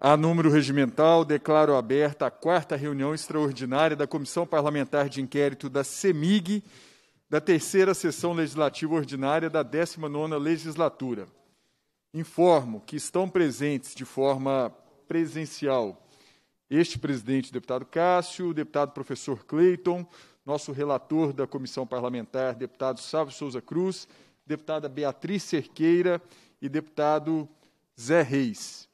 A número regimental, declaro aberta a quarta reunião extraordinária da Comissão Parlamentar de Inquérito da CEMIG, da terceira sessão legislativa ordinária da 19ª legislatura. Informo que estão presentes de forma presencial este presidente, deputado Cássio, o deputado professor Cleiton, nosso relator da comissão parlamentar, deputado Sávio Souza Cruz, deputada Beatriz Cerqueira e deputado Zé Reis.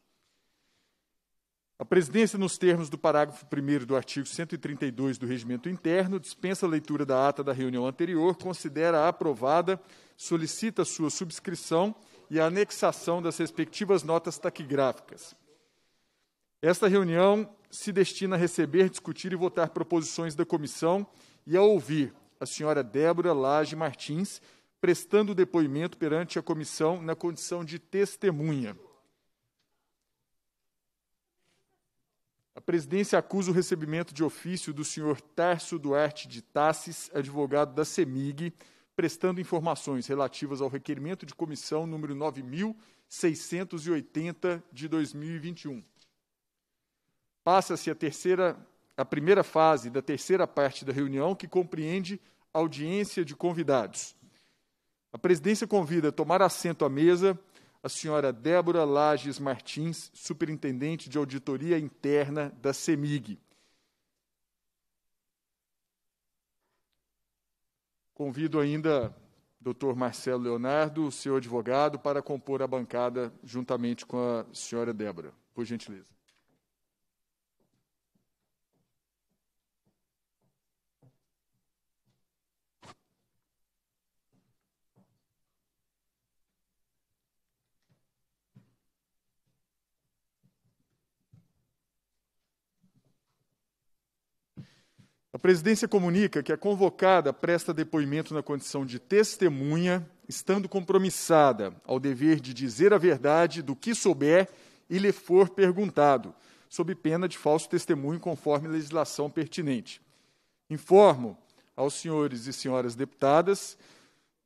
A presidência, nos termos do parágrafo 1 do artigo 132 do Regimento Interno, dispensa a leitura da ata da reunião anterior, considera aprovada, solicita sua subscrição e a anexação das respectivas notas taquigráficas. Esta reunião se destina a receber, discutir e votar proposições da comissão e a ouvir a senhora Débora Lage Martins, prestando depoimento perante a comissão na condição de testemunha. A presidência acusa o recebimento de ofício do senhor Tércio Duarte de Tassis, advogado da CEMIG, prestando informações relativas ao requerimento de comissão número 9680 de 2021. Passa-se a terceira a primeira fase da terceira parte da reunião, que compreende audiência de convidados. A presidência convida a tomar assento à mesa a senhora Débora Lages Martins, superintendente de auditoria interna da CEMIG. Convido ainda Dr. Marcelo Leonardo, o seu advogado, para compor a bancada juntamente com a senhora Débora. Por gentileza. A presidência comunica que a convocada presta depoimento na condição de testemunha, estando compromissada ao dever de dizer a verdade do que souber e lhe for perguntado, sob pena de falso testemunho conforme a legislação pertinente. Informo aos senhores e senhoras deputadas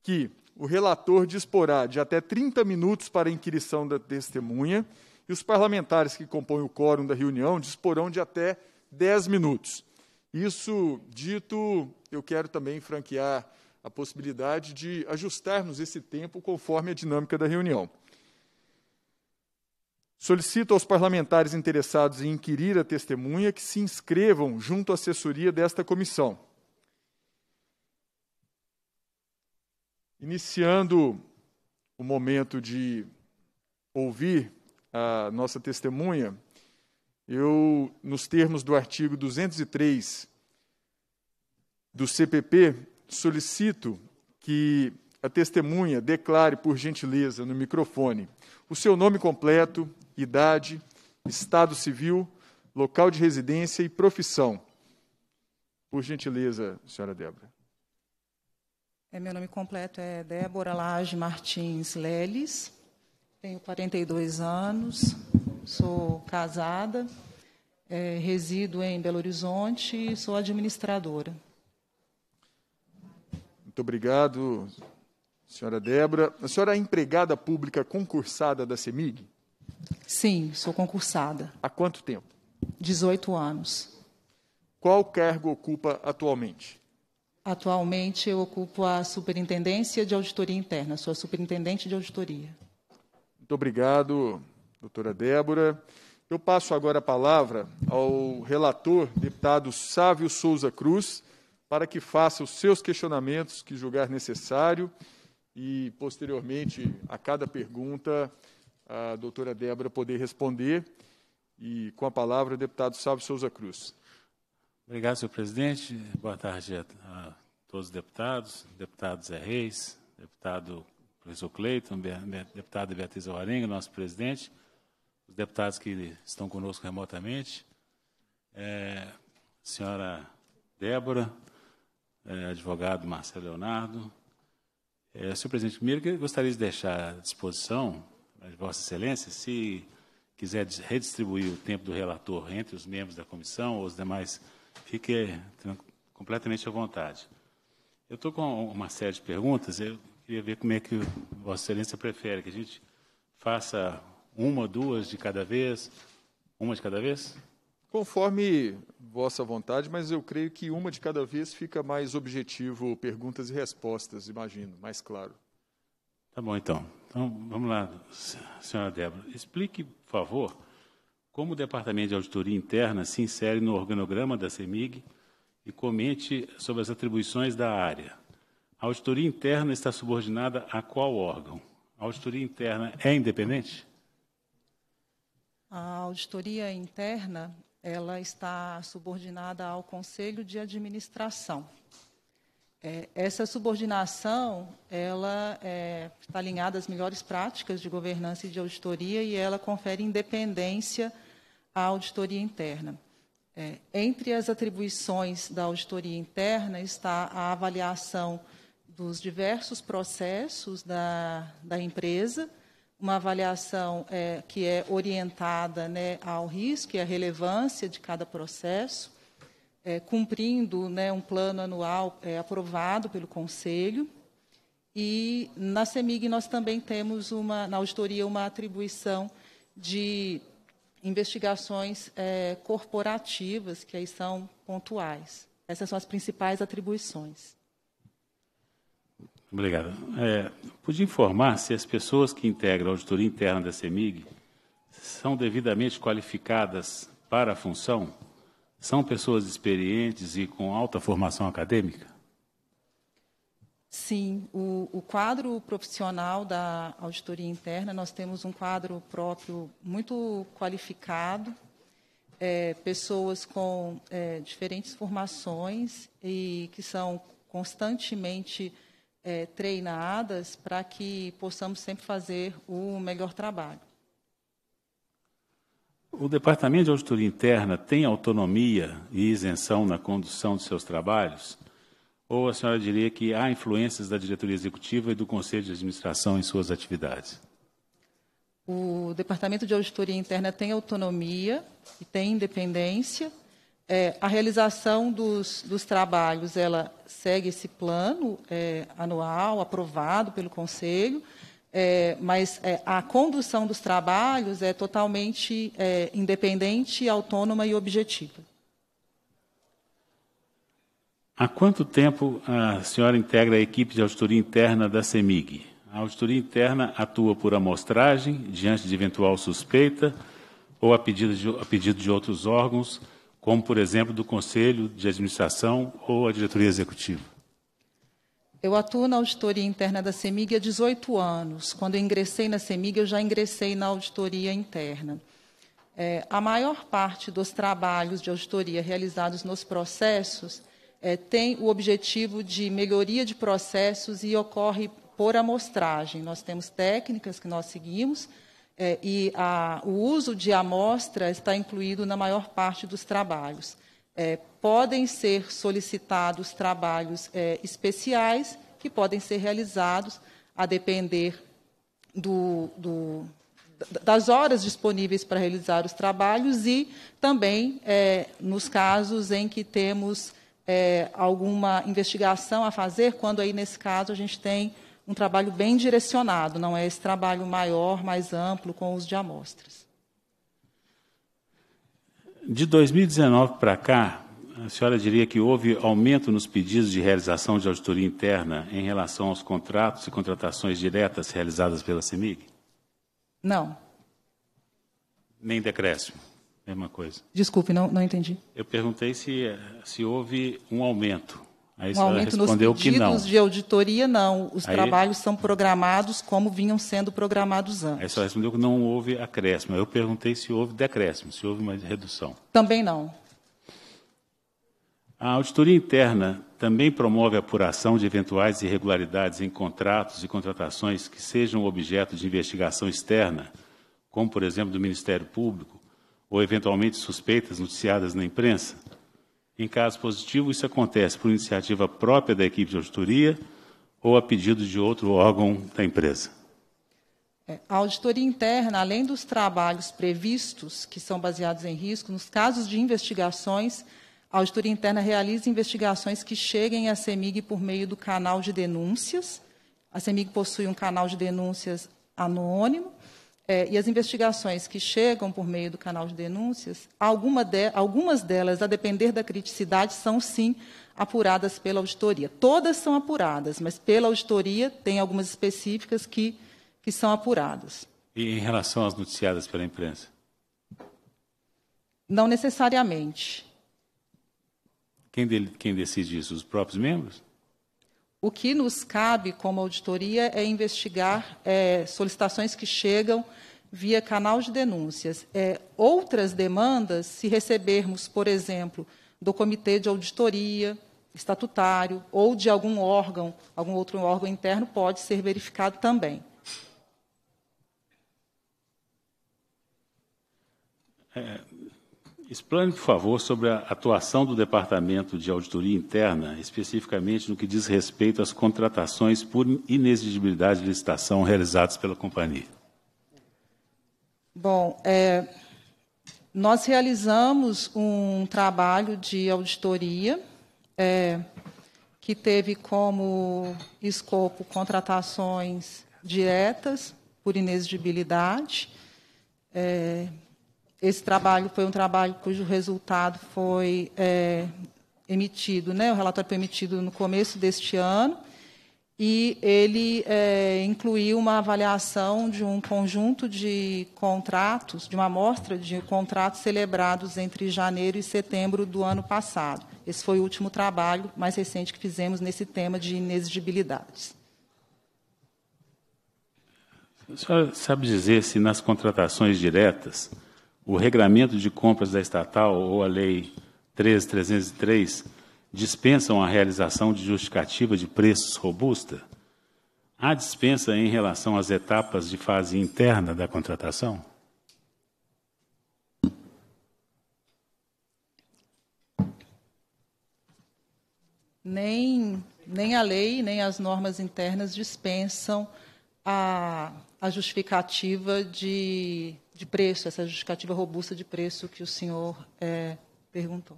que o relator disporá de até 30 minutos para a inquirição da testemunha e os parlamentares que compõem o quórum da reunião disporão de até 10 minutos. Isso dito, eu quero também franquear a possibilidade de ajustarmos esse tempo conforme a dinâmica da reunião. Solicito aos parlamentares interessados em inquirir a testemunha que se inscrevam junto à assessoria desta comissão. Iniciando o momento de ouvir a nossa testemunha, eu, nos termos do artigo 203 do CPP, solicito que a testemunha declare, por gentileza, no microfone, o seu nome completo, idade, estado civil, local de residência e profissão. Por gentileza, senhora Débora. É, meu nome completo é Débora Laje Martins Leles, tenho 42 anos, sou casada, é, resido em Belo Horizonte e sou administradora. Muito obrigado, senhora Débora. A senhora é empregada pública concursada da CEMIG? Sim, sou concursada. Há quanto tempo? 18 anos. Qual cargo ocupa atualmente? Atualmente eu ocupo a Superintendência de Auditoria Interna, sou a Superintendente de Auditoria. Muito obrigado, doutora Débora. Eu passo agora a palavra ao relator, deputado Sávio Souza Cruz, para que faça os seus questionamentos que julgar necessário e, posteriormente, a cada pergunta, a doutora Débora poder responder. E, com a palavra, o deputado Sávio Souza Cruz. Obrigado, senhor presidente. Boa tarde a, todos os deputados, deputado Zé Reis, deputado professor Cleiton, deputada Beatriz Alvarenga, nosso presidente, os deputados que estão conosco remotamente, é, senhora Débora, é, advogado Marcelo Leonardo. É, senhor presidente, primeiro que gostaria de deixar à disposição, Vossa Excelência, se quiser redistribuir o tempo do relator entre os membros da comissão ou os demais, fique completamente à vontade. Eu estou com uma série de perguntas, eu queria ver como é que Vossa Excelência prefere que a gente faça uma, duas de cada vez? Uma de cada vez? Conforme vossa vontade, mas eu creio que uma de cada vez fica mais objetivo perguntas e respostas, imagino, mais claro. Tá bom, então. Então, vamos lá, senhora Débora. Explique, por favor, como o Departamento de Auditoria Interna se insere no organograma da CEMIG e comente sobre as atribuições da área. A auditoria interna está subordinada a qual órgão? A auditoria interna é independente? A auditoria interna, ela está subordinada ao Conselho de Administração. É, essa subordinação, ela é, está alinhada às melhores práticas de governança e de auditoria e ela confere independência à auditoria interna. É, entre as atribuições da auditoria interna está a avaliação dos diversos processos da, da empresa, uma avaliação é, que é orientada né, ao risco e à relevância de cada processo, é, cumprindo né, um plano anual é, aprovado pelo Conselho. E na CEMIG nós também temos uma, na auditoria uma atribuição de investigações é, corporativas, que aí são pontuais. Essas são as principais atribuições. Obrigado. É, podia informar se as pessoas que integram a auditoria interna da CEMIG são devidamente qualificadas para a função? São pessoas experientes e com alta formação acadêmica? Sim, o, o quadro profissional da auditoria interna, nós temos um quadro próprio muito qualificado, é, pessoas com é, diferentes formações e que são constantemente é, treinadas para que possamos sempre fazer o melhor trabalho. O Departamento de Auditoria Interna tem autonomia e isenção na condução de seus trabalhos? Ou a senhora diria que há influências da diretoria executiva e do conselho de administração em suas atividades? O Departamento de Auditoria Interna tem autonomia e tem independência é, a realização dos, dos, trabalhos, ela segue esse plano é, anual, aprovado pelo Conselho, é, mas é, a condução dos trabalhos é totalmente é, independente, autônoma e objetiva. Há quanto tempo a senhora integra a equipe de auditoria interna da CEMIG? A auditoria interna atua por amostragem, diante de eventual suspeita, ou a pedido de, a pedido de outros órgãos, como, por exemplo, do Conselho de Administração ou a Diretoria Executiva? Eu atuo na auditoria interna da CEMIG há 18 anos. Quando eu ingressei na CEMIG, eu já ingressei na auditoria interna. É, a maior parte dos trabalhos de auditoria realizados nos processos é, tem o objetivo de melhoria de processos e ocorre por amostragem. Nós temos técnicas que nós seguimos, é, e a, o uso de amostra está incluído na maior parte dos trabalhos. É, podem ser solicitados trabalhos é, especiais que podem ser realizados a depender do, do, das horas disponíveis para realizar os trabalhos e também é, nos casos em que temos é, alguma investigação a fazer, quando aí, nesse caso, a gente tem um trabalho bem direcionado, não é esse trabalho maior, mais amplo, com os de amostras. De 2019 para cá, a senhora diria que houve aumento nos pedidos de realização de auditoria interna em relação aos contratos e contratações diretas realizadas pela CEMIG? Não. Nem decréscimo? Mesma coisa. Desculpe, não, não entendi. Eu perguntei se, se houve um aumento Aí um aumento nos pedidos de auditoria, não. Os aí, trabalhos são programados como vinham sendo programados antes. Aí a senhora respondeu que não houve acréscimo. Eu perguntei se houve decréscimo, se houve uma redução. Também não. A auditoria interna também promove a apuração de eventuais irregularidades em contratos e contratações que sejam objeto de investigação externa, como, por exemplo, do Ministério Público, ou eventualmente suspeitas noticiadas na imprensa? Em caso positivo, isso acontece por iniciativa própria da equipe de auditoria ou a pedido de outro órgão da empresa. É, a auditoria interna, além dos trabalhos previstos, que são baseados em risco, nos casos de investigações, a auditoria interna realiza investigações que cheguem à CEMIG por meio do canal de denúncias. A CEMIG possui um canal de denúncias anônimo, é, e as investigações que chegam por meio do canal de denúncias, alguma de, algumas delas, a depender da criticidade, são sim apuradas pela auditoria. Todas são apuradas, mas pela auditoria tem algumas específicas que, que são apuradas. E em relação às noticiadas pela imprensa? Não necessariamente. Quem, de, quem decide isso? Os próprios membros? O que nos cabe como auditoria é investigar é, solicitações que chegam via canal de denúncias. É, outras demandas, se recebermos, por exemplo, do comitê de auditoria estatutário ou de algum órgão, algum outro órgão interno, pode ser verificado também. É, Explane, por favor, sobre a atuação do Departamento de Auditoria Interna, especificamente no que diz respeito às contratações por inexigibilidade de licitação realizadas pela companhia. Bom, é, nós realizamos um trabalho de auditoria é, que teve como escopo contratações diretas por inexigibilidade. É, esse trabalho foi um trabalho cujo resultado foi é, emitido, né? o relatório foi emitido no começo deste ano, e ele é, incluiu uma avaliação de um conjunto de contratos, de uma amostra de contratos celebrados entre janeiro e setembro do ano passado. Esse foi o último trabalho mais recente que fizemos nesse tema de inexigibilidades. A senhora sabe dizer se nas contratações diretas o regramento de compras da estatal ou a Lei 13303 dispensam a realização de justificativa de preços robusta? Há dispensa em relação às etapas de fase interna da contratação? Nem, nem a lei, nem as normas internas dispensam a, a justificativa de de preço, essa justificativa robusta de preço que o senhor é, perguntou.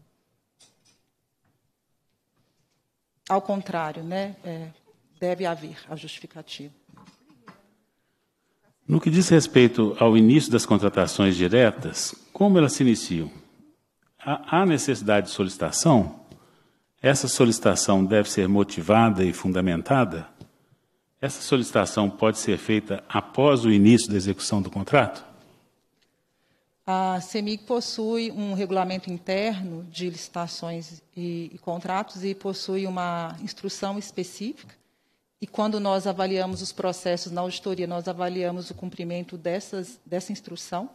Ao contrário, né, é, deve haver a justificativa. No que diz respeito ao início das contratações diretas, como elas se iniciam? Há necessidade de solicitação? Essa solicitação deve ser motivada e fundamentada? Essa solicitação pode ser feita após o início da execução do contrato? A CEMIG possui um regulamento interno de licitações e, e contratos e possui uma instrução específica. E quando nós avaliamos os processos na auditoria, nós avaliamos o cumprimento dessas, dessa instrução,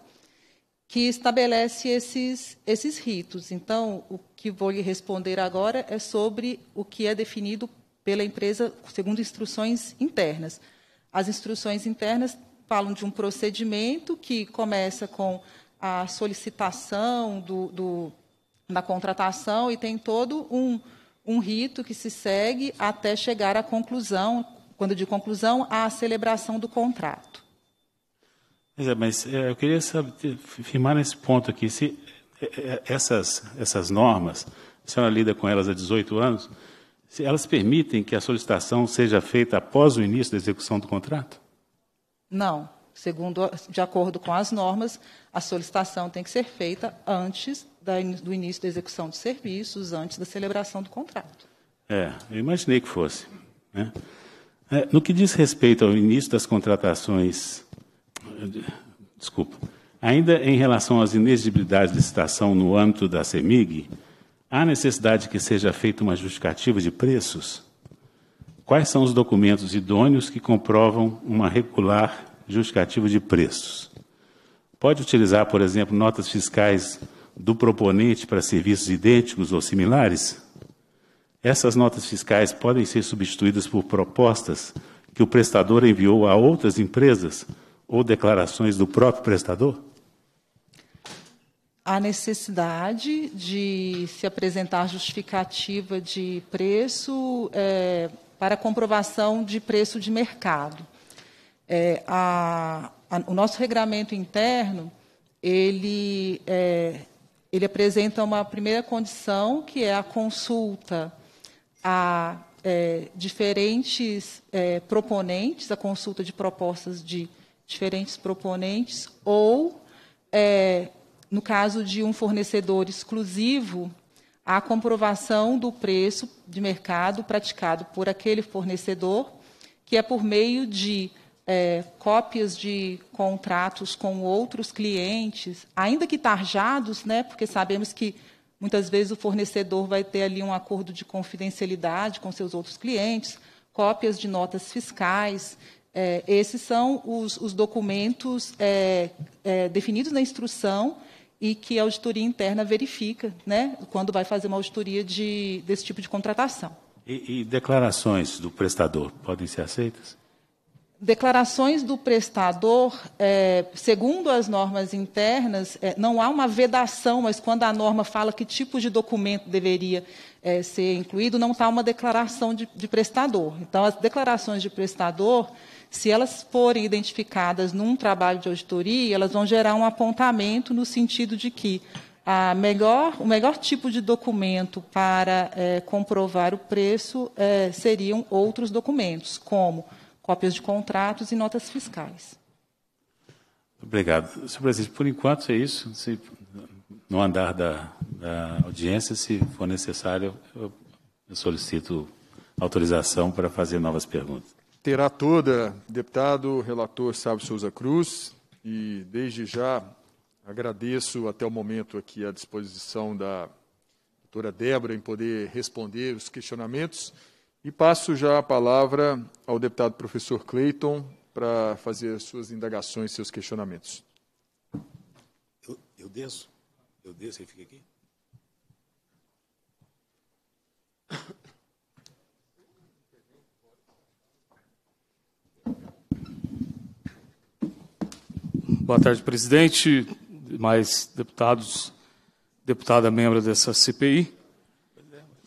que estabelece esses, esses ritos. Então, o que vou lhe responder agora é sobre o que é definido pela empresa segundo instruções internas. As instruções internas falam de um procedimento que começa com a solicitação do, do, da contratação e tem todo um, um rito que se segue até chegar à conclusão, quando de conclusão, à celebração do contrato. é, mas é, eu queria saber, firmar nesse ponto aqui, se é, é, essas, essas normas, a senhora lida com elas há 18 anos, se elas permitem que a solicitação seja feita após o início da execução do contrato? Não. Segundo, de acordo com as normas, a solicitação tem que ser feita antes do início da execução de serviços, antes da celebração do contrato. É, eu imaginei que fosse. Né? É, no que diz respeito ao início das contratações, desculpa, ainda em relação às inexigibilidades de licitação no âmbito da CEMIG, há necessidade que seja feita uma justificativa de preços? Quais são os documentos idôneos que comprovam uma regular justificativo de preços. Pode utilizar, por exemplo, notas fiscais do proponente para serviços idênticos ou similares? Essas notas fiscais podem ser substituídas por propostas que o prestador enviou a outras empresas ou declarações do próprio prestador? a necessidade de se apresentar justificativa de preço é, para comprovação de preço de mercado. É, a, a, o nosso regramento interno, ele, é, ele apresenta uma primeira condição, que é a consulta a é, diferentes é, proponentes, a consulta de propostas de diferentes proponentes, ou, é, no caso de um fornecedor exclusivo, a comprovação do preço de mercado praticado por aquele fornecedor, que é por meio de é, cópias de contratos com outros clientes, ainda que tarjados, né, porque sabemos que muitas vezes o fornecedor vai ter ali um acordo de confidencialidade com seus outros clientes, cópias de notas fiscais. É, esses são os, os documentos é, é definidos na instrução e que a auditoria interna verifica né, quando vai fazer uma auditoria de, desse tipo de contratação. E, e declarações do prestador podem ser aceitas? declarações do prestador, é, segundo as normas internas, é, não há uma vedação, mas quando a norma fala que tipo de documento deveria é, ser incluído, não está uma declaração de, de, prestador. Então, as declarações de prestador, se elas forem identificadas num trabalho de auditoria, elas vão gerar um apontamento no sentido de que a melhor, o melhor tipo de documento para é, comprovar o preço é, seriam outros documentos, como cópias de contratos e notas fiscais. Obrigado. Sr. Presidente, por enquanto é isso. Se, no andar da, da, audiência, se for necessário, eu, eu solicito autorização para fazer novas perguntas. Terá toda, deputado, relator Sábio Souza Cruz, e desde já agradeço até o momento aqui a disposição da doutora Débora em poder responder os questionamentos. E passo já a palavra ao deputado professor Clayton para fazer suas indagações, seus questionamentos. Eu, eu desço? Eu desço e fico aqui? Boa tarde, presidente, mais deputados, deputada membro dessa CPI.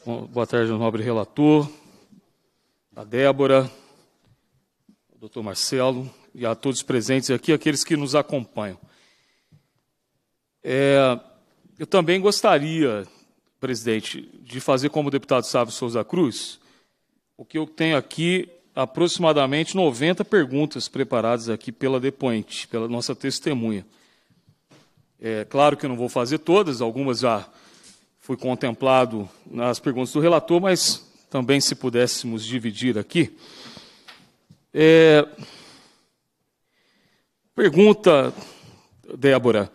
Boa tarde, nobre relator, a Débora, o doutor Marcelo e a todos presentes aqui, aqueles que nos acompanham. É, eu também gostaria, presidente, de fazer como o deputado Sávio Souza Cruz, o que eu tenho aqui aproximadamente 90 perguntas preparadas aqui pela depoente, pela nossa testemunha. É claro que eu não vou fazer todas, algumas já fui contemplado nas perguntas do relator, mas também se pudéssemos dividir aqui. É... Pergunta, Débora: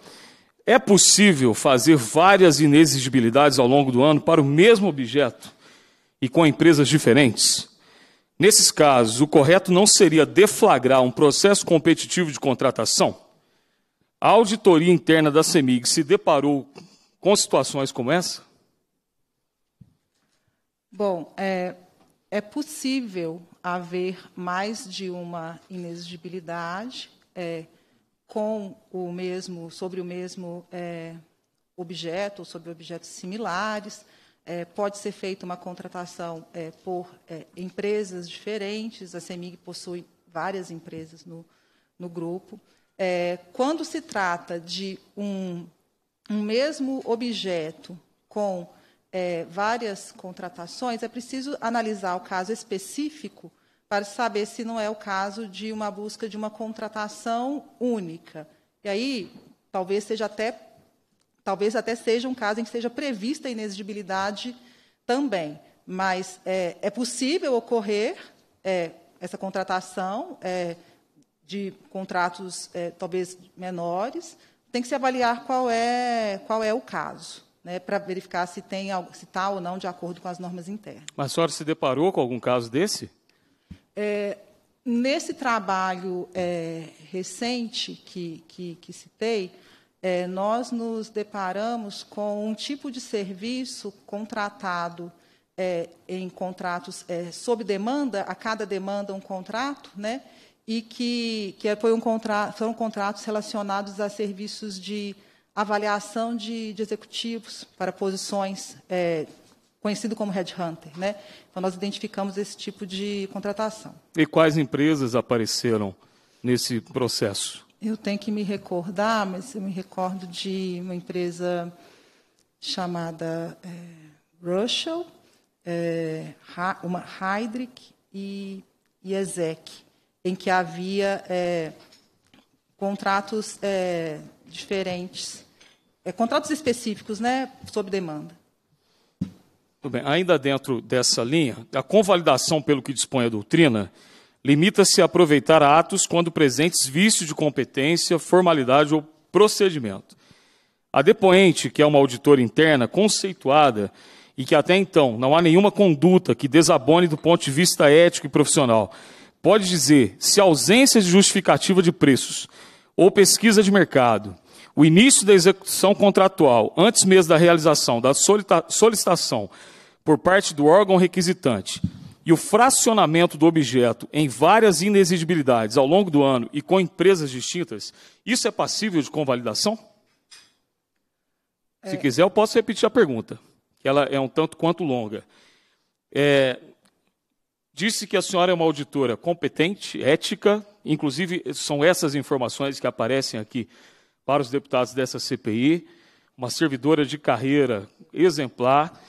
é possível fazer várias inexigibilidades ao longo do ano para o mesmo objeto e com empresas diferentes? Nesses casos, o correto não seria deflagrar um processo competitivo de contratação? A auditoria interna da CEMIG se deparou com situações como essa? Bom, é, é possível haver mais de uma inexigibilidade é, com o mesmo, sobre o mesmo é, objeto ou sobre objetos similares. É, pode ser feita uma contratação é, por é, empresas diferentes, a CEMIG possui várias empresas no, no grupo. É, quando se trata de um, um mesmo objeto com é, várias contratações, é preciso analisar o caso específico para saber se não é o caso de uma busca de uma contratação única. E aí, talvez seja até, talvez até seja um caso em que seja prevista a inexigibilidade também. Mas é, é possível ocorrer é, essa contratação é, de contratos é, talvez menores. Tem que se avaliar qual é, qual é o caso né, para verificar se tem se está ou não de acordo com as normas internas. Mas a senhora se deparou com algum caso desse? É, nesse trabalho é, recente que, que, que citei, é, nós nos deparamos com um tipo de serviço contratado é, em contratos é, sob demanda, a cada demanda um contrato, né? E que, que foi um contra, foram contratos relacionados a serviços de avaliação de, de executivos para posições é, conhecido como headhunter, né? Então nós identificamos esse tipo de contratação. E quais empresas apareceram nesse processo? Eu tenho que me recordar, mas eu me recordo de uma empresa chamada é, Russell, é, uma Heidrich e, e Ezek, em que havia é, contratos é, diferentes é, contratos específicos, né, sob demanda. Tudo bem. Ainda dentro dessa linha, a convalidação pelo que dispõe a doutrina limita-se a aproveitar atos quando presentes vícios de competência, formalidade ou procedimento. A depoente, que é uma auditora interna conceituada e que até então não há nenhuma conduta que desabone do ponto de vista ético e profissional, pode dizer se a ausência de justificativa de preços ou pesquisa de mercado o início da execução contratual, antes mesmo da realização da solicitação por parte do órgão requisitante, e o fracionamento do objeto em várias inexigibilidades ao longo do ano e com empresas distintas, isso é passível de convalidação? É. Se quiser, eu posso repetir a pergunta, que ela é um tanto quanto longa. É, disse que a senhora é uma auditora competente, ética, inclusive são essas informações que aparecem aqui para os deputados dessa CPI, uma servidora de carreira exemplar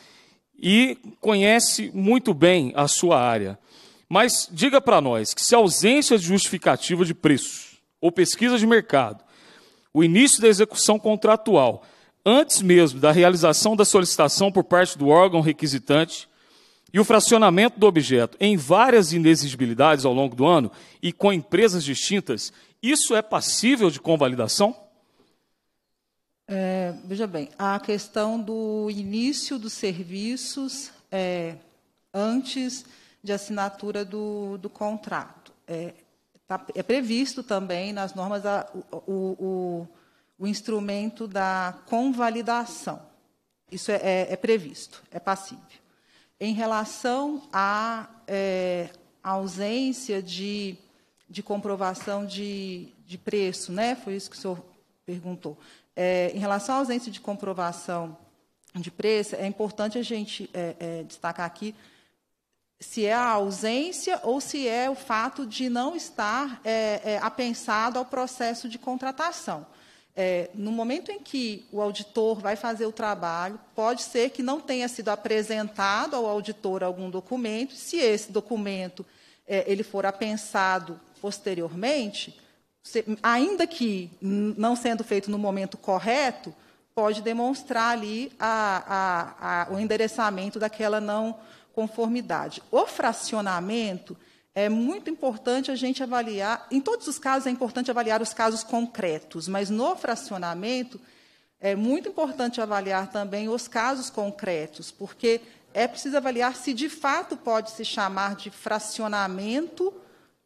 e conhece muito bem a sua área. Mas diga para nós que se a ausência de justificativa de preços ou pesquisa de mercado, o início da execução contratual, antes mesmo da realização da solicitação por parte do órgão requisitante e o fracionamento do objeto em várias inexigibilidades ao longo do ano e com empresas distintas, isso é passível de convalidação? É, veja bem, a questão do início dos serviços é, antes de assinatura do, do contrato. É, tá, é, previsto também nas normas a, o, o, o, instrumento da convalidação. Isso é, é, é, previsto, é passível. Em relação à é, ausência de, de comprovação de, de preço, né? foi isso que o senhor perguntou. É, em relação à ausência de comprovação de preço, é importante a gente é, é, destacar aqui se é a ausência ou se é o fato de não estar é, é, apensado ao processo de contratação. É, no momento em que o auditor vai fazer o trabalho, pode ser que não tenha sido apresentado ao auditor algum documento. Se esse documento é, ele for apensado posteriormente, ainda que não sendo feito no momento correto, pode demonstrar ali a, a, a, o endereçamento daquela não conformidade. O fracionamento é muito importante a gente avaliar, em todos os casos é importante avaliar os casos concretos, mas no fracionamento é muito importante avaliar também os casos concretos, porque é preciso avaliar se de fato pode se chamar de fracionamento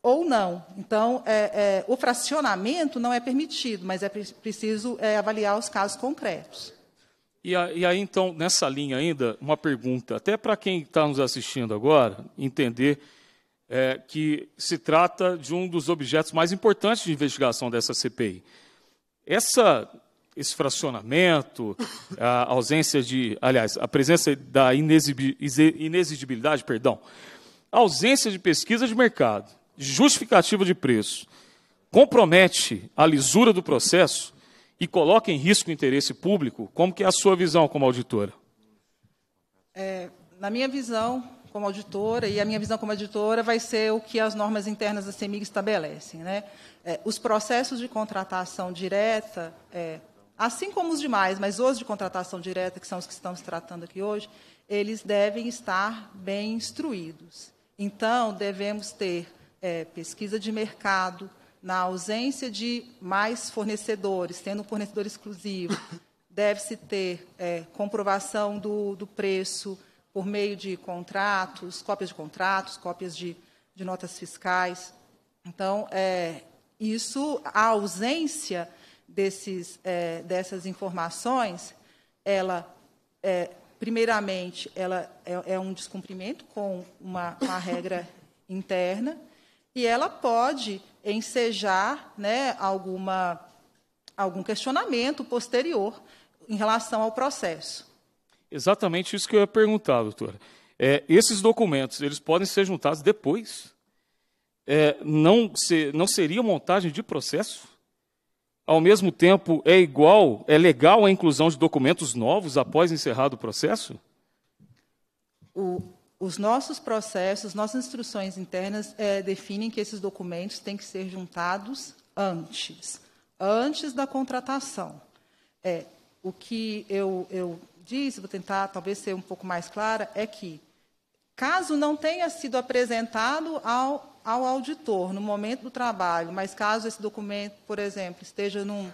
ou não. Então, é, é, o fracionamento não é permitido, mas é preciso é, avaliar os casos concretos. E, aí, então, nessa linha ainda, uma pergunta, até para quem está nos assistindo agora, entender é, que se trata de um dos objetos mais importantes de investigação dessa CPI. Essa, esse fracionamento, a ausência de, aliás, a presença da inexigibilidade, perdão, a ausência de pesquisa de mercado, justificativa de preço compromete a lisura do processo e coloca em risco o interesse público, como que é a sua visão como auditora? É, na minha visão como auditora, e a minha visão como auditora vai ser o que as normas internas da CEMIG estabelecem. Né? É, os processos de contratação direta, é, assim como os demais, mas os de contratação direta, que são os que estamos tratando aqui hoje, eles devem estar bem instruídos. Então, devemos ter é, pesquisa de mercado, na ausência de mais fornecedores, tendo um fornecedor exclusivo, deve-se ter é, comprovação do, do, preço por meio de contratos, cópias de contratos, cópias de, de notas fiscais. Então, é, isso, a ausência desses, é, dessas informações, ela, é, primeiramente, ela é, é, um descumprimento com uma, uma regra interna, e ela pode ensejar né, alguma, algum questionamento posterior em relação ao processo. Exatamente isso que eu ia perguntar, doutora. É, esses documentos, eles podem ser juntados depois? É, não, se, não seria montagem de processo? Ao mesmo tempo, é igual, é legal a inclusão de documentos novos após encerrado o processo? O, os nossos processos, nossas instruções internas é, definem que esses documentos têm que ser juntados antes, antes da contratação. É, o que eu, eu disse, vou tentar talvez ser um pouco mais clara, é que, caso não tenha sido apresentado ao, ao auditor no momento do trabalho, mas caso esse documento, por exemplo, esteja num,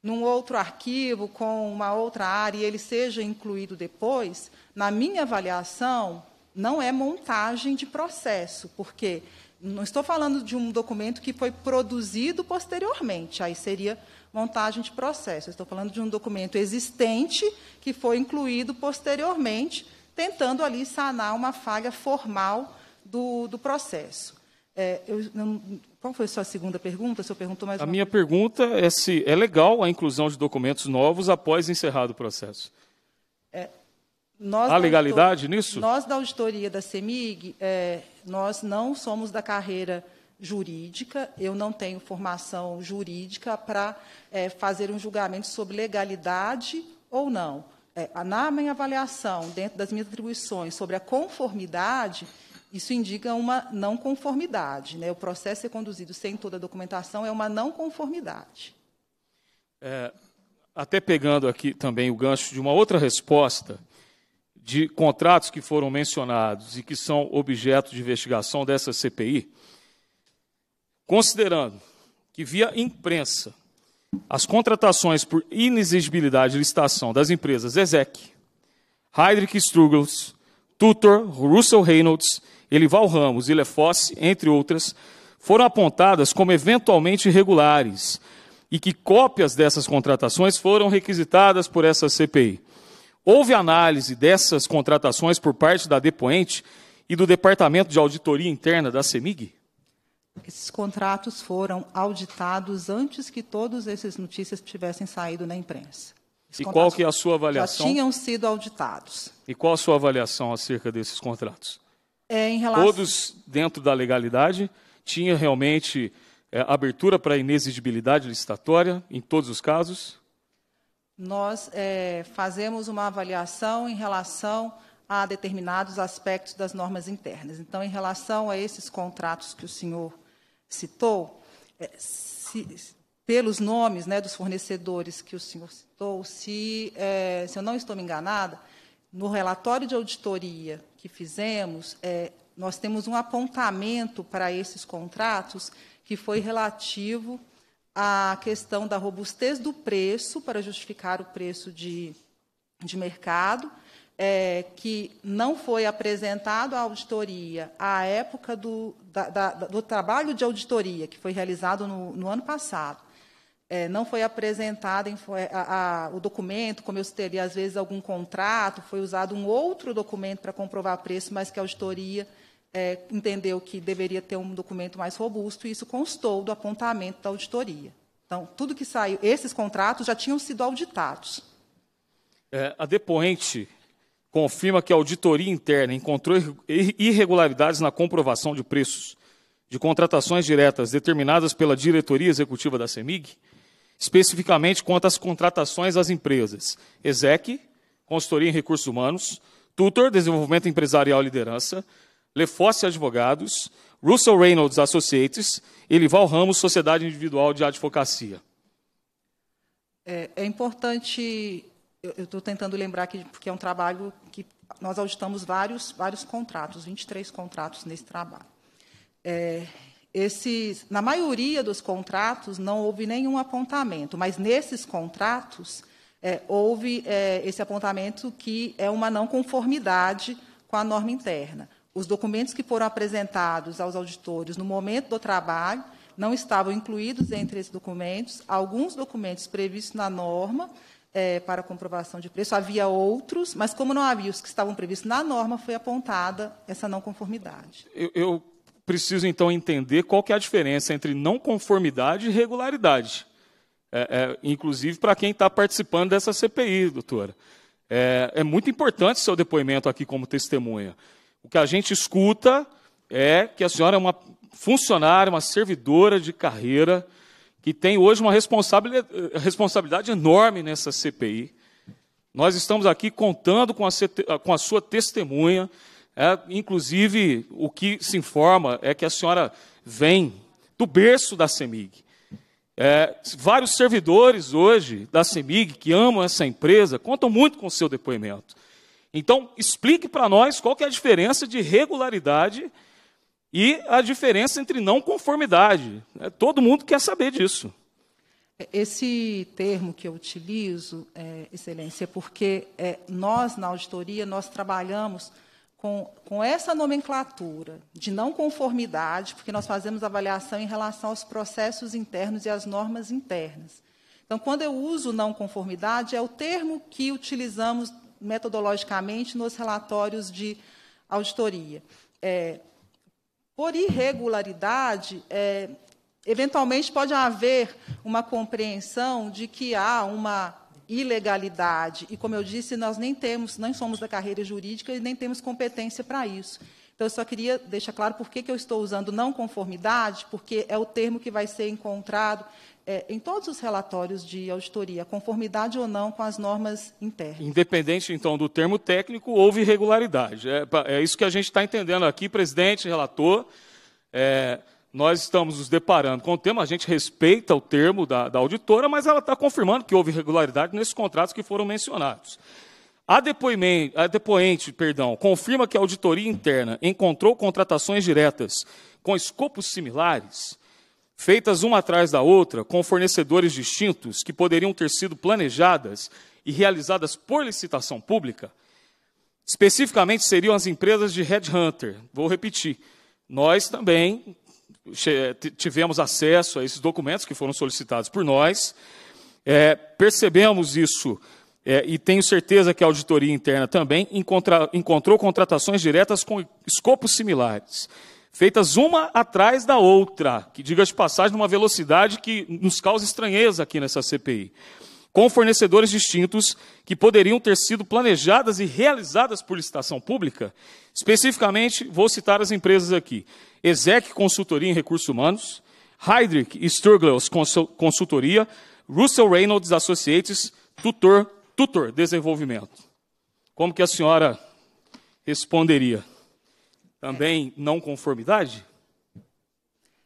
num outro arquivo, com uma outra área, e ele seja incluído depois, na minha avaliação, não é montagem de processo, porque não estou falando de um documento que foi produzido posteriormente, aí seria montagem de processo. estou falando de um documento existente que foi incluído posteriormente, tentando ali sanar uma falha formal do, do processo. É, eu, não, qual foi a sua segunda pergunta? Se perguntou mais a uma... minha pergunta é se é legal a inclusão de documentos novos após encerrado o processo. É, nós Há legalidade nisso? Nós, da auditoria da CEMIG, é, nós não somos da carreira jurídica, eu não tenho formação jurídica para é, fazer um julgamento sobre legalidade ou não. É, na minha avaliação, dentro das minhas atribuições, sobre a conformidade, isso indica uma não conformidade. Né? O processo ser é conduzido sem toda a documentação é uma não conformidade. É, até pegando aqui também o gancho de uma outra resposta de contratos que foram mencionados e que são objeto de investigação dessa CPI, considerando que, via imprensa, as contratações por inexigibilidade de licitação das empresas ESEC, Heidrich Struggles, Tutor, Russell Reynolds, Elival Ramos e Lefosse, entre outras, foram apontadas como eventualmente irregulares e que cópias dessas contratações foram requisitadas por essa CPI. Houve análise dessas contratações por parte da Depoente e do Departamento de Auditoria Interna da CEMIG? Esses contratos foram auditados antes que todas essas notícias tivessem saído na imprensa. Esses e qual que é a sua avaliação? Já tinham sido auditados. E qual a sua avaliação acerca desses contratos? É, em relação... Todos dentro da legalidade, tinha realmente é, abertura para inexigibilidade licitatória em todos os casos? nós é, fazemos uma avaliação em relação a determinados aspectos das normas internas. Então, em relação a esses contratos que o senhor citou, é, se, pelos nomes né, dos fornecedores que o senhor citou, se, é, se eu não estou me enganada, no relatório de auditoria que fizemos, é, nós temos um apontamento para esses contratos que foi relativo a questão da robustez do preço para justificar o preço de, de mercado, é, que não foi apresentado à auditoria à época do, da, da, do trabalho de auditoria, que foi realizado no, no ano passado. É, não foi apresentado em, a, a, o documento, como eu teria às vezes algum contrato, foi usado um outro documento para comprovar preço, mas que a auditoria é, entendeu que deveria ter um documento mais robusto e isso constou do apontamento da auditoria. Então, tudo que saiu, esses contratos já tinham sido auditados. É, a depoente confirma que a auditoria interna encontrou irregularidades na comprovação de preços de contratações diretas determinadas pela diretoria executiva da CEMIG, especificamente quanto às contratações às empresas ESEC, Consultoria em Recursos Humanos, Tutor, Desenvolvimento Empresarial e Liderança, Lefosse Advogados, Russell Reynolds Associates e Lival Ramos, Sociedade Individual de Advocacia. É, é importante, eu estou tentando lembrar aqui, porque é um trabalho que nós auditamos vários, vários contratos, 23 contratos nesse trabalho. É, esses, na maioria dos contratos não houve nenhum apontamento, mas nesses contratos é, houve é, esse apontamento que é uma não conformidade com a norma interna os documentos que foram apresentados aos auditores no momento do trabalho não estavam incluídos entre esses documentos. Alguns documentos previstos na norma é, para comprovação de preço, havia outros, mas como não havia os que estavam previstos na norma, foi apontada essa não conformidade. Eu, eu preciso, então, entender qual que é a diferença entre não conformidade e regularidade. É, é, inclusive para quem está participando dessa CPI, doutora. É, é muito importante seu depoimento aqui como testemunha. O que a gente escuta é que a senhora é uma funcionária, uma servidora de carreira, que tem hoje uma eh, responsabilidade enorme nessa CPI. Nós estamos aqui contando com a, eh, com a sua testemunha. É, inclusive, o que se informa é que a senhora vem do berço da CEMIG. É, vários servidores hoje da CEMIG que amam essa empresa contam muito com o seu depoimento. Então, explique para nós qual que é a diferença de regularidade e a diferença entre não conformidade. Né? Todo mundo quer saber disso. Esse termo que eu utilizo, é, Excelência, é porque é, nós, na auditoria, nós trabalhamos com, com essa nomenclatura de não conformidade, porque nós fazemos avaliação em relação aos processos internos e às normas internas. Então, quando eu uso não conformidade, é o termo que utilizamos metodologicamente nos relatórios de auditoria. É, por irregularidade, é, eventualmente pode haver uma compreensão de que há uma ilegalidade. E, como eu disse, nós nem temos, nem somos da carreira jurídica e nem temos competência para isso. Então, eu só queria deixar claro por que, que eu estou usando não conformidade, porque é o termo que vai ser encontrado é, em todos os relatórios de auditoria, conformidade ou não com as normas internas. Independente, então, do termo técnico, houve irregularidade. É, é isso que a gente está entendendo aqui, presidente, relator. É, nós estamos nos deparando com o tema, a gente respeita o termo da, da auditora, mas ela está confirmando que houve irregularidade nesses contratos que foram mencionados. A, a, depoente perdão, confirma que a auditoria interna encontrou contratações diretas com escopos similares, feitas uma atrás da outra, com fornecedores distintos, que poderiam ter sido planejadas e realizadas por licitação pública, especificamente seriam as empresas de headhunter. Vou repetir. Nós também tivemos acesso a esses documentos que foram solicitados por nós, é, percebemos isso é, e tenho certeza que a auditoria interna também encontra, encontrou contratações diretas com escopos similares feitas uma atrás da outra, que diga de passagem numa velocidade que nos causa estranheza aqui nessa CPI, com fornecedores distintos que poderiam ter sido planejadas e realizadas por licitação pública. Especificamente, vou citar as empresas aqui: Exec Consultoria em Recursos Humanos, Heidrich Sturglaus Consultoria, Russell Reynolds Associates, Tutor, Tutor Desenvolvimento. Como que a senhora responderia? também não conformidade?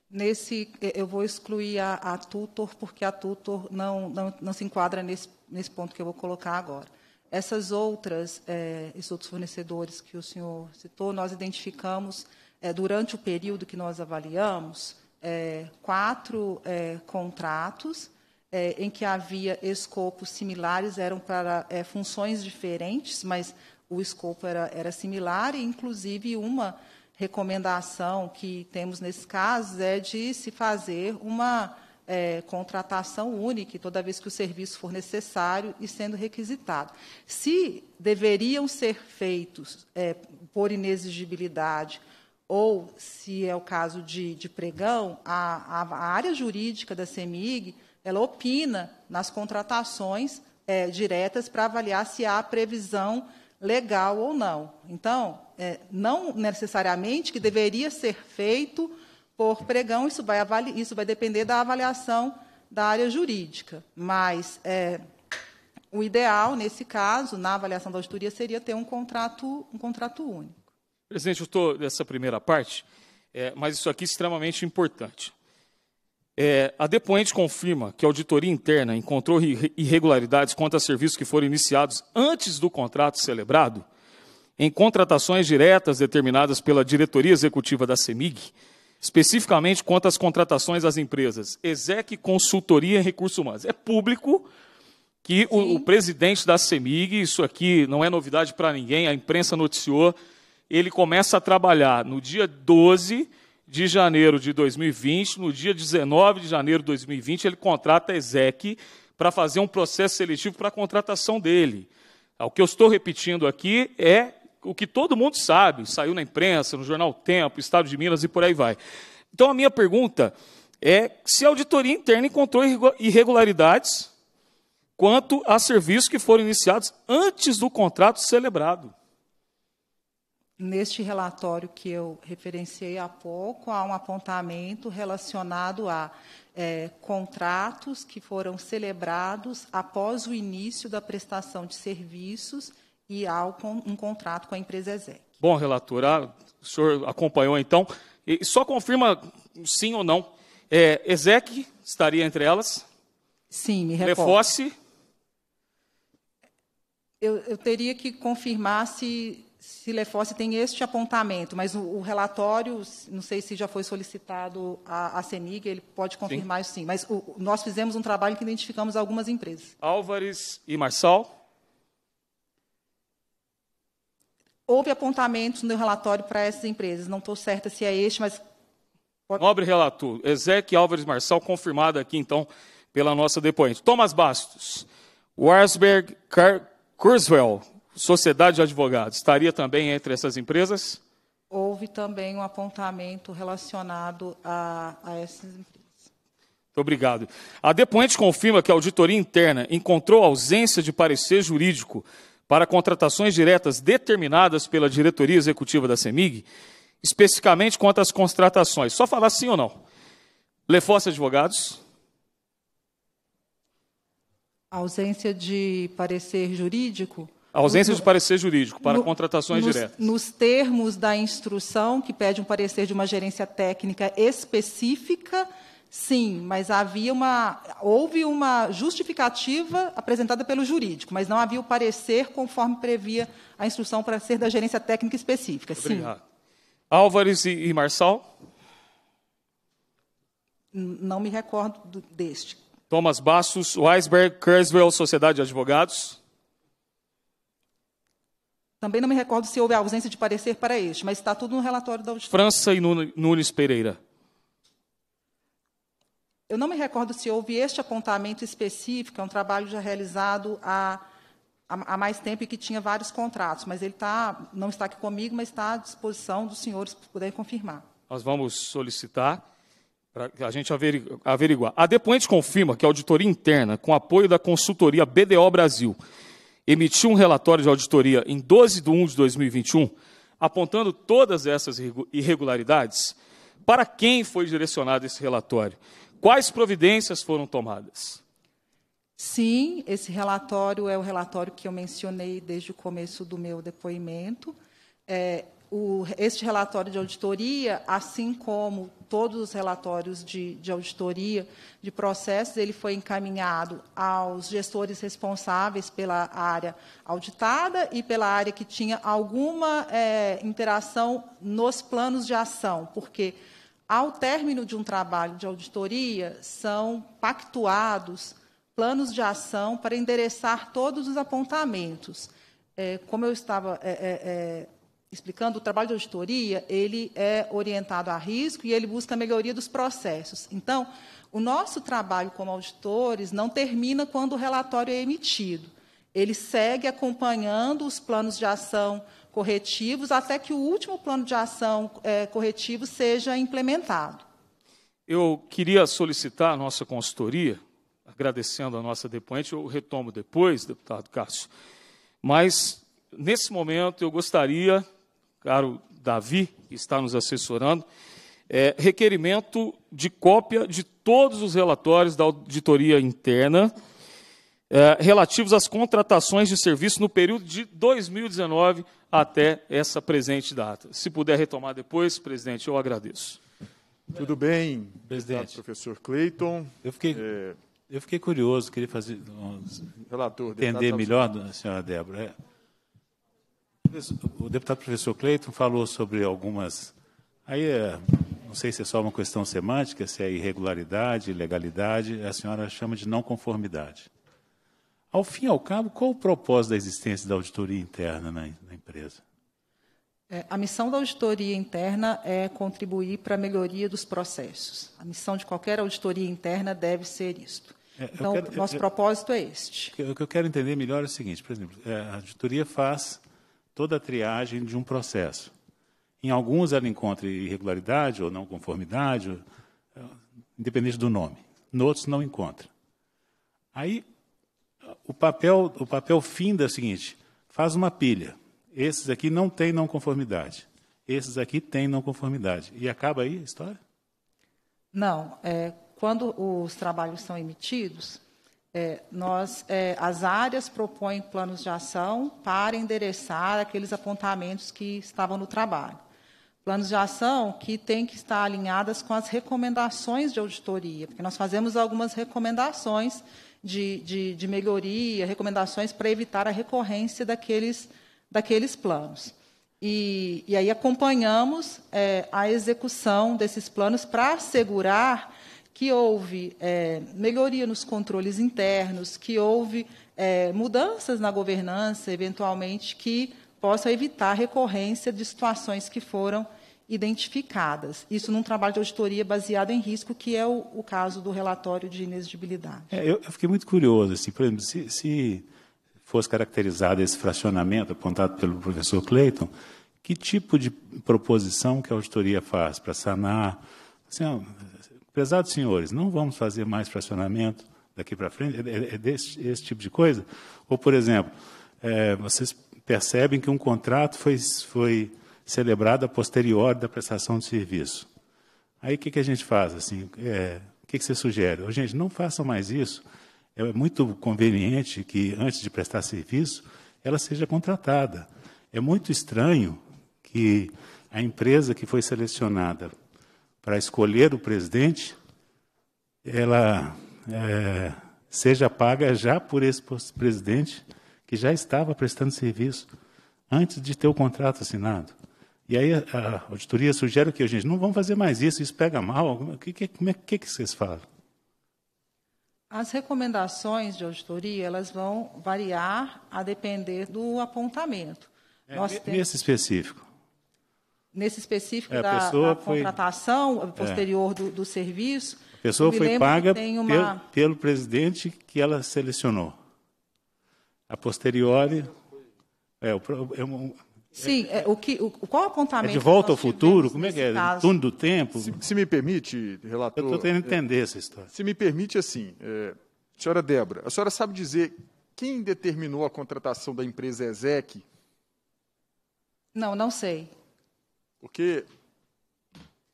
Nesse, eu vou excluir a, a tutor, porque a tutor não, não, não, se enquadra nesse, nesse ponto que eu vou colocar agora. Essas outras, é, esses outros fornecedores que o senhor citou, nós identificamos, é, durante o período que nós avaliamos, é, quatro é, contratos é, em que havia escopos similares, eram para é, funções diferentes, mas o escopo era, era similar, e inclusive uma recomendação que temos nesses casos é de se fazer uma é, contratação única, toda vez que o serviço for necessário e sendo requisitado. Se deveriam ser feitos é, por inexigibilidade ou, se é o caso de, de pregão, a, a, área jurídica da CEMIG ela opina nas contratações é, diretas para avaliar se há previsão legal ou não. Então, é, não necessariamente que deveria ser feito por pregão, isso vai, isso vai depender da avaliação da área jurídica, mas é, o ideal, nesse caso, na avaliação da auditoria, seria ter um contrato, um contrato único. Presidente, eu estou dessa primeira parte, é, mas isso aqui é extremamente importante. É, a depoente confirma que a auditoria interna encontrou irregularidades quanto a serviços que foram iniciados antes do contrato celebrado, em contratações diretas determinadas pela diretoria executiva da CEMIG, especificamente quanto às contratações das empresas Exec Consultoria em Recursos Humanos. É público que o, o presidente da CEMIG, isso aqui não é novidade para ninguém, a imprensa noticiou, ele começa a trabalhar no dia 12 de janeiro de 2020, no dia 19 de janeiro de 2020, ele contrata a ESEC para fazer um processo seletivo para a contratação dele. O que eu estou repetindo aqui é o que todo mundo sabe, saiu na imprensa, no jornal Tempo, Estado de Minas e por aí vai. Então a minha pergunta é se a auditoria interna encontrou irregularidades quanto a serviços que foram iniciados antes do contrato celebrado. Neste relatório que eu referenciei há pouco, há um apontamento relacionado a é, contratos que foram celebrados após o início da prestação de serviços e há um contrato com a empresa ESEC. Bom, relator, ah, o senhor acompanhou então. E só confirma sim ou não. É, ESEC estaria entre elas? Sim, me recordo. Lefosse? Eu, eu teria que confirmar se Cilefosse tem este apontamento, mas o, o, relatório, não sei se já foi solicitado à, à CENIG, ele pode confirmar sim. isso sim, mas o, nós fizemos um trabalho que identificamos algumas empresas. Álvares e Marçal. Houve apontamentos no relatório para essas empresas, não estou certa se é este, mas... Pode... Nobre relator, Ezequiel Álvares Marçal, confirmado aqui, então, pela nossa depoente. Thomas Bastos, Warsberg Kurzweil, Sociedade de Advogados estaria também entre essas empresas? Houve também um apontamento relacionado a, a essas empresas. Muito obrigado. A depoente confirma que a auditoria interna encontrou ausência de parecer jurídico para contratações diretas determinadas pela diretoria executiva da CEMIG, especificamente quanto às contratações. Só falar sim ou não. Lefosse Advogados. A ausência de parecer jurídico a ausência no, de parecer jurídico para no, contratações nos, diretas. Nos termos da instrução, que pede um parecer de uma gerência técnica específica, sim, mas havia uma houve uma justificativa apresentada pelo jurídico, mas não havia o parecer conforme previa a instrução para ser da gerência técnica específica. Obrigado. Sim. Álvares e Marçal? Não me recordo deste. Thomas Bastos, Weisberg, Kurzweil, Sociedade de Advogados. Também não me recordo se houve ausência de parecer para este, mas está tudo no relatório da auditoria. França e Nunes Pereira. Eu não me recordo se houve este apontamento específico, é um trabalho já realizado há, há, mais tempo e que tinha vários contratos, mas ele tá, não está aqui comigo, mas está à disposição dos senhores para poderem confirmar. Nós vamos solicitar para a gente averiguar. A depoente confirma que a auditoria interna, com apoio da consultoria BDO Brasil emitiu um relatório de auditoria em 12 de 1 de 2021, apontando todas essas irregularidades, para quem foi direcionado esse relatório? Quais providências foram tomadas? Sim, esse relatório é o relatório que eu mencionei desde o começo do meu depoimento. É, o, este relatório de auditoria, assim como todos os relatórios de, de, auditoria de processos, ele foi encaminhado aos gestores responsáveis pela área auditada e pela área que tinha alguma é, interação nos planos de ação, porque ao término de um trabalho de auditoria são pactuados planos de ação para endereçar todos os apontamentos. É, como eu estava é, é, é explicando, o trabalho de auditoria, ele é orientado a risco e ele busca a melhoria dos processos. Então, o nosso trabalho como auditores não termina quando o relatório é emitido. Ele segue acompanhando os planos de ação corretivos até que o último plano de ação é, corretivo seja implementado. Eu queria solicitar a nossa consultoria, agradecendo a nossa depoente, eu retomo depois, deputado Cássio, mas, nesse momento, eu gostaria caro Davi, que está nos assessorando, é, requerimento de cópia de todos os relatórios da auditoria interna é, relativos às contratações de serviço no período de 2019 até essa presente data. Se puder retomar depois, presidente, eu agradeço. Tudo bem, presidente. Professor Cleiton. Eu fiquei, é... eu fiquei curioso, queria fazer, um, relator, entender melhor, senhora Débora. É, o deputado professor Cleiton falou sobre algumas. Aí, é, não sei se é só uma questão semântica, se é irregularidade, ilegalidade, a senhora chama de não conformidade. Ao fim e ao cabo, qual o propósito da existência da auditoria interna na, na empresa? É, a missão da auditoria interna é contribuir para a melhoria dos processos. A missão de qualquer auditoria interna deve ser isto. É, então, quero, nosso eu, propósito é este. O que eu quero entender melhor é o seguinte: por exemplo, é, a auditoria faz toda a triagem de um processo. Em alguns ela encontra irregularidade ou não conformidade, eh, independente do nome. Noutros não encontra. Aí o papel, o papel fim é seguinte: faz uma pilha. Esses aqui não têm não conformidade. Esses aqui têm não conformidade. E acaba aí a história? Não. É, quando os trabalhos são emitidos, é, nós, é, as áreas propõem planos de ação para endereçar aqueles apontamentos que estavam no trabalho. Planos de ação que têm que estar alinhadas com as recomendações de auditoria, porque nós fazemos algumas recomendações de, de, de melhoria, recomendações para evitar a recorrência daqueles, daqueles planos. E, e aí acompanhamos é, a execução desses planos para assegurar que houve é, melhoria nos controles internos, que houve é, mudanças na governança, eventualmente, que possa evitar a recorrência de situações que foram identificadas. Isso num trabalho de auditoria baseado em risco, que é o, o caso do relatório de inexigibilidade. É, eu, eu, fiquei muito curioso, assim, por exemplo, se, se fosse caracterizado esse fracionamento apontado pelo professor Clayton, que tipo de proposição que a auditoria faz para sanar? Assim, Prezados senhores, não vamos fazer mais fracionamento daqui para frente, é, é, é desse, esse tipo de coisa? Ou, por exemplo, é, vocês percebem que um contrato foi, foi celebrado a posteriori da prestação de serviço. Aí o que, que a gente faz? Assim, é, o que, que você sugere? gente, não façam mais isso. É muito conveniente que, antes de prestar serviço, ela seja contratada. É muito estranho que a empresa que foi selecionada para escolher o presidente, ela é, seja paga já por esse presidente que já estava prestando serviço antes de ter o contrato assinado. E aí a auditoria sugere que a gente não vamos fazer mais isso, isso pega mal. O que, que, como é, que, que vocês falam? As recomendações de auditoria elas vão variar a depender do apontamento. É, Nós nesse temos... específico, nesse específico é, da, da, contratação foi, é. posterior é, do, do, serviço. A pessoa foi paga uma... pelo, pelo, presidente que ela selecionou. A posteriori. É, o, é um, Sim, é, o que, o, qual apontamento. É de volta ao futuro? Como é que é? Caso? Turno do tempo? Se, se, me permite, relator. Eu estou tentando é, entender essa história. Se me permite, assim, é, senhora Débora, a senhora sabe dizer quem determinou a contratação da empresa ESEC? Não, não sei. Porque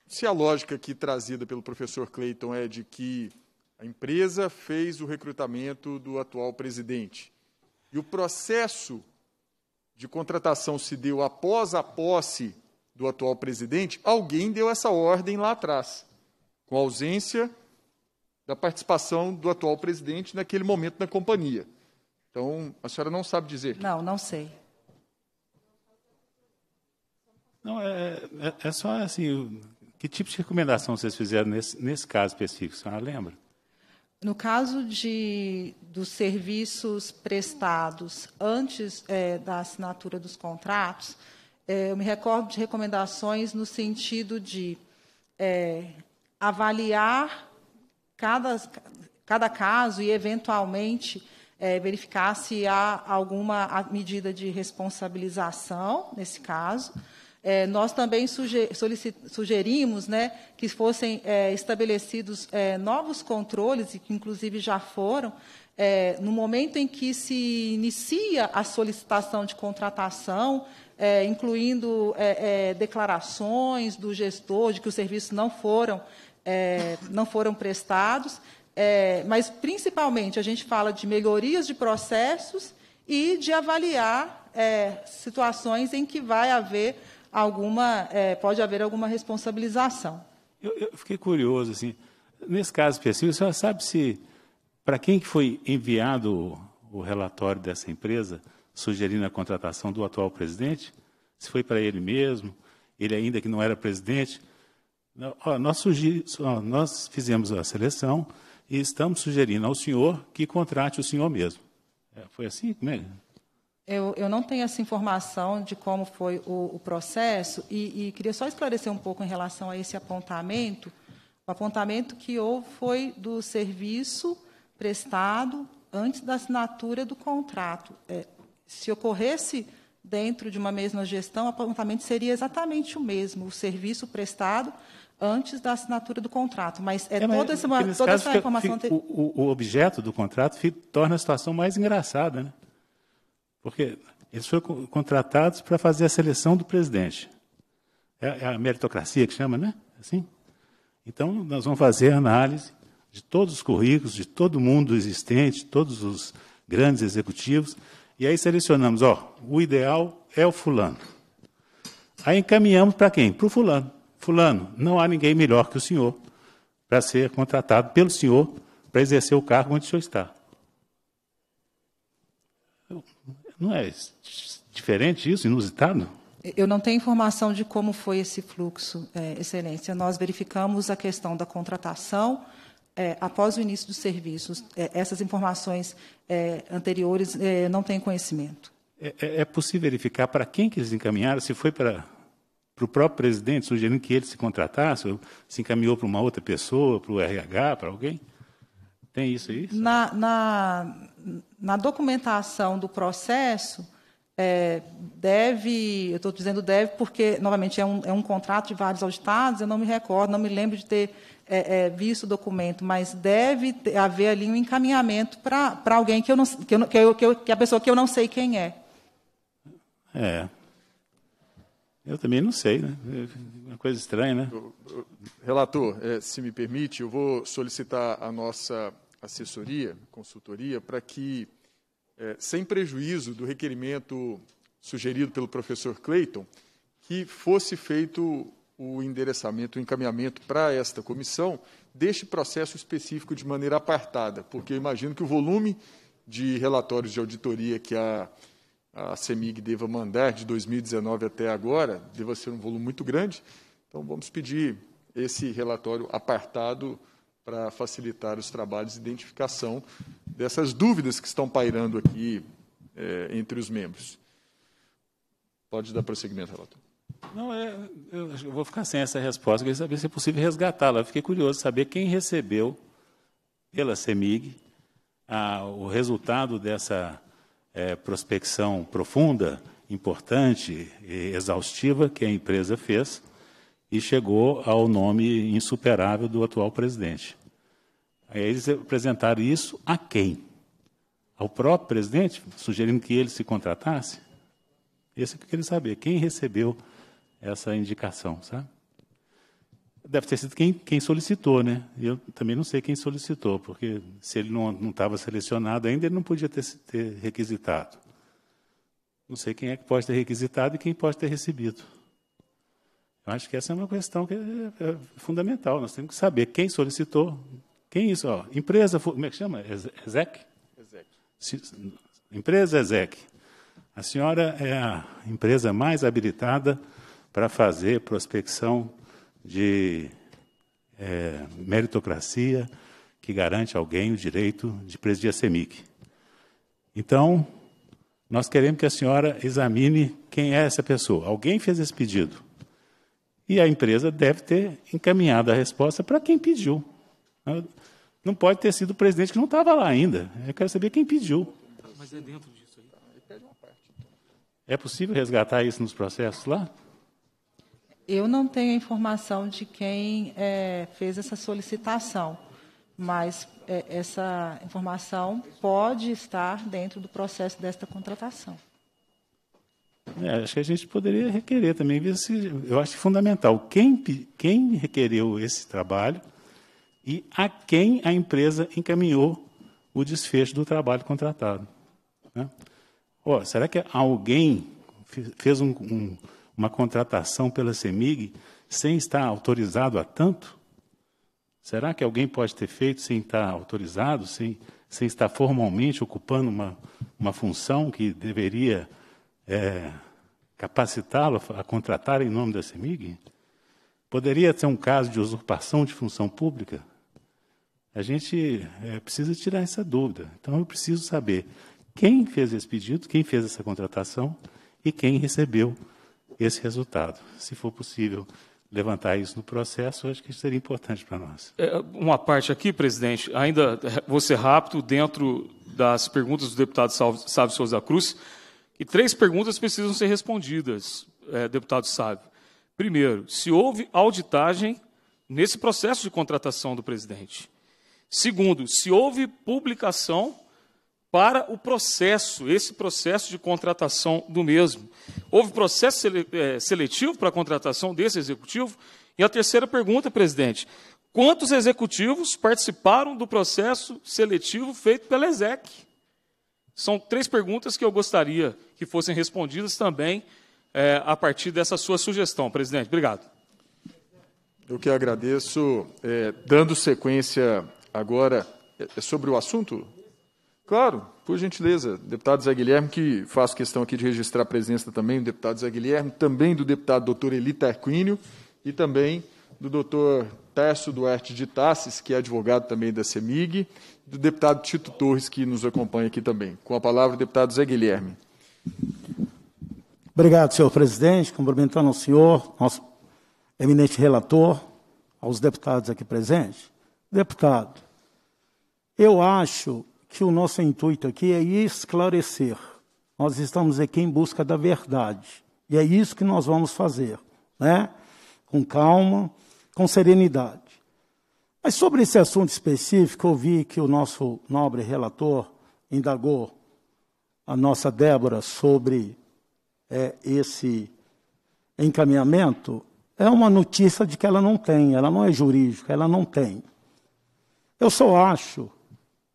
se a lógica aqui trazida pelo professor Clayton é de que a empresa fez o recrutamento do atual presidente e o processo de contratação se deu após a posse do atual presidente, alguém deu essa ordem lá atrás, com ausência da participação do atual presidente naquele momento na companhia. Então, a senhora não sabe dizer? Não, não sei. Não, é, é, é, é, só assim, que tipo de recomendação vocês fizeram nesse, nesse caso específico? A senhora lembra? No caso de, dos serviços prestados antes é, da assinatura dos contratos, é, eu me recordo de recomendações no sentido de é, avaliar cada, cada caso e, eventualmente, é, verificar se há alguma medida de responsabilização nesse caso. É, nós também sugerimos né, que fossem é, estabelecidos é, novos controles, e que inclusive já foram, é, no momento em que se inicia a solicitação de contratação, é, incluindo é, declarações do gestor de que os serviços não foram, não foram prestados, mas principalmente a gente fala de melhorias de processos e de avaliar situações em que vai haver alguma, é, pode haver alguma responsabilização. Eu, eu, fiquei curioso, assim, nesse caso específico, a senhora sabe se, para quem que foi enviado o, o relatório dessa empresa, sugerindo a contratação do atual presidente? Se foi para ele mesmo, ele ainda que não era presidente? Ó, nós, ó, nós fizemos a seleção e estamos sugerindo ao senhor que contrate o senhor mesmo. É, foi assim? Como é? Eu, eu, não tenho essa informação de como foi o, o processo e, e, queria só esclarecer um pouco em relação a esse apontamento. O apontamento que houve foi do serviço prestado antes da assinatura do contrato. É, se ocorresse dentro de uma mesma gestão, o apontamento seria exatamente o mesmo, o serviço prestado antes da assinatura do contrato. Mas é, é mas toda essa, toda essa informação. Fica, fica, o, o, objeto do contrato fica, torna a situação mais engraçada, né? Porque eles foram contratados para fazer a seleção do presidente. É, é a meritocracia que chama, né? Assim? Então, nós vamos fazer a análise de todos os currículos, de todo mundo existente, todos os grandes executivos, e aí selecionamos, ó, o ideal é o fulano. Aí encaminhamos para quem? Para o fulano. Fulano, não há ninguém melhor que o senhor para ser contratado pelo senhor para exercer o cargo onde o senhor está. Não é diferente isso, inusitado? Eu não tenho informação de como foi esse fluxo, é, Excelência. Nós verificamos a questão da contratação é, após o início dos serviços. É, essas informações é, anteriores é, não tenho conhecimento. É, é, possível verificar para quem que eles encaminharam? Se foi para, para o próprio presidente, sugerindo que ele se contratasse, ou se encaminhou para uma outra pessoa, para o RH, para alguém? Tem isso aí? Na, na, na documentação do processo, é, deve, eu estou dizendo deve porque, novamente, é um, é um contrato de vários auditados, eu não me recordo, não me lembro de ter é, é, visto o documento, mas deve haver ali um encaminhamento para alguém que eu não que, eu, que, eu, que, eu, que a pessoa que eu não sei quem é. É. Eu também não sei, né? Uma coisa estranha, né? Relator, é, se me permite, eu vou solicitar a nossa assessoria, consultoria, para que, é, sem prejuízo do requerimento sugerido pelo professor Clayton, que fosse feito o endereçamento, o encaminhamento para esta comissão deste processo específico de maneira apartada, porque eu imagino que o volume de relatórios de auditoria que a a CEMIG deva mandar de 2019 até agora, deva ser um volume muito grande. Então, vamos pedir esse relatório apartado para facilitar os trabalhos de identificação dessas dúvidas que estão pairando aqui é, entre os membros. Pode dar prosseguimento, relator. Não, é, eu, eu vou ficar sem essa resposta, queria saber se é possível resgatá-la. Fiquei curioso saber quem recebeu pela CEMIG a, ah, o resultado dessa é, prospecção profunda, importante e exaustiva que a empresa fez e chegou ao nome insuperável do atual presidente. Aí eles apresentaram isso a quem? Ao próprio presidente, sugerindo que ele se contratasse? Esse é que eu queria saber, quem recebeu essa indicação, sabe? Deve ter sido quem, quem solicitou, né? Eu também não sei quem solicitou, porque se ele não estava selecionado ainda, ele não podia ter, ter requisitado. Não sei quem é que pode ter requisitado e quem pode ter recebido. Eu acho que essa é uma questão que é, é, é fundamental. Nós temos que saber quem solicitou, quem isso, ó, empresa, como é que chama? ESEC? ESEC. empresa ESEC. A senhora é a empresa mais habilitada para fazer prospecção de é, meritocracia que garante alguém o direito de presidir a CEMIC. Então, nós queremos que a senhora examine quem é essa pessoa. Alguém fez esse pedido. E a empresa deve ter encaminhado a resposta para quem pediu. Não pode ter sido o presidente que não estava lá ainda. Eu quero saber quem pediu. Mas é dentro disso aí. É possível resgatar isso nos processos lá? Eu não tenho informação de quem é, fez essa solicitação, mas é, essa informação pode estar dentro do processo desta contratação. É, acho que a gente poderia requerer também, eu acho fundamental quem, quem requereu esse trabalho e a quem a empresa encaminhou o desfecho do trabalho contratado. Né? Oh, será que alguém fez um, um uma contratação pela CEMIG sem estar autorizado a tanto? Será que alguém pode ter feito sem estar autorizado, sem, sem estar formalmente ocupando uma, uma função que deveria é, capacitá-lo a contratar em nome da CEMIG? Poderia ser um caso de usurpação de função pública? A gente é, precisa tirar essa dúvida. Então, eu preciso saber quem fez esse pedido, quem fez essa contratação e quem recebeu esse resultado. Se for possível levantar isso no processo, acho que seria importante para nós. É, uma parte aqui, presidente, ainda vou ser rápido, dentro das perguntas do deputado Sávio Souza Cruz, e três perguntas precisam ser respondidas, é, deputado Sávio. Primeiro, se houve auditagem nesse processo de contratação do presidente. Segundo, se houve publicação para o processo, esse processo de contratação do mesmo. Houve processo é, seletivo para a contratação desse executivo? E a terceira pergunta, presidente: quantos executivos participaram do processo seletivo feito pela ESEC? São três perguntas que eu gostaria que fossem respondidas também é, a partir dessa sua sugestão, presidente. Obrigado. Eu que agradeço. É, dando sequência agora é, é sobre o assunto, Claro, por gentileza, deputado Zé Guilherme, que faço questão aqui de registrar a presença também do deputado Zé Guilherme, também do deputado doutor Eli Tarquínio e também do doutor Tércio Duarte de Tassis, que é advogado também da CEMIG, do deputado Tito Torres, que nos acompanha aqui também. Com a palavra, o deputado Zé Guilherme. Obrigado, senhor presidente. Cumprimentando ao senhor, nosso eminente relator, aos deputados aqui presentes. Deputado, eu acho que o nosso intuito aqui é esclarecer. Nós estamos aqui em busca da verdade. E é isso que nós vamos fazer, né? Com calma, com serenidade. Mas sobre esse assunto específico, eu vi que o nosso nobre relator indagou a nossa Débora sobre é, esse encaminhamento. É uma notícia de que ela não tem, ela não é jurídica, ela não tem. Eu só acho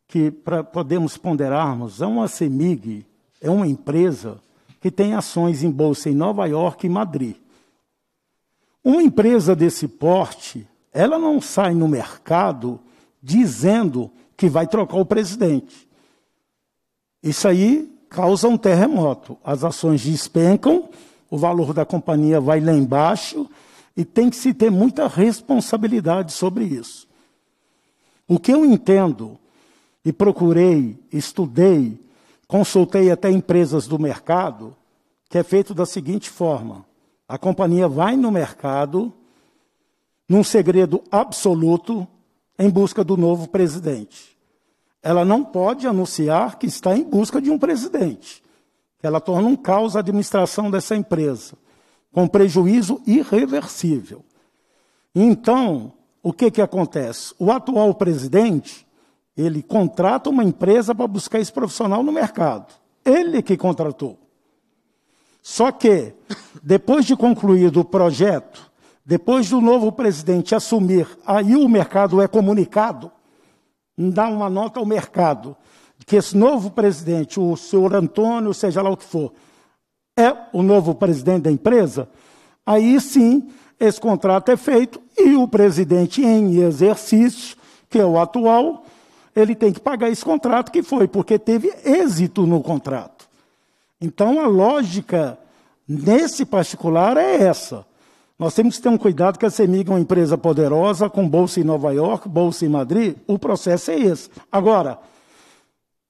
que para ponderarmos, é uma CEMIG é uma empresa que tem ações em bolsa em Nova York e Madrid. Uma empresa desse porte, ela não sai no mercado dizendo que vai trocar o presidente. Isso aí causa um terremoto. As ações despencam, o valor da companhia vai lá embaixo e tem que se ter muita responsabilidade sobre isso. O que eu entendo e procurei, estudei, consultei até empresas do mercado, que é feito da seguinte forma: a companhia vai no mercado, num segredo absoluto, em busca do novo presidente. Ela não pode anunciar que está em busca de um presidente. Ela torna um caos a administração dessa empresa, com prejuízo irreversível. Então, o que, que acontece? O atual presidente ele contrata uma empresa para buscar esse profissional no mercado. Ele que contratou. Só que, depois de concluído o projeto, depois do novo presidente assumir, aí o mercado é comunicado, dá uma nota ao mercado, que esse novo presidente, o senhor Antônio, seja lá o que for, é o novo presidente da empresa, aí sim esse contrato é feito e o presidente em exercício, que é o atual, ele tem que pagar esse contrato que foi, porque teve êxito no contrato. Então a lógica nesse particular é essa. Nós temos que ter um cuidado que a CEMIG é uma empresa poderosa, com bolsa em Nova York, bolsa em Madrid, o processo é esse. Agora,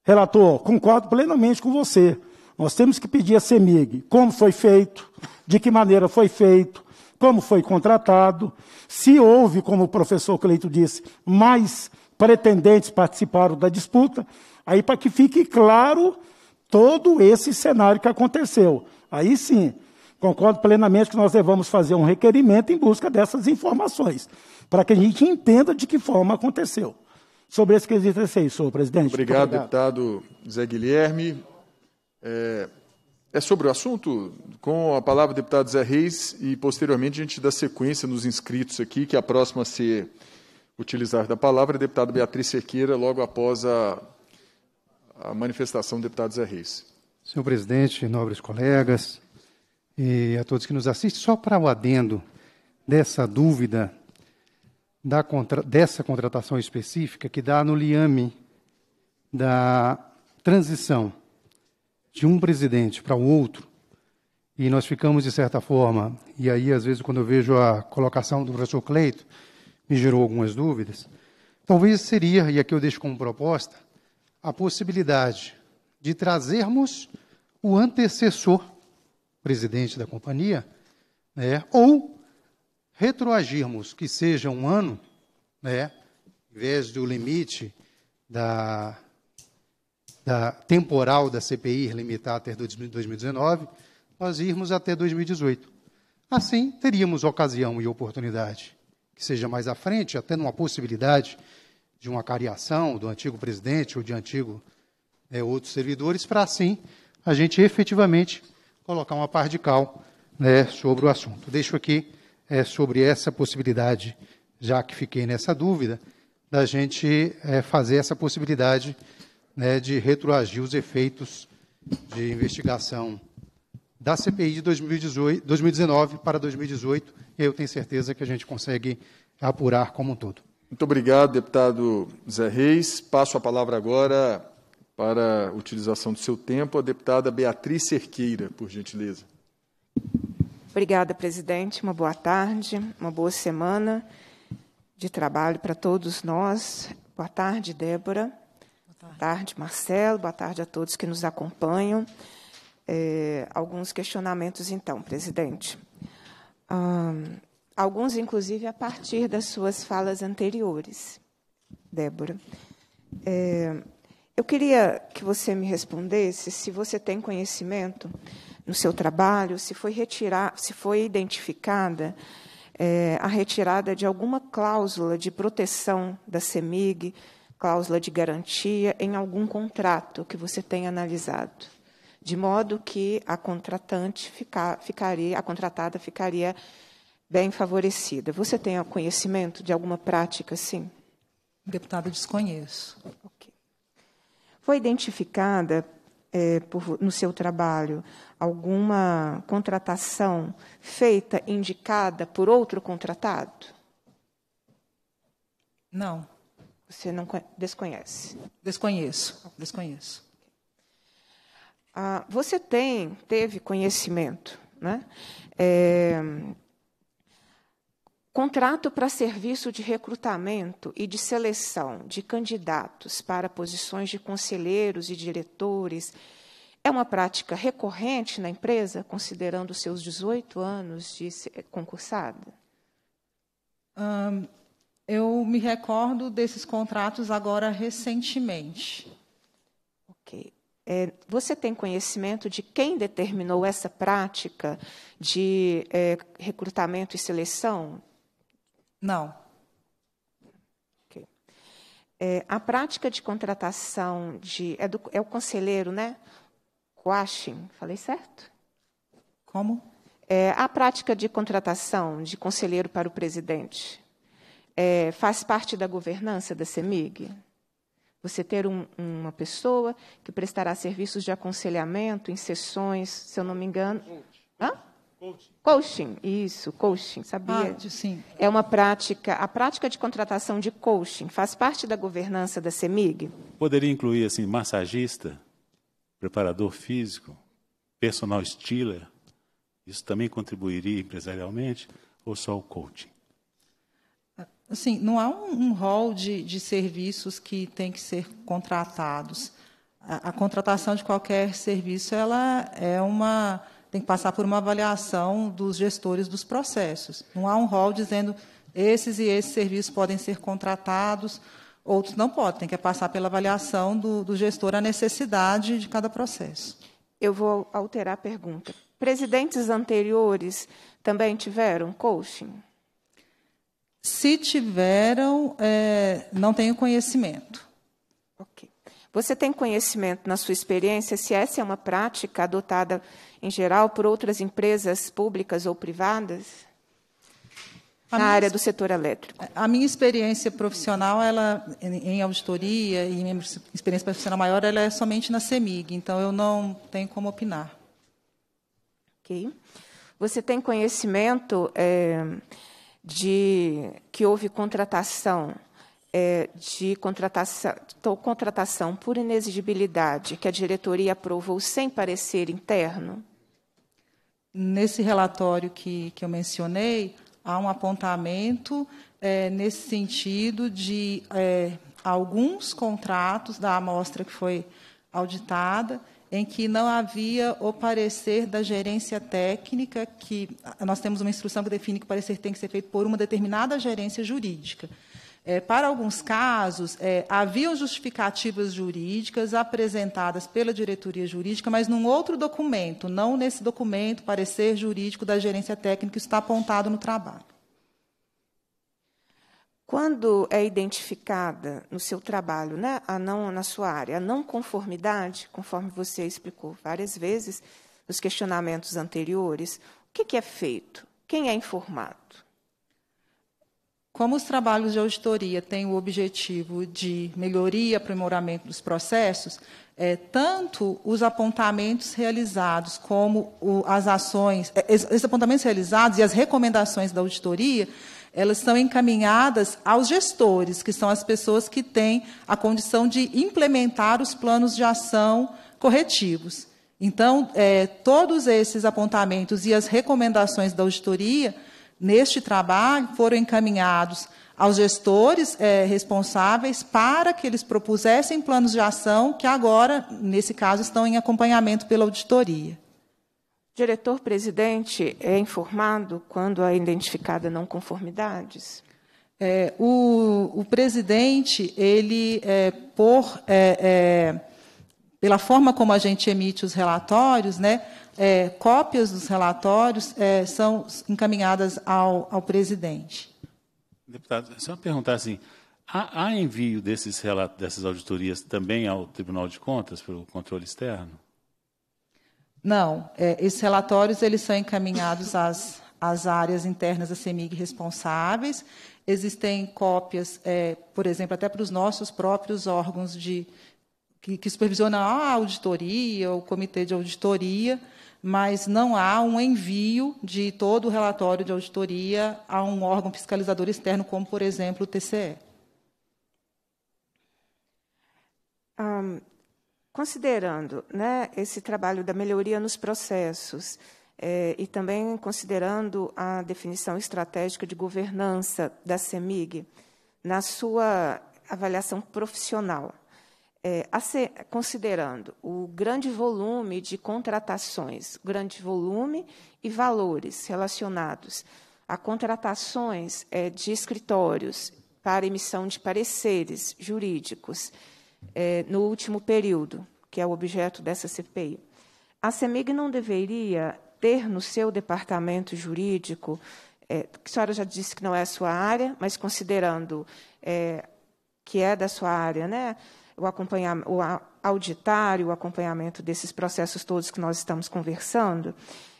relator, concordo plenamente com você. Nós temos que pedir a CEMIG como foi feito, de que maneira foi feito, como foi contratado, se houve, como o professor Cleito disse, mais pretendentes participaram da disputa, aí para que fique claro todo esse cenário que aconteceu. Aí sim, concordo plenamente que nós devemos fazer um requerimento em busca dessas informações, para que a gente entenda de que forma aconteceu. Sobre esse quesito, é isso, senhor presidente. Obrigado, Obrigado, deputado Zé Guilherme. É, é sobre o assunto, com a palavra deputado Zé Reis, e posteriormente a gente dá sequência nos inscritos aqui, que é a próxima a utilizar da palavra, a deputada Beatriz Sequeira, logo após a, a manifestação do deputado Zé Reis. Senhor presidente, nobres colegas e a todos que nos assistem, só para o adendo dessa dúvida da contra, dessa contratação específica que dá no liame da transição de um presidente para o outro, e nós ficamos, de certa forma, e aí às vezes quando eu vejo a colocação do professor Cleito, me gerou algumas dúvidas, talvez seria, e aqui eu deixo como proposta, a possibilidade de trazermos o antecessor, presidente da companhia, né, ou retroagirmos que seja um ano, né, em vez do limite da, da temporal da CPI limitar até 2019, nós irmos até 2018. Assim, teríamos ocasião e oportunidade que seja mais à frente, até numa possibilidade de uma cariação do antigo presidente ou de antigo é, outros servidores, para assim a gente efetivamente colocar uma par de cal né, sobre o assunto. Deixo aqui é, sobre essa possibilidade, já que fiquei nessa dúvida, da gente é, fazer essa possibilidade né, de retroagir os efeitos de investigação da CPI de 2018, 2019 para 2018, e eu tenho certeza que a gente consegue apurar como um todo. Muito obrigado, deputado Zé Reis. Passo a palavra agora para a utilização do seu tempo a deputada Beatriz Cerqueira, por gentileza. Obrigada, presidente. Uma boa tarde, uma boa semana de trabalho para todos nós. Boa tarde, Débora. Boa tarde, boa tarde Marcelo. Boa tarde a todos que nos acompanham é, alguns questionamentos, então, presidente. Ah, alguns, inclusive, a partir das suas falas anteriores, Débora. É, eu queria que você me respondesse se você tem conhecimento no seu trabalho, se foi retirar, se foi identificada é, a retirada de alguma cláusula de proteção da CEMIG, cláusula de garantia em algum contrato que você tenha analisado de modo que a contratante ficar, ficaria, a contratada ficaria bem favorecida. Você tem conhecimento de alguma prática assim? Deputada, desconheço. Okay. Foi identificada é, por, no seu trabalho alguma contratação feita indicada por outro contratado? Não. Você não desconhece? Desconheço, desconheço. Ah, você tem, teve conhecimento, né? É, contrato para serviço de recrutamento e de seleção de candidatos para posições de conselheiros e diretores é uma prática recorrente na empresa, considerando seus 18 anos de concursada? eu me recordo desses contratos agora recentemente. Ok é, você tem conhecimento de quem determinou essa prática de é, recrutamento e seleção? Não. Okay. É, a prática de contratação de é, do, é o conselheiro, né? Coaching, falei certo? Como? É, a prática de contratação de conselheiro para o presidente é, faz parte da governança da CEMIG? Você ter um, uma pessoa que prestará serviços de aconselhamento em sessões, se eu não me engano. Hã? Coaching. coaching. isso, coaching, sabia? Ah, sim. É uma prática, a prática de contratação de coaching faz parte da governança da CEMIG? Poderia incluir, assim, massagista, preparador físico, personal styler, isso também contribuiria empresarialmente ou só o coaching? assim, não há um, um rol de, de serviços que tem que ser contratados. A, a, contratação de qualquer serviço, ela é uma tem que passar por uma avaliação dos gestores dos processos. Não há um rol dizendo esses e esses serviços podem ser contratados, outros não podem. Tem que passar pela avaliação do, do gestor a necessidade de cada processo. Eu vou alterar a pergunta. Presidentes anteriores também tiveram coaching? Se tiveram, é, não tenho conhecimento. Ok. Você tem conhecimento na sua experiência se essa é uma prática adotada em geral por outras empresas públicas ou privadas? A na área do setor elétrico. A minha experiência profissional, ela em auditoria e minha experiência profissional maior, ela é somente na CEMIG, então eu não tenho como opinar. Ok. Você tem conhecimento é, de que houve contratação é, de contratação, contratação por inexigibilidade que a diretoria aprovou sem parecer interno? Nesse relatório que, que eu mencionei, há um apontamento é, nesse sentido de é, alguns contratos da amostra que foi auditada em que não havia o parecer da gerência técnica, que nós temos uma instrução que define que o parecer tem que ser feito por uma determinada gerência jurídica. É, para alguns casos, é, haviam justificativas jurídicas apresentadas pela diretoria jurídica, mas num outro documento, não nesse documento, parecer jurídico da gerência técnica, que está apontado no trabalho. Quando é identificada no seu trabalho, né, a não, na sua área, a não conformidade, conforme você explicou várias vezes nos questionamentos anteriores, o que, que é feito? Quem é informado? Como os trabalhos de auditoria têm o objetivo de melhoria e aprimoramento dos processos, é, tanto os apontamentos realizados como o, as ações, é, esses apontamentos realizados e as recomendações da auditoria elas são encaminhadas aos gestores, que são as pessoas que têm a condição de implementar os planos de ação corretivos. Então, é, todos esses apontamentos e as recomendações da auditoria, neste trabalho, foram encaminhados aos gestores é, responsáveis para que eles propusessem planos de ação que agora, nesse caso, estão em acompanhamento pela auditoria diretor-presidente é informado quando há identificada não conformidades? É, o, o, presidente, ele, é, por, é, é pela forma como a gente emite os relatórios, né, é, cópias dos relatórios é, são encaminhadas ao, ao, presidente. Deputado, só perguntar assim, há, há envio desses dessas auditorias também ao Tribunal de Contas, pelo controle externo? Não, é, esses relatórios eles são encaminhados às, às áreas internas da CEMIG responsáveis. Existem cópias, é, por exemplo, até para os nossos próprios órgãos de que, que supervisionam a auditoria, o comitê de auditoria, mas não há um envio de todo o relatório de auditoria a um órgão fiscalizador externo, como, por exemplo, o TCE. Um, Considerando né, esse trabalho da melhoria nos processos é, e também considerando a definição estratégica de governança da CEMIG, na sua avaliação profissional, é, considerando o grande volume de contratações, grande volume e valores relacionados a contratações é, de escritórios para emissão de pareceres jurídicos, é, no último período, que é o objeto dessa CPI. A CEMIG não deveria ter no seu departamento jurídico, é, que a senhora já disse que não é a sua área, mas considerando é, que é da sua área, né? o, acompanhamento, o auditário, o acompanhamento desses processos todos que nós estamos conversando,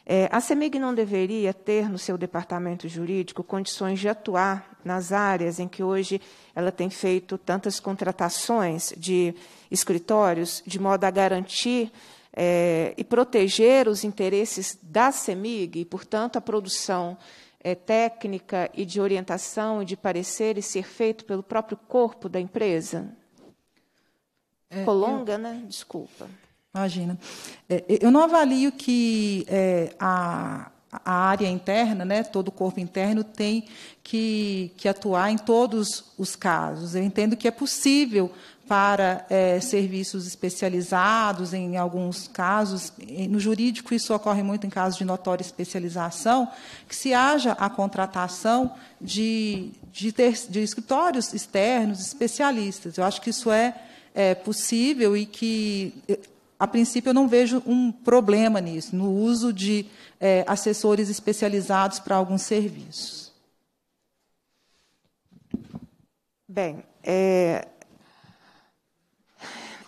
é, a CEMIG não deveria ter no seu departamento jurídico condições de atuar nas áreas em que hoje ela tem feito tantas contratações de escritórios, de modo a garantir é, e proteger os interesses da CEMIG e, portanto, a produção é, técnica e de orientação e de pareceres ser feito pelo próprio corpo da empresa? É, Colonga, eu... né? Desculpa. Imagina. É, eu não avalio que é, a a área interna, né, todo o corpo interno tem que, que atuar em todos os casos. Eu entendo que é possível para é, serviços especializados, em alguns casos, no jurídico isso ocorre muito em casos de notória especialização, que se haja a contratação de, de, ter, de escritórios externos especialistas. Eu acho que isso é, é possível e que a princípio, eu não vejo um problema nisso, no uso de é, assessores especializados para alguns serviços. Bem, é,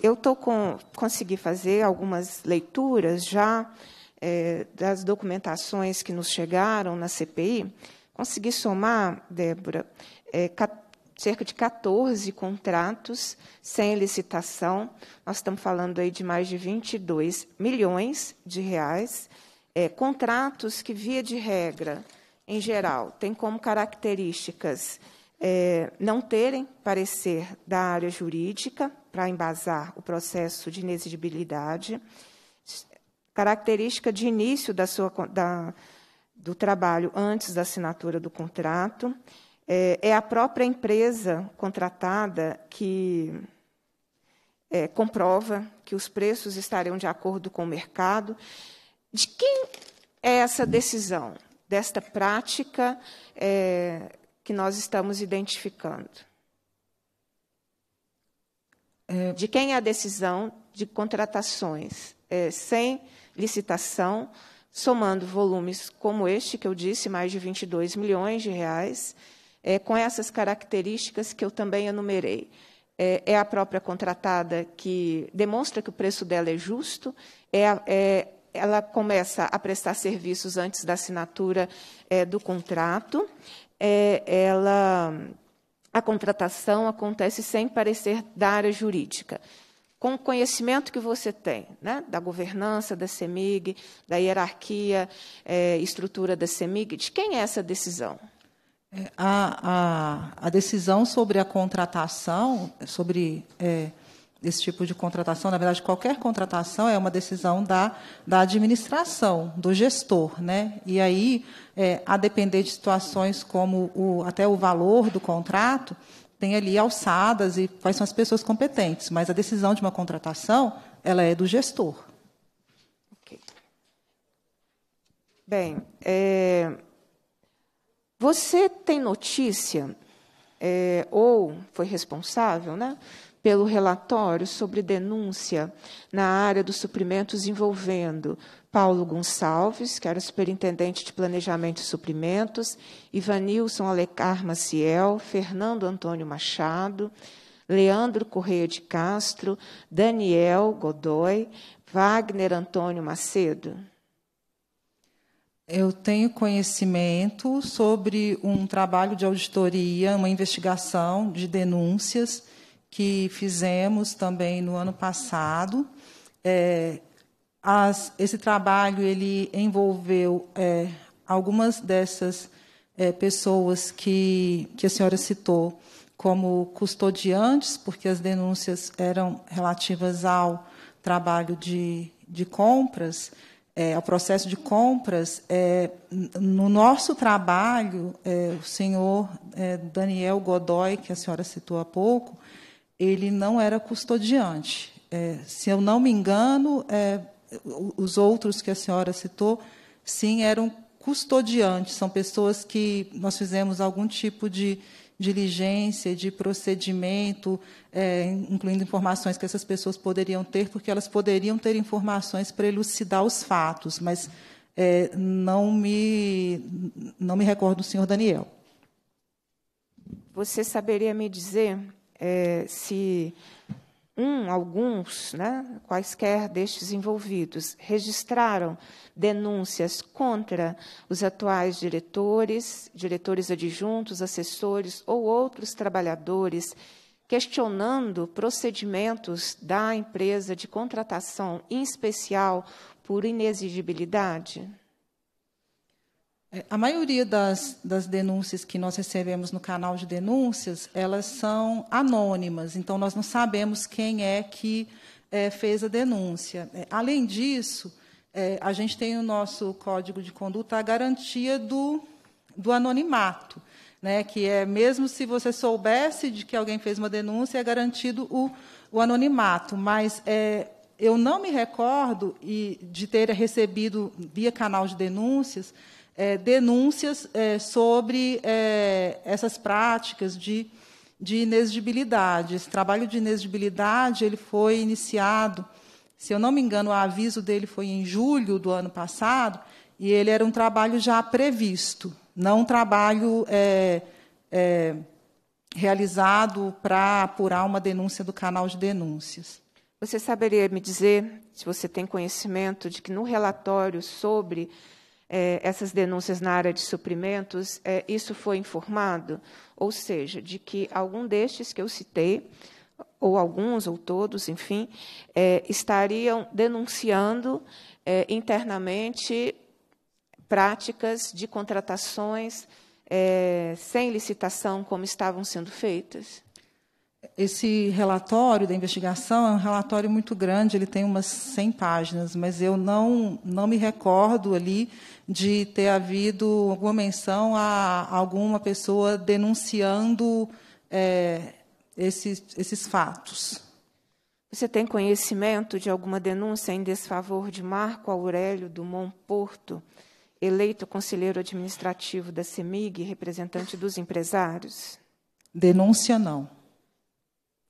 eu tô com, consegui fazer algumas leituras já é, das documentações que nos chegaram na CPI. Consegui somar, Débora, é, 14 cerca de 14 contratos sem licitação. Nós estamos falando aí de mais de 22 milhões de reais. É, contratos que, via de regra, em geral, têm como características é, não terem parecer da área jurídica para embasar o processo de inexigibilidade, característica de início da sua, da, do trabalho antes da assinatura do contrato, é, é a própria empresa contratada que é, comprova que os preços estariam de acordo com o mercado. De quem é essa decisão, desta prática é, que nós estamos identificando? É. De quem é a decisão de contratações é, sem licitação, somando volumes como este que eu disse, mais de 22 milhões de reais, é, com essas características que eu também enumerei. É, é, a própria contratada que demonstra que o preço dela é justo, é, é ela começa a prestar serviços antes da assinatura é, do contrato. É, ela, a contratação acontece sem parecer da área jurídica. Com o conhecimento que você tem né, da governança da CEMIG, da hierarquia, é, estrutura da CEMIG, de quem é essa decisão? É, a, a, a decisão sobre a contratação, sobre é, esse tipo de contratação, na verdade, qualquer contratação é uma decisão da, da administração, do gestor. Né? E aí, é, a depender de situações como o, até o valor do contrato, tem ali alçadas e quais são as pessoas competentes, mas a decisão de uma contratação, ela é do gestor. Okay. Bem, é, você tem notícia, é, ou foi responsável, né, pelo relatório sobre denúncia na área dos suprimentos envolvendo Paulo Gonçalves, que era superintendente de planejamento e suprimentos, Ivanilson Alecar Maciel, Fernando Antônio Machado, Leandro Correia de Castro, Daniel Godoy, Wagner Antônio Macedo. Eu tenho conhecimento sobre um trabalho de auditoria, uma investigação de denúncias que fizemos também no ano passado. É, as, esse trabalho ele envolveu é, algumas dessas é, pessoas que, que a senhora citou como custodiantes, porque as denúncias eram relativas ao trabalho de, de compras é, ao processo de compras, é, no nosso trabalho, é, o senhor é, Daniel Godoy, que a senhora citou há pouco, ele não era custodiante. É, se eu não me engano, é, os outros que a senhora citou, sim, eram custodiantes, são pessoas que nós fizemos algum tipo de diligência, de procedimento, é, incluindo informações que essas pessoas poderiam ter, porque elas poderiam ter informações para elucidar os fatos, mas é, não, me, não me recordo do senhor Daniel. Você saberia me dizer é, se um, alguns, né, quaisquer destes envolvidos, registraram denúncias contra os atuais diretores, diretores adjuntos, assessores ou outros trabalhadores, questionando procedimentos da empresa de contratação, em especial por inexigibilidade? É, a maioria das, das, denúncias que nós recebemos no canal de denúncias, elas são anônimas, então nós não sabemos quem é que é, fez a denúncia. É, além disso, é, a gente tem o nosso código de conduta a garantia do, do anonimato, né, que é mesmo se você soubesse de que alguém fez uma denúncia, é garantido o, o anonimato, mas é, eu não me recordo de ter recebido via canal de denúncias é, denúncias é, sobre é, essas práticas de, de inexigibilidade. Esse trabalho de inexigibilidade ele foi iniciado, se eu não me engano, o aviso dele foi em julho do ano passado, e ele era um trabalho já previsto, não um trabalho é, é, realizado para apurar uma denúncia do canal de denúncias. Você saberia me dizer, se você tem conhecimento, de que no relatório sobre é, essas denúncias na área de suprimentos, é, isso foi informado? Ou seja, de que algum destes que eu citei, ou alguns, ou todos, enfim, é, estariam denunciando é, internamente práticas de contratações é, sem licitação, como estavam sendo feitas? Esse relatório da investigação é um relatório muito grande, ele tem umas 100 páginas, mas eu não, não me recordo ali de ter havido alguma menção a alguma pessoa denunciando é, esses, esses fatos. Você tem conhecimento de alguma denúncia em desfavor de Marco Aurélio Dumont Porto, eleito conselheiro administrativo da CEMIG, representante dos empresários? Denúncia não.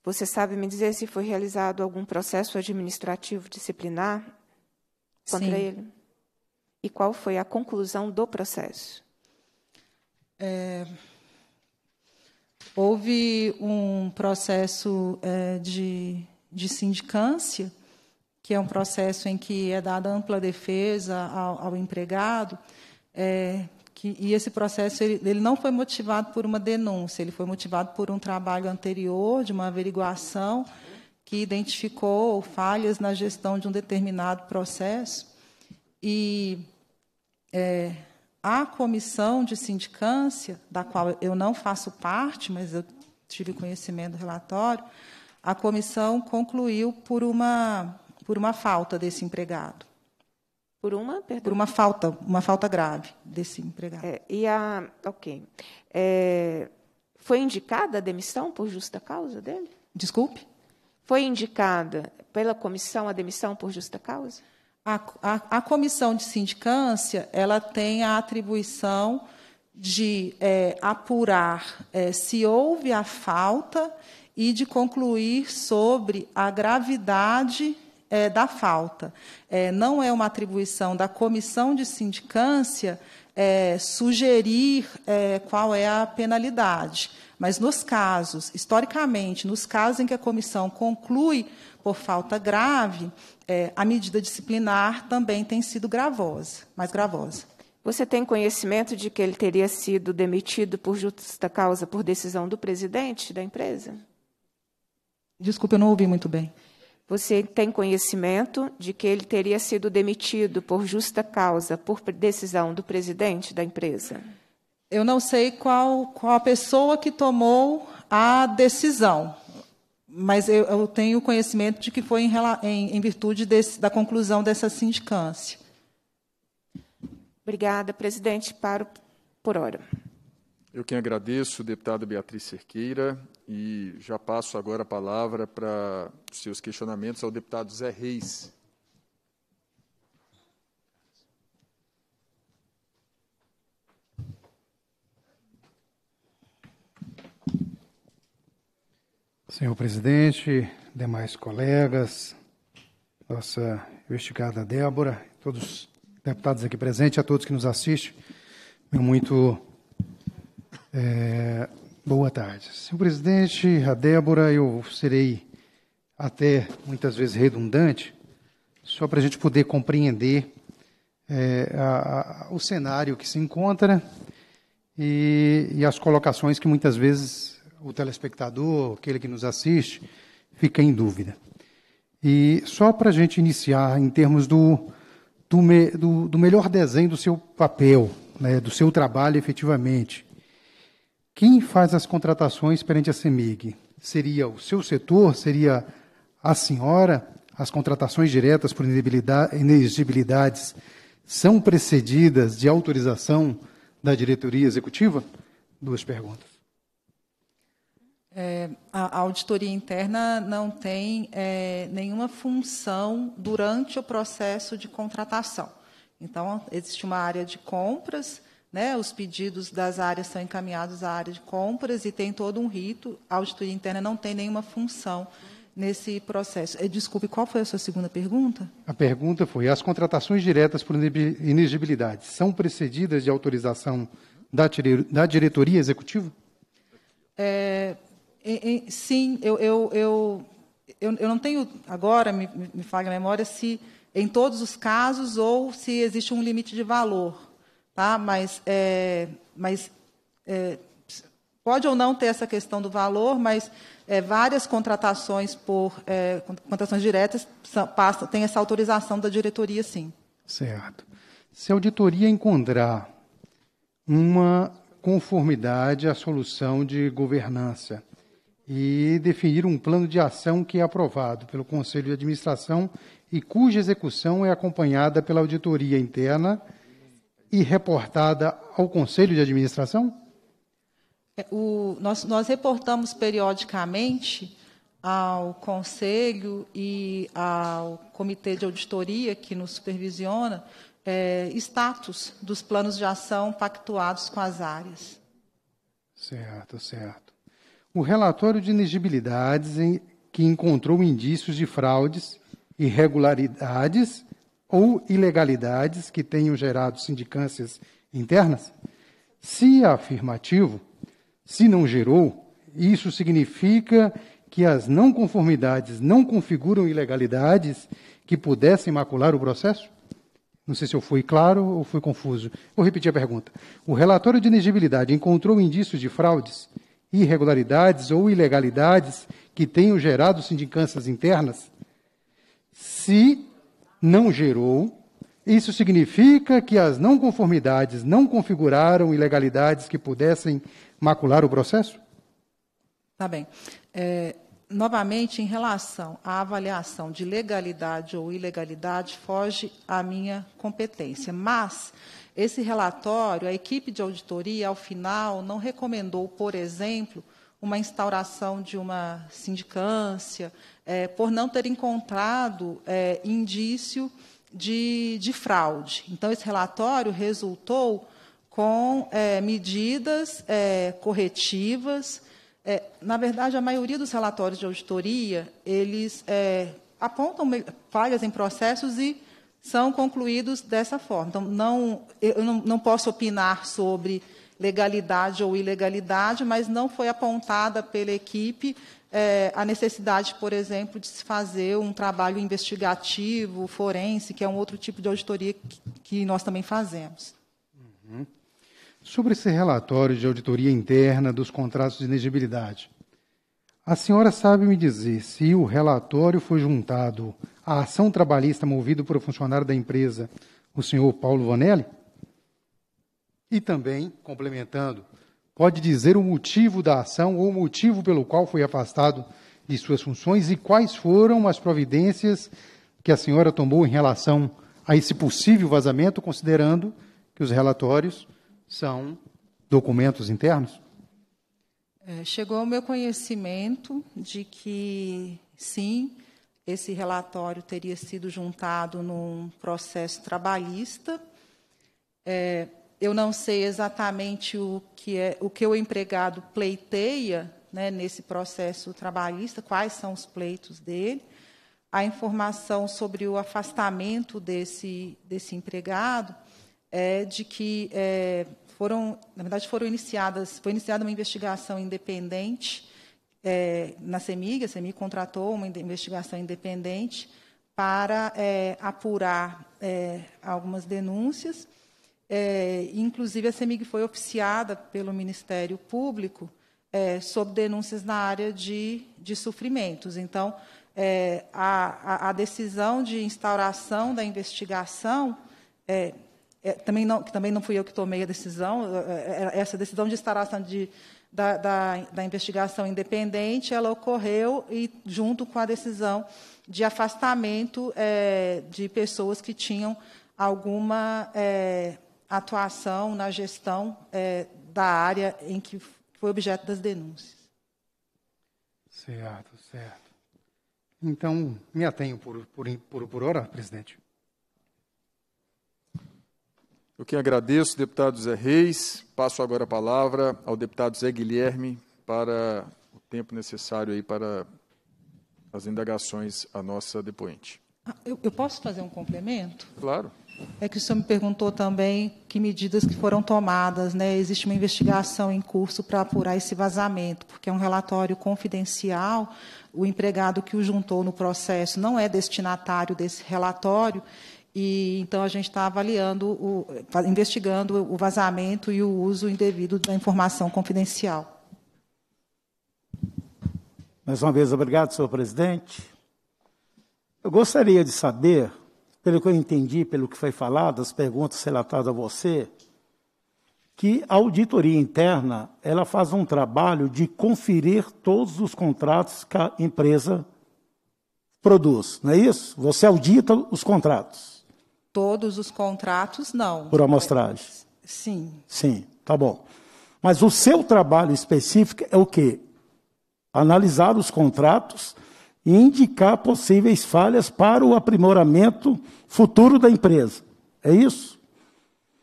Você sabe me dizer se foi realizado algum processo administrativo disciplinar contra Sim. ele? e qual foi a conclusão do processo? É, houve um processo é, de, de sindicância, que é um processo em que é dada ampla defesa ao, ao empregado, é, que, e esse processo ele, ele, não foi motivado por uma denúncia, ele foi motivado por um trabalho anterior, de uma averiguação que identificou falhas na gestão de um determinado processo. E é, a comissão de sindicância, da qual eu não faço parte, mas eu tive conhecimento do relatório, a comissão concluiu por uma, por uma falta desse empregado. Por uma, perdão. Por uma falta, uma falta grave desse empregado. É, e a, ok. É, foi indicada a demissão por justa causa dele? Desculpe? Foi indicada pela comissão a demissão por justa causa? A, a, a comissão de sindicância ela tem a atribuição de é, apurar é, se houve a falta e de concluir sobre a gravidade é, da falta. É, não é uma atribuição da comissão de sindicância é, sugerir é, qual é a penalidade. Mas nos casos, historicamente, nos casos em que a comissão conclui por falta grave, é, a medida disciplinar também tem sido gravosa, mais gravosa. Você tem conhecimento de que ele teria sido demitido por justa causa por decisão do presidente da empresa? Desculpe, eu não ouvi muito bem. Você tem conhecimento de que ele teria sido demitido por justa causa por decisão do presidente da empresa? Eu não sei qual, qual a pessoa que tomou a decisão, mas eu, eu, tenho conhecimento de que foi em, em, em virtude desse, da conclusão dessa sindicância. Obrigada, presidente. Paro por hora. Eu quem agradeço, deputada Beatriz Cerqueira, e já passo agora a palavra para seus questionamentos ao deputado Zé Reis. Senhor presidente, demais colegas, nossa investigada Débora, todos os deputados aqui presentes, a todos que nos assistem, muito é, boa tarde. Senhor presidente, a Débora, eu serei até muitas vezes redundante, só para a gente poder compreender é, a, a, o cenário que se encontra né, e, e as colocações que muitas vezes o telespectador, aquele que nos assiste, fica em dúvida. E só para a gente iniciar em termos do, do, me, do, do, melhor desenho do seu papel, né, do seu trabalho efetivamente. Quem faz as contratações perante a CEMIG? Seria o seu setor? Seria a senhora? As contratações diretas por inexigibilidades são precedidas de autorização da diretoria executiva? Duas perguntas. É, a, auditoria interna não tem é, nenhuma função durante o processo de contratação. Então, existe uma área de compras, né, os pedidos das áreas são encaminhados à área de compras e tem todo um rito. A auditoria interna não tem nenhuma função nesse processo. É, desculpe, qual foi a sua segunda pergunta? A pergunta foi: as contratações diretas por inegibilidade são precedidas de autorização da, da diretoria executiva? É, sim, eu, eu, eu, eu, não tenho agora, me, me falha a memória, se em todos os casos ou se existe um limite de valor. Tá? Mas, é, mas é, pode ou não ter essa questão do valor, mas é, várias contratações por é, contratações diretas passam, tem essa autorização da diretoria, sim. Certo. Se a auditoria encontrar uma conformidade à solução de governança e definir um plano de ação que é aprovado pelo Conselho de Administração e cuja execução é acompanhada pela auditoria interna e reportada ao Conselho de Administração? É, o, nós, nós reportamos periodicamente ao Conselho e ao Comitê de Auditoria que nos supervisiona é, status dos planos de ação pactuados com as áreas. Certo, certo o relatório de inegibilidades em, que encontrou indícios de fraudes, irregularidades ou ilegalidades que tenham gerado sindicâncias internas? Se afirmativo, se não gerou, isso significa que as não conformidades não configuram ilegalidades que pudessem macular o processo? Não sei se eu fui claro ou fui confuso. Vou repetir a pergunta. O relatório de inegibilidade encontrou indícios de fraudes, irregularidades ou ilegalidades que tenham gerado sindicâncias internas? Se não gerou, isso significa que as não conformidades não configuraram ilegalidades que pudessem macular o processo? Tá bem. É, novamente, em relação à avaliação de legalidade ou ilegalidade, foge à minha competência. Mas esse relatório, a equipe de auditoria, ao final, não recomendou, por exemplo, uma instauração de uma sindicância, é, por não ter encontrado é, indício de, de, fraude. Então, esse relatório resultou com é, medidas é, corretivas. É, na verdade, a maioria dos relatórios de auditoria, eles é, apontam falhas em processos e são concluídos dessa forma. Então, não, eu não, não posso opinar sobre legalidade ou ilegalidade, mas não foi apontada pela equipe é, a necessidade, por exemplo, de se fazer um trabalho investigativo, forense, que é um outro tipo de auditoria que, que nós também fazemos. Uhum. Sobre esse relatório de auditoria interna dos contratos de elegibilidade, a senhora sabe me dizer se o relatório foi juntado a ação trabalhista movida por um funcionário da empresa, o senhor Paulo Vanelli? E também, complementando, pode dizer o motivo da ação ou o motivo pelo qual foi afastado de suas funções e quais foram as providências que a senhora tomou em relação a esse possível vazamento, considerando que os relatórios são documentos internos? É, chegou ao meu conhecimento de que, sim, esse relatório teria sido juntado num processo trabalhista. É, eu não sei exatamente o que, é, o que o empregado pleiteia né, nesse processo trabalhista, quais são os pleitos dele. A informação sobre o afastamento desse, desse empregado é de que é, foram, na verdade, foram iniciadas, foi iniciada uma investigação independente é, na CEMIG, a CEMIG contratou uma investigação independente para é, apurar é, algumas denúncias. É, inclusive, a CEMIG foi oficiada pelo Ministério Público é, sobre denúncias na área de, de sofrimentos. Então, é, a, a, decisão de instauração da investigação é, também não, também não fui eu que tomei a decisão, essa decisão de instauração de da, da, da investigação independente, ela ocorreu e junto com a decisão de afastamento é, de pessoas que tinham alguma é, atuação na gestão é, da área em que foi objeto das denúncias. Certo, certo. Então, me atenho por, por, por, por hora, presidente. Eu que agradeço, deputado Zé Reis. Passo agora a palavra ao deputado Zé Guilherme para o tempo necessário aí para as indagações à nossa depoente. Ah, eu, eu posso fazer um complemento? Claro. É que o senhor me perguntou também que medidas que foram tomadas, né? Existe uma investigação em curso para apurar esse vazamento, porque é um relatório confidencial. O empregado que o juntou no processo não é destinatário desse relatório e então a gente está avaliando, o, investigando o vazamento e o uso indevido da informação confidencial. Mais uma vez, obrigado, senhor presidente. Eu gostaria de saber, pelo que eu entendi, pelo que foi falado, as perguntas relatadas a você, que a auditoria interna ela faz um trabalho de conferir todos os contratos que a empresa produz, não é isso? Você audita os contratos. Todos os contratos, não. Por amostragem? Sim. Sim, tá bom. Mas o seu trabalho específico é o quê? Analisar os contratos e indicar possíveis falhas para o aprimoramento futuro da empresa. É isso?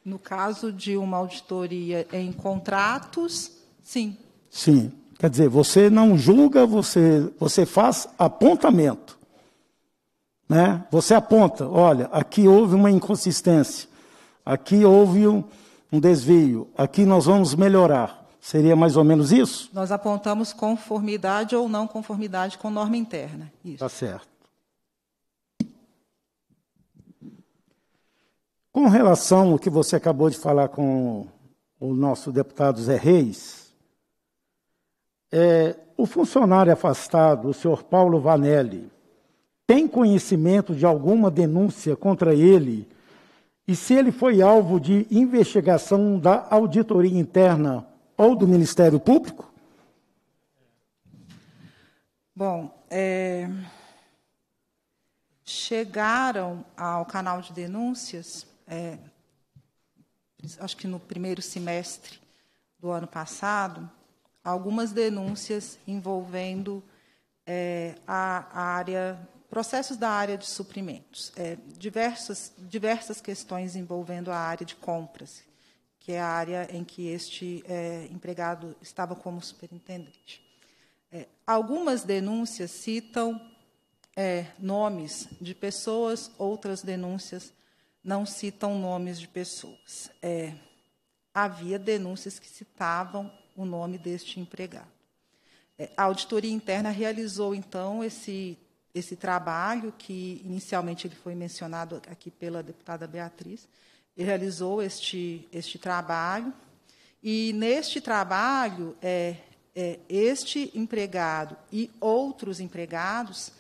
No caso de uma auditoria em contratos, sim. Sim. Quer dizer, você não julga, você, você faz apontamento. Né? Você aponta, olha, aqui houve uma inconsistência, aqui houve um, um desvio, aqui nós vamos melhorar. Seria mais ou menos isso? Nós apontamos conformidade ou não conformidade com norma interna. Isso. Tá certo. Com relação ao que você acabou de falar com o nosso deputado Zé Reis, é, o funcionário afastado, o senhor Paulo Vanelli, tem conhecimento de alguma denúncia contra ele e se ele foi alvo de investigação da auditoria interna ou do Ministério Público? Bom, é... chegaram ao canal de denúncias, é... acho que no primeiro semestre do ano passado, algumas denúncias envolvendo é, a área Processos da área de suprimentos. É, diversas, diversas questões envolvendo a área de compras, que é a área em que este é, empregado estava como superintendente. É, algumas denúncias citam é, nomes de pessoas, outras denúncias não citam nomes de pessoas. É, havia denúncias que citavam o nome deste empregado. É, a auditoria interna realizou, então, esse esse trabalho que inicialmente ele foi mencionado aqui pela deputada Beatriz, realizou este este trabalho e neste trabalho é, é este empregado e outros empregados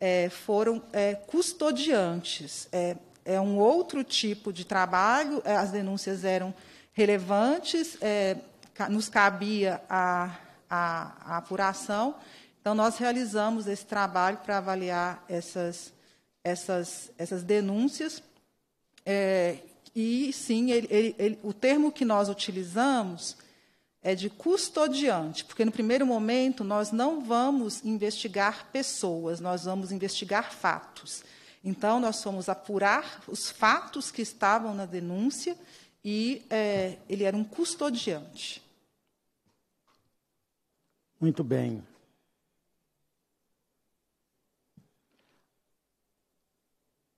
é, foram é, custodiantes. É, é um outro tipo de trabalho. É, as denúncias eram relevantes, é, nos cabia a, a, a apuração então, nós realizamos esse trabalho para avaliar essas, essas, essas denúncias. É, e, sim, ele, ele, ele, o termo que nós utilizamos é de custodiante, porque no primeiro momento nós não vamos investigar pessoas, nós vamos investigar fatos. Então, nós fomos apurar os fatos que estavam na denúncia e é, ele era um custodiante. Muito bem.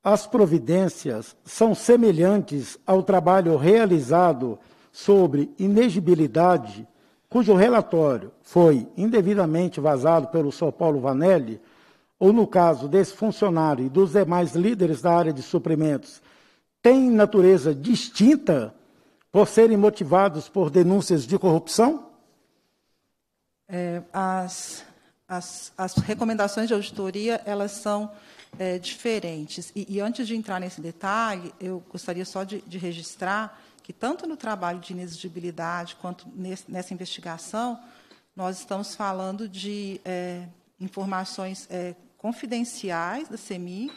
As providências são semelhantes ao trabalho realizado sobre inegibilidade, cujo relatório foi indevidamente vazado pelo São Paulo Vanelli, ou no caso desse funcionário e dos demais líderes da área de suprimentos, têm natureza distinta por serem motivados por denúncias de corrupção? É, as, as, as recomendações de auditoria, elas são é, diferentes. E, e, antes de entrar nesse detalhe, eu gostaria só de, de registrar que, tanto no trabalho de inexigibilidade quanto nesse, nessa investigação, nós estamos falando de é, informações é, confidenciais da CMI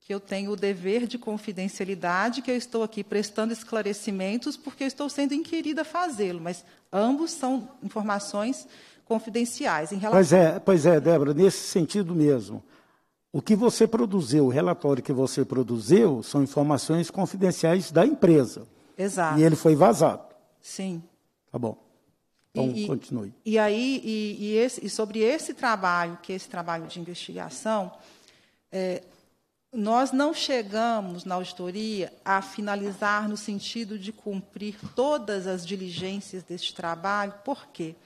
que eu tenho o dever de confidencialidade, que eu estou aqui prestando esclarecimentos porque eu estou sendo inquirida a fazê-lo, mas ambos são informações confidenciais. Em relação... Pois é, pois é, Débora, nesse sentido mesmo. O que você produziu, o relatório que você produziu, são informações confidenciais da empresa. Exato. E ele foi vazado. Sim. Tá bom. Então, e, continue. E aí, e, e, esse, e, sobre esse trabalho, que é esse trabalho de investigação, é, nós não chegamos na auditoria a finalizar no sentido de cumprir todas as diligências deste trabalho. Por quê? Porque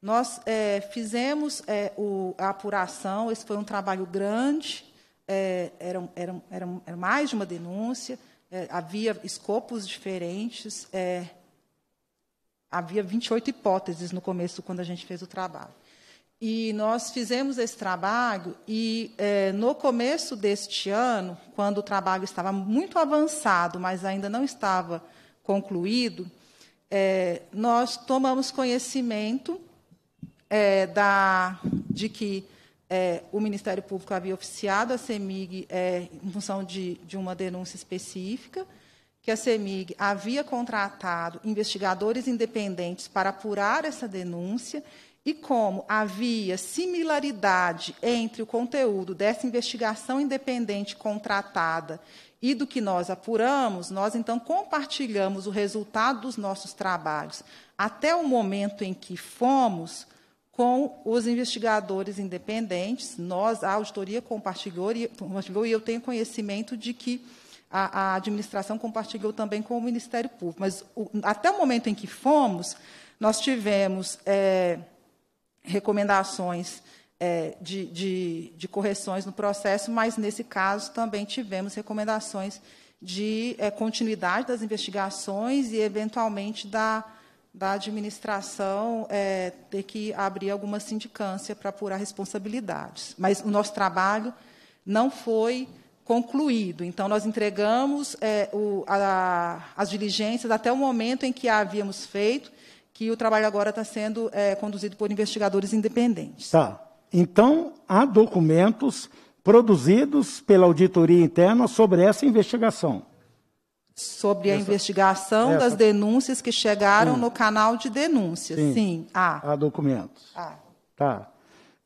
nós é, fizemos é, o, a apuração, esse foi um trabalho grande, é, era, era, era, era, mais de uma denúncia, é, havia escopos diferentes, é, havia 28 hipóteses no começo, quando a gente fez o trabalho. E nós fizemos esse trabalho, e é, no começo deste ano, quando o trabalho estava muito avançado, mas ainda não estava concluído, nós tomamos conhecimento é, da, de que é, o Ministério Público havia oficiado a CEMIG é, em função de, de uma denúncia específica, que a CEMIG havia contratado investigadores independentes para apurar essa denúncia e como havia similaridade entre o conteúdo dessa investigação independente contratada e do que nós apuramos, nós então compartilhamos o resultado dos nossos trabalhos até o momento em que fomos com os investigadores independentes. Nós, a auditoria compartilhou e, compartilhou, e eu tenho conhecimento de que a, a administração compartilhou também com o Ministério Público. Mas o, até o momento em que fomos, nós tivemos é, recomendações é, de, de, de, correções no processo, mas nesse caso também tivemos recomendações de é, continuidade das investigações e, eventualmente, da da administração é, ter que abrir alguma sindicância para apurar responsabilidades. Mas o nosso trabalho não foi concluído. Então, nós entregamos é, o, a, as diligências até o momento em que a havíamos feito, que o trabalho agora está sendo é, conduzido por investigadores independentes. Tá. Então, há documentos produzidos pela auditoria interna sobre essa investigação sobre a investigação das denúncias que chegaram sim. no canal de denúncias, Sim. sim. Há. Ah. Há documentos. Há. Ah. Tá.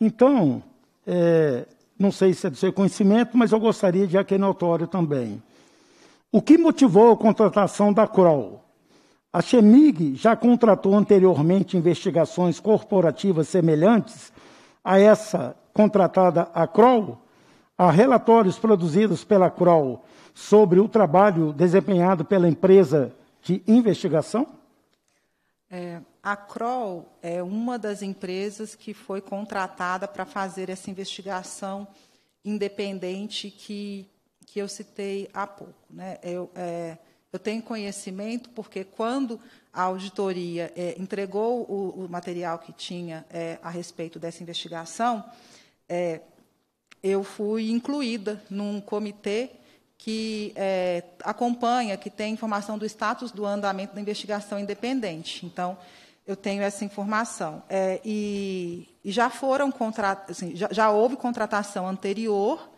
Então, é, não sei se é do seu conhecimento, mas eu gostaria de aqui notório também. O que motivou a contratação da CROL? A Chemig já contratou anteriormente investigações corporativas semelhantes a essa contratada a CROL? a relatórios produzidos pela CROL sobre o trabalho desempenhado pela empresa de investigação? É, a Kroll é uma das empresas que foi contratada para fazer essa investigação independente que, que eu citei há pouco. Né? Eu, é, eu tenho conhecimento porque quando a auditoria é, entregou o, o, material que tinha é, a respeito dessa investigação, é, eu fui incluída num comitê que é, acompanha, que tem informação do status do andamento da investigação independente. Então, eu tenho essa informação. É, e, e, já foram assim, já, já, houve contratação anterior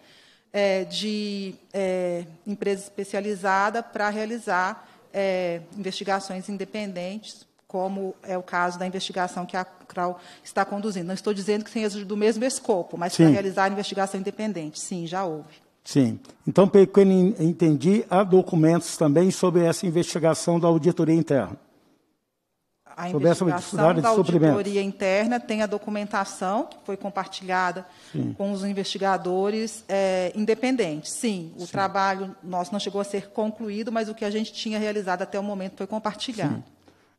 é, de é, empresa especializada para realizar é, investigações independentes, como é o caso da investigação que a CRAU está conduzindo. Não estou dizendo que seja do mesmo escopo, mas para realizar investigação independente. Sim, já houve. Sim. Então, pelo que eu entendi, há documentos também sobre essa investigação da auditoria interna. A sobre investigação da auditoria interna tem a documentação que foi compartilhada Sim. com os investigadores é, independentes. Sim, o Sim. trabalho nosso não chegou a ser concluído, mas o que a gente tinha realizado até o momento foi compartilhado. Sim.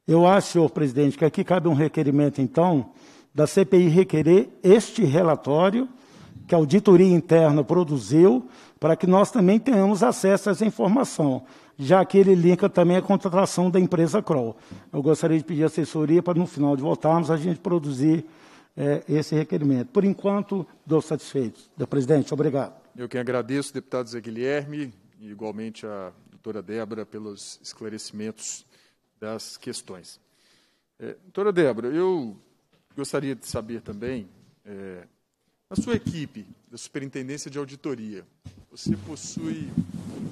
Eu acho, senhor presidente, que aqui cabe um requerimento, então, da CPI requerer este relatório que a auditoria interna produziu, para que nós também tenhamos acesso a essa informação, já que ele linka também a contratação da empresa Kroll. Eu gostaria de pedir assessoria para, no final de votarmos, a gente produzir é, esse requerimento. Por enquanto, dou satisfeito. Da presidente, obrigado. Eu que agradeço, deputado Zé Guilherme, e igualmente a doutora Débora, pelos esclarecimentos das questões. É, doutora Débora, eu gostaria de saber também, é, na sua equipe da Superintendência de Auditoria, você possui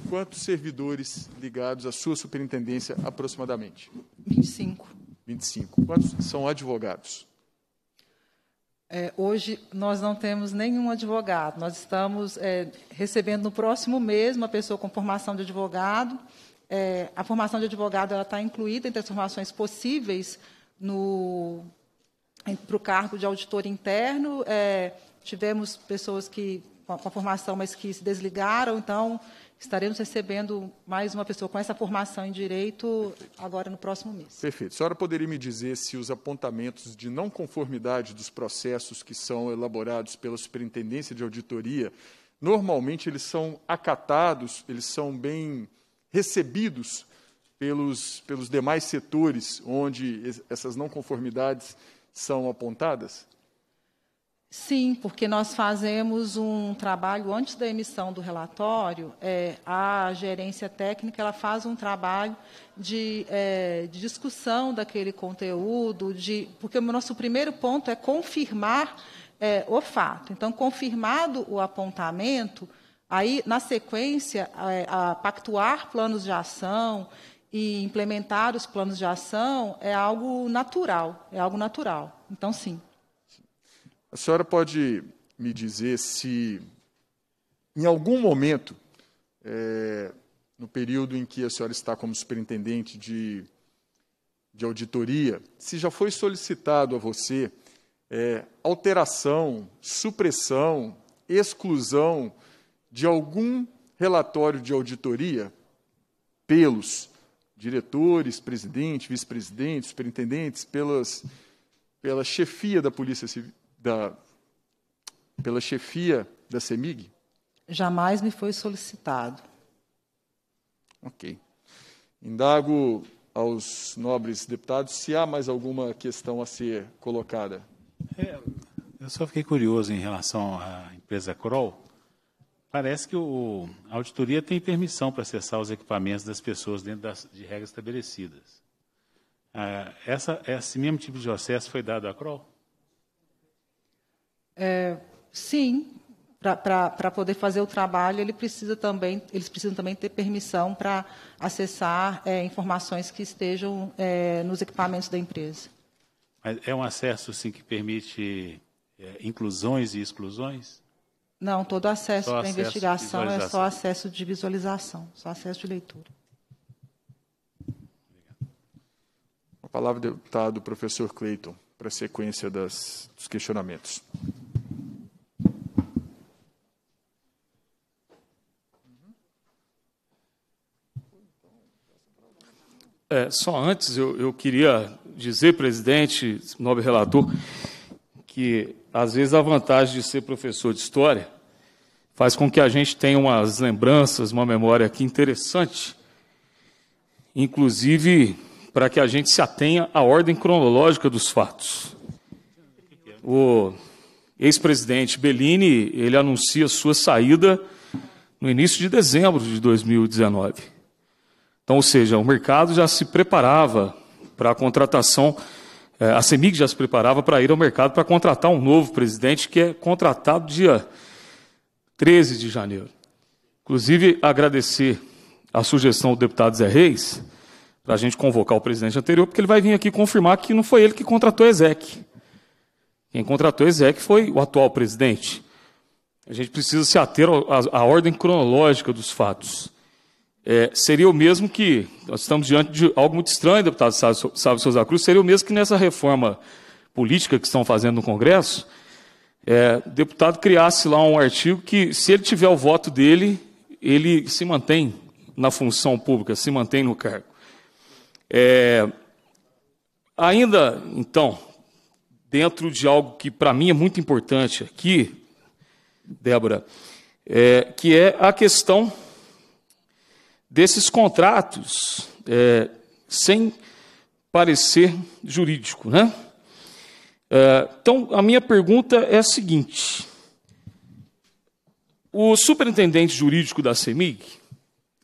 quantos servidores ligados à sua superintendência aproximadamente? 25. 25. Quantos são advogados? É, hoje nós não temos nenhum advogado. Nós estamos é, recebendo no próximo mês uma pessoa com formação de advogado. É, a formação de advogado está incluída entre as formações possíveis para o cargo de auditor interno. É, Tivemos pessoas que com a formação, mas que se desligaram, então estaremos recebendo mais uma pessoa com essa formação em direito Perfeito. agora no próximo mês. Perfeito. A senhora poderia me dizer se os apontamentos de não conformidade dos processos que são elaborados pela Superintendência de Auditoria, normalmente eles são acatados, eles são bem recebidos pelos, pelos demais setores onde essas não conformidades são apontadas? Sim, porque nós fazemos um trabalho antes da emissão do relatório. É, a gerência técnica ela faz um trabalho de, é, de, discussão daquele conteúdo, de porque o nosso primeiro ponto é confirmar é, o fato. Então, confirmado o apontamento, aí na sequência é, a pactuar planos de ação e implementar os planos de ação é algo natural, é algo natural. Então, sim. A senhora pode me dizer se, em algum momento, é, no período em que a senhora está como superintendente de, de auditoria, se já foi solicitado a você é, alteração, supressão, exclusão de algum relatório de auditoria pelos diretores, presidente, vice-presidente, superintendentes, pelas, pela chefia da Polícia Civil, da, pela chefia da CEMIG? Jamais me foi solicitado. Ok. Indago aos nobres deputados se há mais alguma questão a ser colocada. É, eu só fiquei curioso em relação à empresa Kroll. Parece que o, a auditoria tem permissão para acessar os equipamentos das pessoas dentro das, de regras estabelecidas. Ah, essa, esse mesmo tipo de acesso foi dado à Kroll? É, sim, para poder fazer o trabalho, ele precisa também, eles precisam também ter permissão para acessar é, informações que estejam é, nos equipamentos da empresa. Mas é um acesso assim, que permite é, inclusões e exclusões? Não, todo acesso para investigação é só acesso de visualização, só acesso de leitura. Obrigado. A palavra é deputado professor Cleiton para a sequência das, dos questionamentos. É, só antes, eu, eu, queria dizer, presidente, nobre relator, que às vezes a vantagem de ser professor de história faz com que a gente tenha umas lembranças, uma memória aqui interessante. Inclusive, para que a gente se atenha à ordem cronológica dos fatos. O ex-presidente Bellini, ele anuncia sua saída no início de dezembro de 2019. Então, ou seja, o mercado já se preparava para a contratação, eh, a CEMIG já se preparava para ir ao mercado para contratar um novo presidente, que é contratado dia 13 de janeiro. Inclusive, agradecer a sugestão do deputado Zé Reis, para a gente convocar o presidente anterior, porque ele vai vir aqui confirmar que não foi ele que contratou Ezek. Quem contratou Ezek foi o atual presidente. A gente precisa se ater à ordem cronológica dos fatos. É, seria o mesmo que, nós estamos diante de algo muito estranho, deputado Sábio Souza Cruz, seria o mesmo que nessa reforma política que estão fazendo no Congresso, é, o deputado criasse lá um artigo que, se ele tiver o voto dele, ele se mantém na função pública, se mantém no cargo. É, ainda, então, dentro de algo que para mim é muito importante aqui, Débora, é, que é a questão desses contratos é, sem parecer jurídico, né? É, então, a minha pergunta é a seguinte: o superintendente jurídico da CEMIG,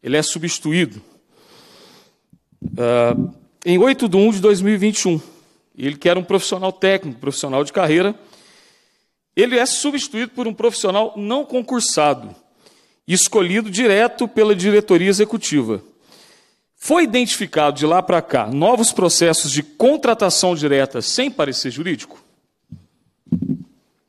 ele é substituído Uh, em 8 de 1 de 2021, ele que era um profissional técnico, profissional de carreira, ele é substituído por um profissional não concursado, escolhido direto pela diretoria executiva. Foi identificado de lá para cá novos processos de contratação direta sem parecer jurídico?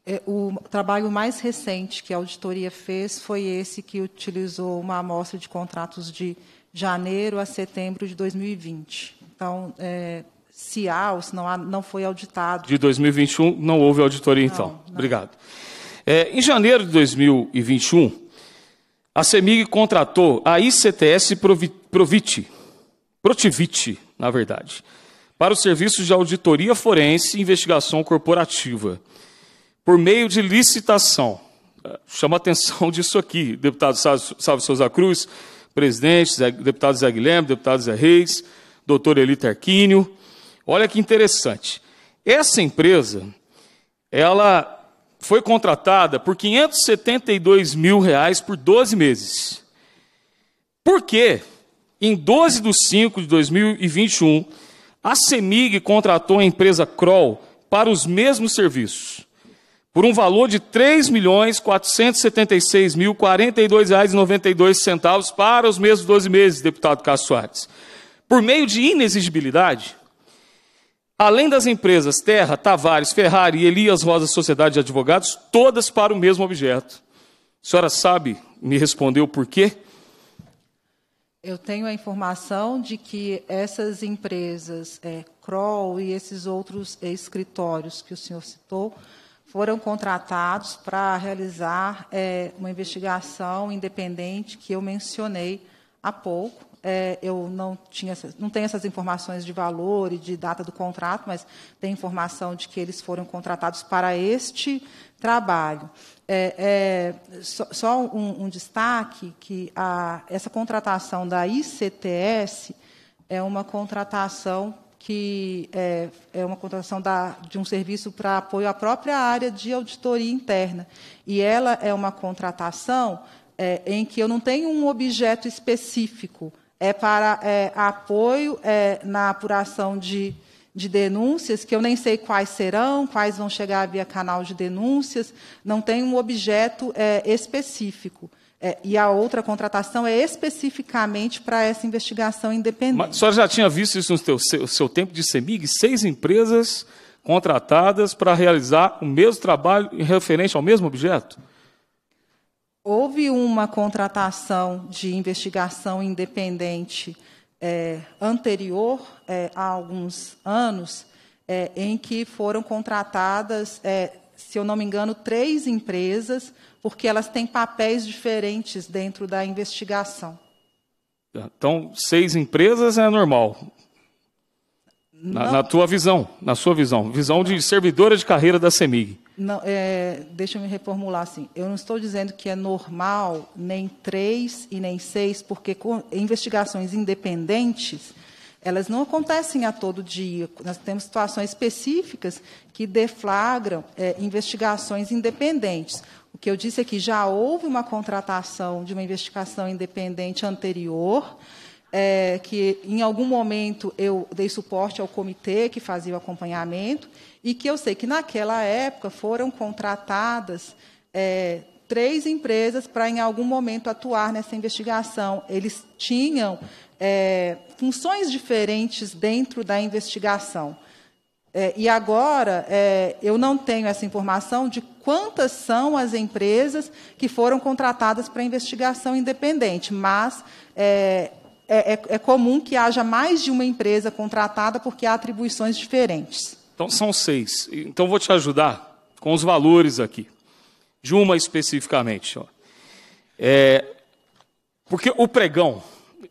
É, o trabalho mais recente que a auditoria fez foi esse que utilizou uma amostra de contratos de janeiro a setembro de 2020. Então, é, se há ou se não há, não foi auditado. De 2021 não houve auditoria, não, então. Não. Obrigado. É, em janeiro de 2021, a CEMIG contratou a ICTS Provit, Protiviti, na verdade, para os serviços de auditoria forense e investigação corporativa, por meio de licitação. É, chama atenção disso aqui, deputado Sávio Souza Cruz, presidente, deputado Zé Guilherme, deputado Zé Reis, doutor Elito Arquínio. Olha que interessante. Essa empresa, ela foi contratada por 572 mil reais por 12 meses. Por quê? Em 12 de 5 de 2021, a CEMIG contratou a empresa Kroll para os mesmos serviços por um valor de R$ 3.476.042,92 para os mesmos 12 meses, deputado Cássio Soares. Por meio de inexigibilidade, além das empresas Terra, Tavares, Ferrari e Elias Rosa Sociedade de Advogados, todas para o mesmo objeto. A senhora sabe me respondeu por quê? Eu tenho a informação de que essas empresas, é, Kroll e esses outros escritórios que o senhor citou, foram contratados para realizar é, uma investigação independente que eu mencionei há pouco. É, eu não, tinha, não tenho essas informações de valor e de data do contrato, mas tem informação de que eles foram contratados para este trabalho. É, é, só, só um, um, destaque que a, essa contratação da ICTS é uma contratação que é, é uma contratação da, de um serviço para apoio à própria área de auditoria interna. E ela é uma contratação é, em que eu não tenho um objeto específico, é para é, apoio é, na apuração de, de denúncias, que eu nem sei quais serão, quais vão chegar via canal de denúncias, não tem um objeto é, específico. É, e a outra contratação é especificamente para essa investigação independente. Mas a senhora já tinha visto isso no seu, seu, tempo de CEMIG? Seis empresas contratadas para realizar o mesmo trabalho em referente ao mesmo objeto? Houve uma contratação de investigação independente é, anterior é, a alguns anos, é, em que foram contratadas é, se eu não me engano, três empresas, porque elas têm papéis diferentes dentro da investigação. Tá. Então, seis empresas é normal. Na, na, tua visão, na sua visão, visão de servidora de carreira da CEMIG. Não, é, deixa eu me reformular assim. Eu não estou dizendo que é normal nem três e nem seis, porque investigações independentes elas não acontecem a todo dia. Nós temos situações específicas que deflagram é, investigações independentes. O que eu disse é que já houve uma contratação de uma investigação independente anterior, é, que em algum momento eu dei suporte ao comitê que fazia o acompanhamento, e que eu sei que naquela época foram contratadas é, três empresas para, em algum momento, atuar nessa investigação. Eles tinham é, funções diferentes dentro da investigação. É, e agora, é, eu não tenho essa informação de quantas são as empresas que foram contratadas para investigação independente, mas é, é, é, é comum que haja mais de uma empresa contratada porque há atribuições diferentes. Então, são seis. Então, vou te ajudar com os valores aqui, de uma especificamente. É, porque o pregão,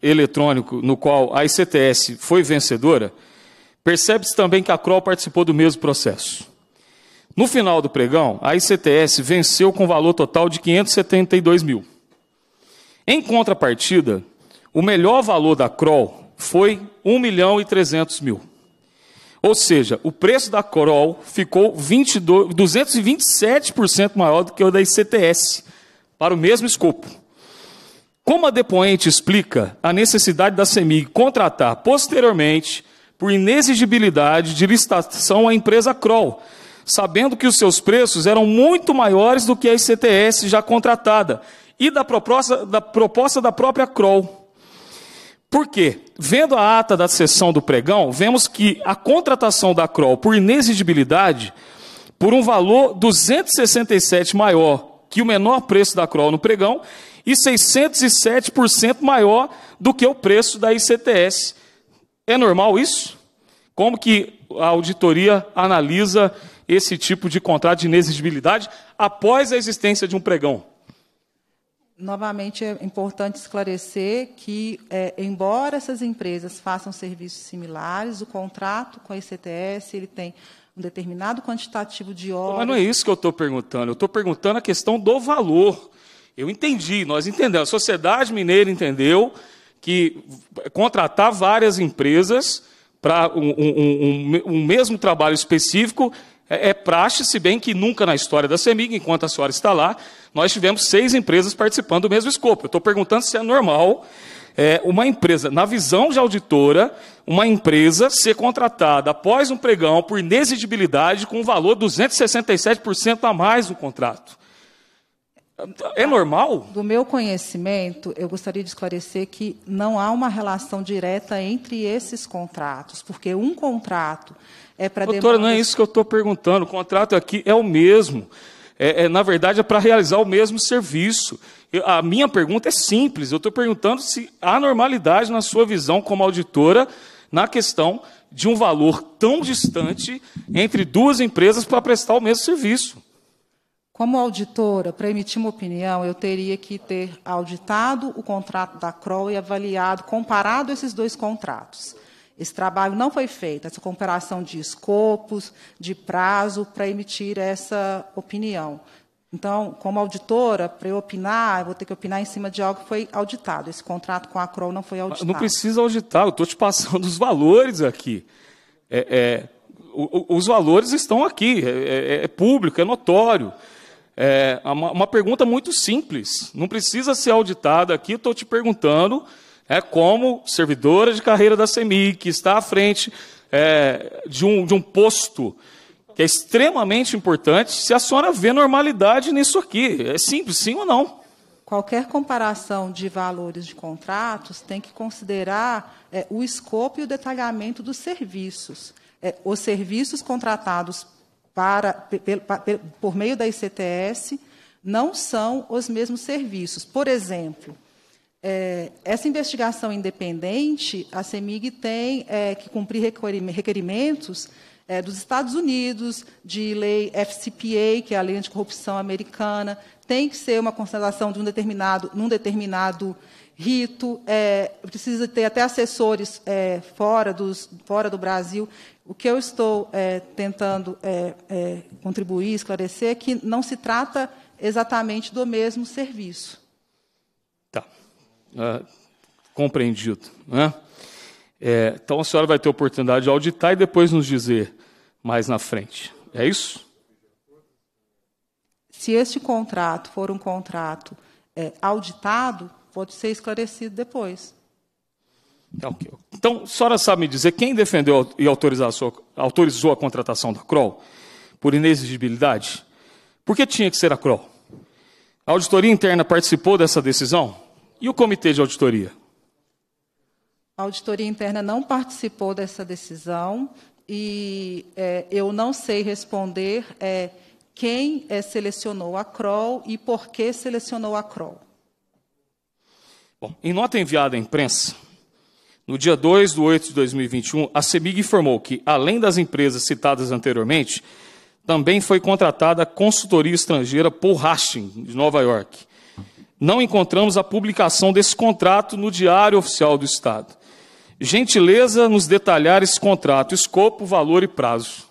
eletrônico no qual a ICTS foi vencedora, percebe-se também que a Kroll participou do mesmo processo. No final do pregão, a ICTS venceu com valor total de 572 mil. Em contrapartida, o melhor valor da Kroll foi 1 milhão e 300 mil. Ou seja, o preço da Kroll ficou 22, 227% maior do que o da ICTS, para o mesmo escopo. Como a depoente explica a necessidade da CEMIG contratar posteriormente, por inexigibilidade de licitação, a empresa Kroll, sabendo que os seus preços eram muito maiores do que a ICTS já contratada e da proposta da, proposta da própria Kroll. Por quê? Vendo a ata da sessão do pregão, vemos que a contratação da Kroll por inexigibilidade, por um valor 267 maior que o menor preço da Kroll no pregão, e 607% maior do que o preço da ICTS. É normal isso? Como que a auditoria analisa esse tipo de contrato de inexigibilidade após a existência de um pregão? Novamente, é importante esclarecer que, é, embora essas empresas façam serviços similares, o contrato com a ICTS ele tem um determinado quantitativo de horas. Mas não é isso que eu estou perguntando. Eu estou perguntando a questão do valor. Eu entendi, nós entendemos. A sociedade mineira entendeu que contratar várias empresas para um, um, um, um, mesmo trabalho específico é, é praxe, se bem que nunca na história da CEMIG, enquanto a senhora está lá, nós tivemos seis empresas participando do mesmo escopo. Eu estou perguntando se é normal é, uma empresa, na visão de auditora, uma empresa ser contratada após um pregão por inexigibilidade com um valor 267% a mais no contrato. É normal? Do meu conhecimento, eu gostaria de esclarecer que não há uma relação direta entre esses contratos, porque um contrato é para Doutora, não é isso que eu estou perguntando. O contrato aqui é o mesmo. É, é na verdade, é para realizar o mesmo serviço. Eu, a minha pergunta é simples. Eu estou perguntando se há normalidade na sua visão como auditora na questão de um valor tão distante entre duas empresas para prestar o mesmo serviço. Como auditora, para emitir uma opinião, eu teria que ter auditado o contrato da CROL e avaliado, comparado esses dois contratos. Esse trabalho não foi feito, essa comparação de escopos, de prazo, para emitir essa opinião. Então, como auditora, para eu opinar, eu vou ter que opinar em cima de algo que foi auditado. Esse contrato com a CROL não foi auditado. Não precisa auditar, eu estou te passando os valores aqui. É, é, o, o, os valores estão aqui, é, é, é público, é notório. É, é, uma, uma pergunta muito simples, não precisa ser auditada aqui, estou te perguntando é, como servidora de carreira da CEMIG, que está à frente é, de, um, de um posto que é extremamente importante, se a senhora vê normalidade nisso aqui. É simples, sim ou não? Qualquer comparação de valores de contratos tem que considerar é, o escopo e o detalhamento dos serviços. É, os serviços contratados para, por meio da ICTS não são os mesmos serviços. Por exemplo, é, essa investigação independente, a CEMIG tem é, que cumprir requerimentos é, dos Estados Unidos, de lei FCPA, que é a lei anticorrupção americana, tem que ser uma constelação de um determinado, num determinado rito, é, precisa ter até assessores é, fora, dos, fora do Brasil. O que eu estou é, tentando é, é, contribuir, esclarecer, é que não se trata exatamente do mesmo serviço. Tá. Uh, compreendido. Né? É, então, a senhora vai ter oportunidade de auditar e depois nos dizer mais na frente. É isso? Se este contrato for um contrato é, auditado, pode ser esclarecido depois. Tá então, a senhora sabe me dizer quem defendeu e autorizou, autorizou a contratação da Kroll por inexigibilidade? Por que tinha que ser a Kroll? A auditoria interna participou dessa decisão? E o comitê de auditoria? A auditoria interna não participou dessa decisão e é, eu não sei responder é, quem é, selecionou a Kroll e por que selecionou a Kroll. Bom, em nota enviada à imprensa, no dia 2 de 8 de 2021, a CEMIG informou que, além das empresas citadas anteriormente, também foi contratada a consultoria estrangeira Paul Hastings, de Nova York. Não encontramos a publicação desse contrato no Diário Oficial do Estado. Gentileza nos detalhar esse contrato, escopo, valor e prazo.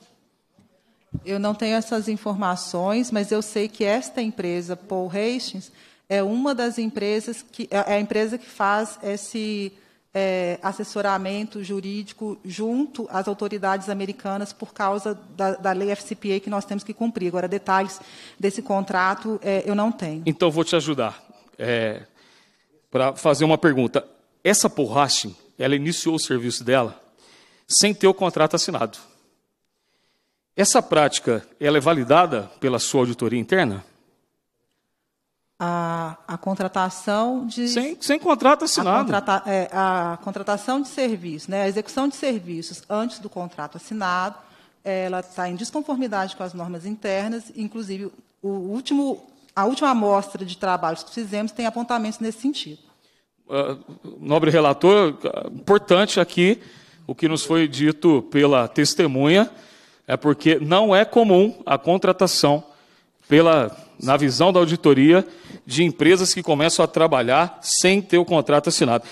Eu não tenho essas informações, mas eu sei que esta empresa, Paul Hastings, é uma das empresas que é, é a empresa que faz esse é, assessoramento jurídico junto às autoridades americanas por causa da, da, lei FCPA que nós temos que cumprir. Agora, detalhes desse contrato é, eu não tenho. Então, vou te ajudar é, para fazer uma pergunta. Essa porrache, ela iniciou o serviço dela sem ter o contrato assinado. Essa prática, ela é validada pela sua auditoria interna? a, a contratação de. Sem, sem contrato assinado. A, contrata, é, a contratação de serviços, né, a execução de serviços antes do contrato assinado, ela está em desconformidade com as normas internas, inclusive o último, a última amostra de trabalhos que fizemos tem apontamentos nesse sentido. Uh, nobre relator, importante aqui o que nos foi dito pela testemunha, é porque não é comum a contratação pela, na visão da auditoria, de empresas que começam a trabalhar sem ter o contrato assinado.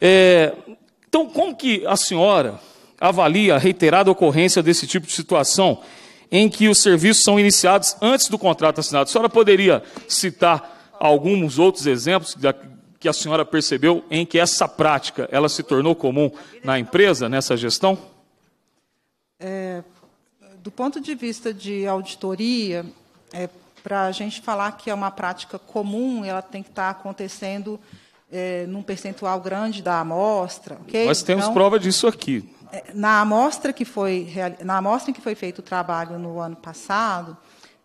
É, então, como que a senhora avalia a reiterada ocorrência desse tipo de situação em que os serviços são iniciados antes do contrato assinado? A senhora poderia citar alguns outros exemplos da, que a senhora percebeu em que essa prática ela se tornou comum na empresa, nessa gestão? É, do ponto de vista de auditoria, é, para a gente falar que é uma prática comum, ela tem que estar tá acontecendo é, num percentual grande da amostra. Okay? Nós temos então, prova disso aqui. É, na amostra que foi na amostra em que foi feito o trabalho no ano passado,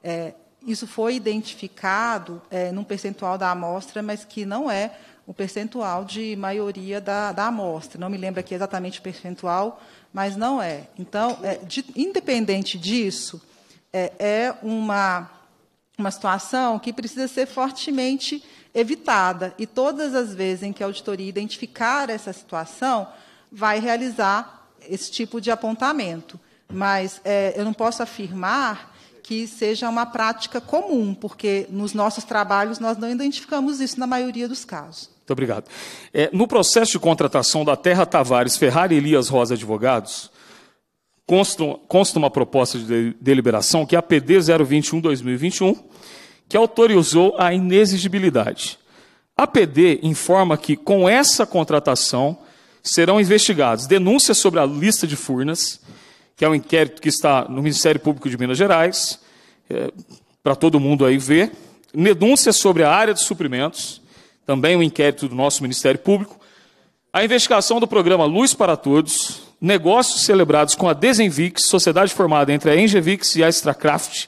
é, isso foi identificado é, num percentual da amostra, mas que não é o percentual de maioria da, da amostra. Não me lembro aqui exatamente o percentual, mas não é. Então, é, de, independente disso, é, é uma uma situação que precisa ser fortemente evitada. E todas as vezes em que a auditoria identificar essa situação, vai realizar esse tipo de apontamento. Mas é, eu não posso afirmar que seja uma prática comum, porque nos nossos trabalhos nós não identificamos isso na maioria dos casos. Muito obrigado. É, no processo de contratação da Terra Tavares Ferrari Elias Rosa Advogados, consta uma proposta de deliberação que é a PD 021-2021, que autorizou a inexigibilidade. A PD informa que, com essa contratação, serão investigados denúncias sobre a lista de Furnas, que é um inquérito que está no Ministério Público de Minas Gerais, é, para todo mundo aí ver, denúncias sobre a área de suprimentos, também um inquérito do nosso Ministério Público, a investigação do programa Luz para Todos, negócios celebrados com a Desenvix, sociedade formada entre a Engevix e a Extracraft,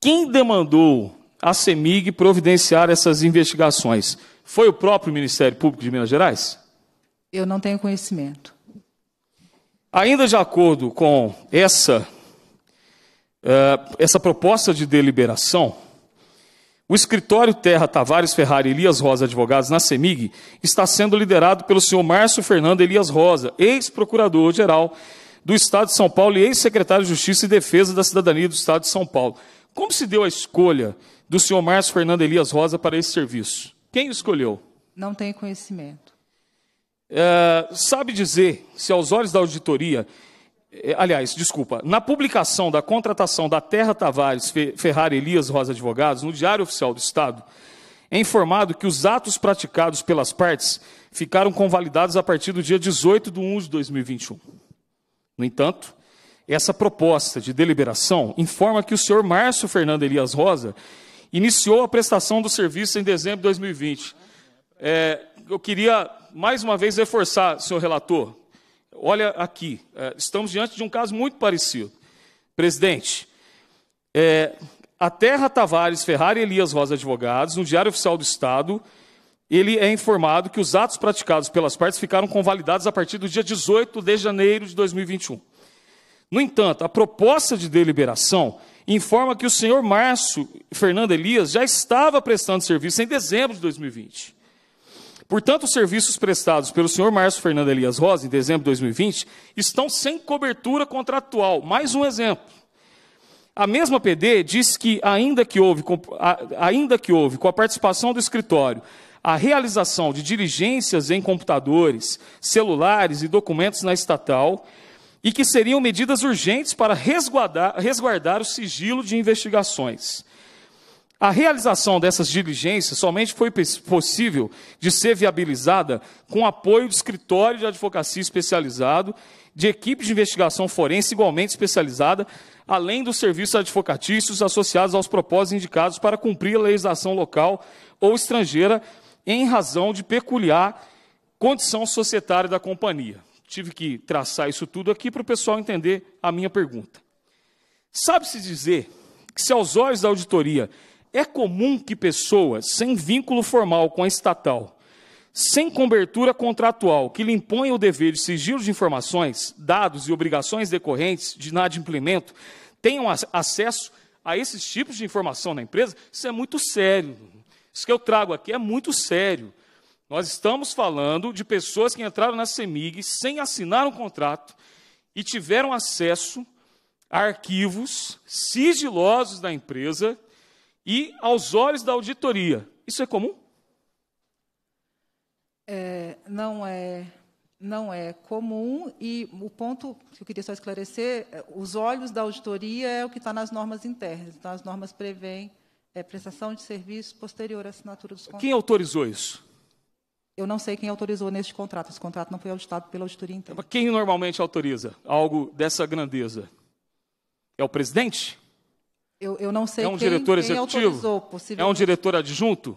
quem demandou a CEMIG providenciar essas investigações? Foi o próprio Ministério Público de Minas Gerais? Eu não tenho conhecimento. Ainda de acordo com essa, uh, essa proposta de deliberação, o escritório Terra Tavares Ferrari Elias Rosa Advogados na CEMIG está sendo liderado pelo senhor Márcio Fernando Elias Rosa, ex-procurador-geral do Estado de São Paulo e ex-secretário de Justiça e Defesa da Cidadania do Estado de São Paulo. Como se deu a escolha do senhor Márcio Fernando Elias Rosa para esse serviço? Quem escolheu? Não tenho conhecimento. É, sabe dizer se, aos olhos da auditoria, é, aliás, desculpa, na publicação da contratação da Terra Tavares Ferrari Elias Rosa Advogados, no Diário Oficial do Estado, é informado que os atos praticados pelas partes ficaram convalidados a partir do dia 18 de 1 de 2021. No entanto, essa proposta de deliberação informa que o senhor Márcio Fernando Elias Rosa iniciou a prestação do serviço em dezembro de 2020. É, eu queria, mais uma vez, reforçar, senhor relator, Olha aqui, é, estamos diante de um caso muito parecido. Presidente, é, a Terra Tavares Ferrari Elias Rosa Advogados, no Diário Oficial do Estado, ele é informado que os atos praticados pelas partes ficaram convalidados a partir do dia 18 de janeiro de 2021. No entanto, a proposta de deliberação informa que o senhor Márcio Fernando Elias já estava prestando serviço em dezembro de 2020. Portanto, os serviços prestados pelo senhor Márcio Fernando Elias Rosa, em dezembro de 2020, estão sem cobertura contratual. Mais um exemplo. A mesma PD diz que, ainda que houve, ainda que houve com a participação do escritório, a realização de diligências em computadores, celulares e documentos na estatal, e que seriam medidas urgentes para resguardar, resguardar o sigilo de investigações. A realização dessas diligências somente foi possível de ser viabilizada com apoio do escritório de advocacia especializado, de equipe de investigação forense igualmente especializada, além dos serviços advocatícios associados aos propósitos indicados para cumprir a legislação local ou estrangeira em razão de peculiar condição societária da companhia. Tive que traçar isso tudo aqui para o pessoal entender a minha pergunta. Sabe-se dizer que, se aos olhos da auditoria é comum que pessoas sem vínculo formal com a estatal, sem cobertura contratual que lhe impõe o dever de sigilo de informações, dados e obrigações decorrentes de inadimplemento, tenham acesso a esses tipos de informação na empresa, isso é muito sério. Isso que eu trago aqui é muito sério. Nós estamos falando de pessoas que entraram na CEMIG sem assinar um contrato e tiveram acesso a arquivos sigilosos da empresa e aos olhos da auditoria. Isso é comum? É, não é não é comum e o ponto que eu queria só esclarecer, é, os olhos da auditoria é o que está nas normas internas. Então, as normas prevêem é, prestação de serviço posterior à assinatura dos contratos. Quem autorizou isso? Eu não sei quem autorizou neste contrato. Esse contrato não foi auditado pela auditoria é, interna. Quem normalmente autoriza algo dessa grandeza? É o presidente? Eu, eu não sei é um quem, diretor executivo? Quem é um diretor adjunto?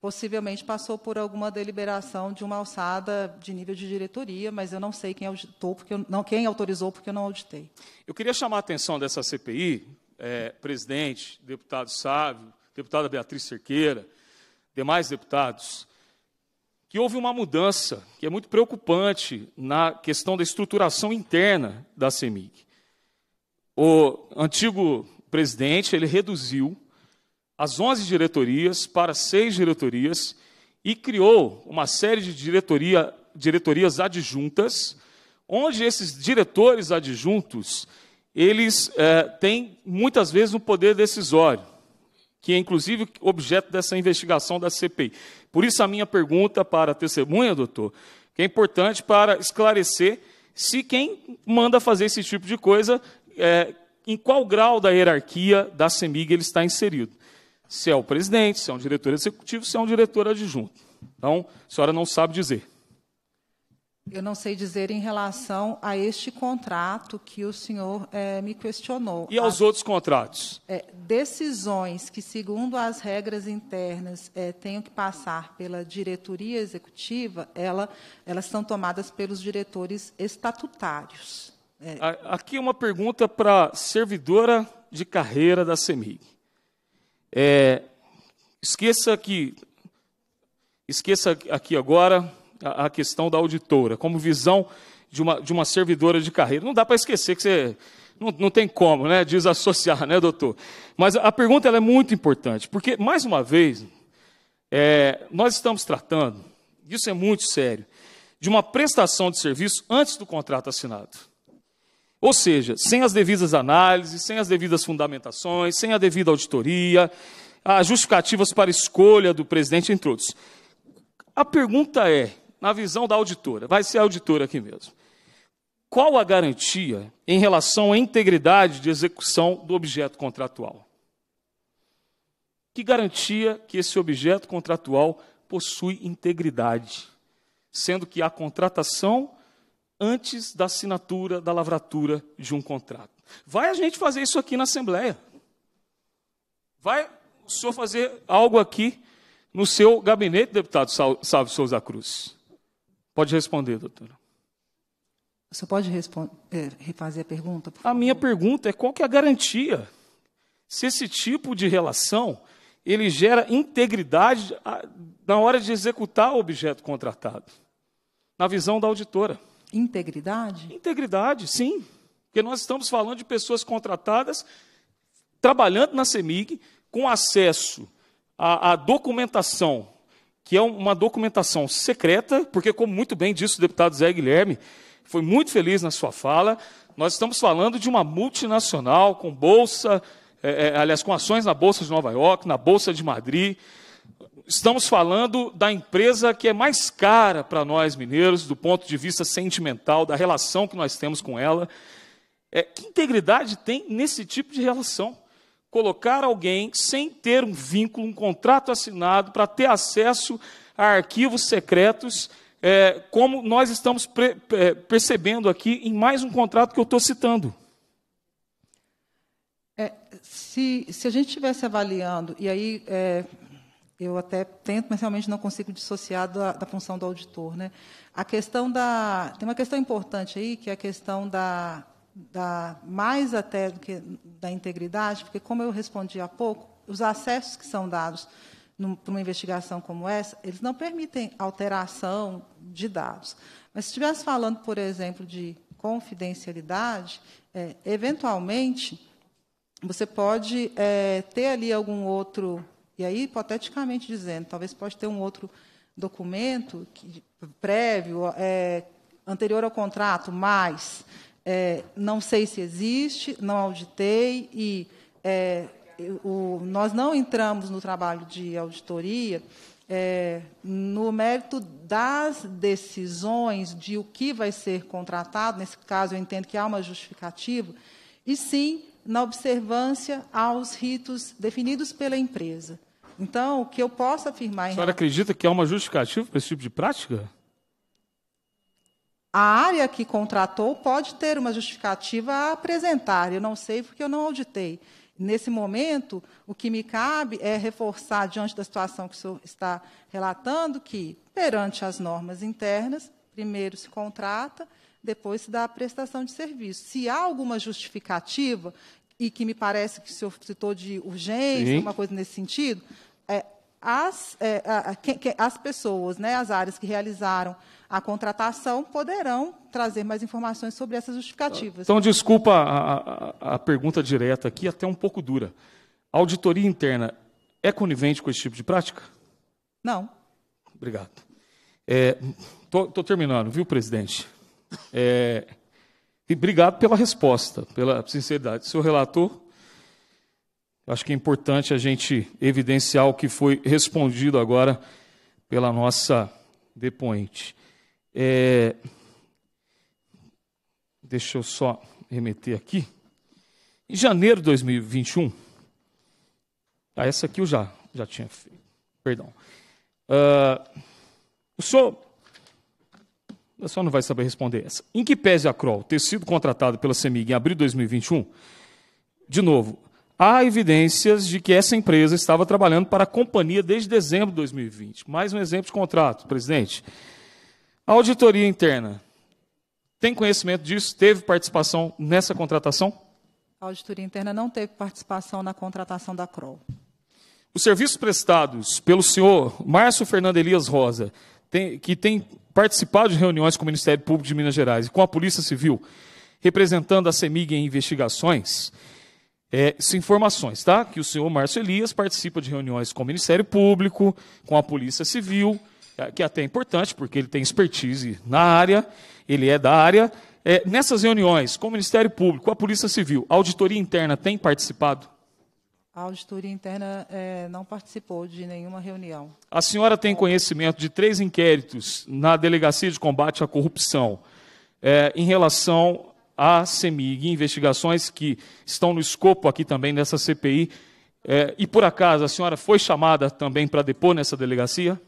Possivelmente passou por alguma deliberação de uma alçada de nível de diretoria, mas eu não sei quem auditou, porque eu, não quem autorizou, porque eu não auditei. Eu queria chamar a atenção dessa CPI, é, presidente, deputado Sávio, deputada Beatriz Cerqueira, demais deputados, que houve uma mudança que é muito preocupante na questão da estruturação interna da CEMIG. O antigo presidente, ele reduziu as 11 diretorias para seis diretorias e criou uma série de diretoria, diretorias adjuntas, onde esses diretores adjuntos eles é, têm muitas vezes um poder decisório, que é inclusive objeto dessa investigação da CPI. Por isso a minha pergunta para a testemunha, doutor, que é importante para esclarecer se quem manda fazer esse tipo de coisa é, em qual grau da hierarquia da CEMIG ele está inserido. Se é o presidente, se é um diretor executivo, se é um diretor adjunto. Então, a senhora não sabe dizer. Eu não sei dizer em relação a este contrato que o senhor é, me questionou. E aos outros contratos? É, decisões que, segundo as regras internas, é, tenham que passar pela diretoria executiva, ela, elas são tomadas pelos diretores estatutários. É. Aqui é uma pergunta para servidora de carreira da CEMIG. É, esqueça que esqueça aqui agora a, a, questão da auditora, como visão de uma, de uma servidora de carreira. Não dá para esquecer que você não, não tem como, né? Desassociar, né, doutor? Mas a pergunta é muito importante, porque mais uma vez é, nós estamos tratando, isso é muito sério, de uma prestação de serviço antes do contrato assinado. Ou seja, sem as devidas análises, sem as devidas fundamentações, sem a devida auditoria, as justificativas para escolha do presidente, entre outros. A pergunta é, na visão da auditora, vai ser a auditora aqui mesmo. Qual a garantia em relação à integridade de execução do objeto contratual? Que garantia que esse objeto contratual possui integridade, sendo que a contratação antes da assinatura, da lavratura de um contrato. Vai a gente fazer isso aqui na Assembleia. Vai o senhor fazer algo aqui no seu gabinete, deputado Sávio Souza Cruz. Pode responder, doutora. O senhor pode é, refazer a pergunta? A minha pergunta é qual que é a garantia se esse tipo de relação ele gera integridade na hora de executar o objeto contratado, na visão da auditora. Integridade? Integridade, sim. Porque nós estamos falando de pessoas contratadas, trabalhando na CEMIG, com acesso à, à documentação, que é uma documentação secreta, porque, como muito bem disse o deputado Zé Guilherme, foi muito feliz na sua fala. Nós estamos falando de uma multinacional com bolsa, é, é aliás, com ações na Bolsa de Nova York, na Bolsa de Madrid, Estamos falando da empresa que é mais cara para nós mineiros, do ponto de vista sentimental, da relação que nós temos com ela. É, que integridade tem nesse tipo de relação? Colocar alguém sem ter um vínculo, um contrato assinado, para ter acesso a arquivos secretos, é, como nós estamos é, percebendo aqui em mais um contrato que eu estou citando. É, se, se, a gente estivesse avaliando, e aí é, eu até tento, mas realmente não consigo dissociar da, da, função do auditor. Né? A questão da. Tem uma questão importante aí, que é a questão da, da. mais até do que da integridade, porque, como eu respondi há pouco, os acessos que são dados para uma investigação como essa, eles não permitem alteração de dados. Mas se estivesse falando, por exemplo, de confidencialidade, é, eventualmente você pode é, ter ali algum outro e aí, hipoteticamente dizendo, talvez pode ter um outro documento que, prévio, é, anterior ao contrato, mas é, não sei se existe, não auditei e é, o, nós não entramos no trabalho de auditoria é, no mérito das decisões de o que vai ser contratado, nesse caso eu entendo que há uma justificativa, e sim na observância aos ritos definidos pela empresa. Então, o que eu posso afirmar... A senhora em... acredita que há uma justificativa para esse tipo de prática? A área que contratou pode ter uma justificativa a apresentar. Eu não sei porque eu não auditei. Nesse momento, o que me cabe é reforçar, diante da situação que o senhor está relatando, que, perante as normas internas, primeiro se contrata, depois se dá a prestação de serviço. Se há alguma justificativa, e que me parece que o senhor citou de urgência, Sim. uma coisa nesse sentido, é, as, é, a, que, que, as pessoas, né, as áreas que realizaram a contratação poderão trazer mais informações sobre essas justificativas. Então, desculpa a, a, a pergunta direta aqui, até um pouco dura. A auditoria interna é conivente com esse tipo de prática? Não. Obrigado. Estou é, terminando, viu, presidente? É, e obrigado pela resposta, pela sinceridade. Seu relator, acho que é importante a gente evidenciar o que foi respondido agora pela nossa depoente. É... Deixa eu só remeter aqui. Em janeiro de 2021, ah, essa aqui eu já, já tinha feito, perdão. Uh, o senhor o pessoal não vai saber responder essa. Em que pese a Kroll ter sido contratada pela CEMIG em abril de 2021, de novo, há evidências de que essa empresa estava trabalhando para a companhia desde dezembro de 2020. Mais um exemplo de contrato, presidente. A auditoria interna tem conhecimento disso? Teve participação nessa contratação? A auditoria interna não teve participação na contratação da Kroll. Os serviços prestados pelo senhor Márcio Fernando Elias Rosa tem, que tem participado de reuniões com o Ministério Público de Minas Gerais e com a Polícia Civil, representando a CEMIG em investigações, é, informações, tá? Que o senhor Márcio Elias participa de reuniões com o Ministério Público, com a Polícia Civil, é, que até é importante, porque ele tem expertise na área, ele é da área. É, nessas reuniões, com o Ministério Público, com a Polícia Civil, a Auditoria Interna tem participado? A auditoria interna é, não participou de nenhuma reunião. A senhora tem conhecimento de três inquéritos na Delegacia de Combate à Corrupção é, em relação à CEMIG, investigações que estão no escopo aqui também dessa CPI. É, eh, e por acaso a senhora foi chamada também para depor nessa delegacia?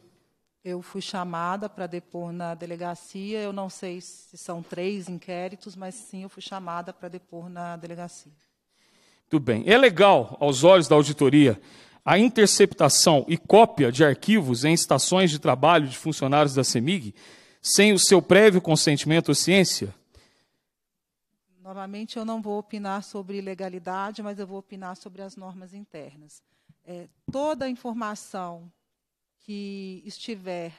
Eu fui chamada para depor na delegacia. Eu não sei se são três inquéritos, mas sim eu fui chamada para depor na delegacia. Tudo bem. É legal, aos olhos da auditoria, a interceptação e cópia de arquivos em estações de trabalho de funcionários da CEMIG sem o seu prévio consentimento ou ciência? Novamente, eu não vou opinar sobre legalidade, mas eu vou opinar sobre as normas internas. É, toda informação que estiver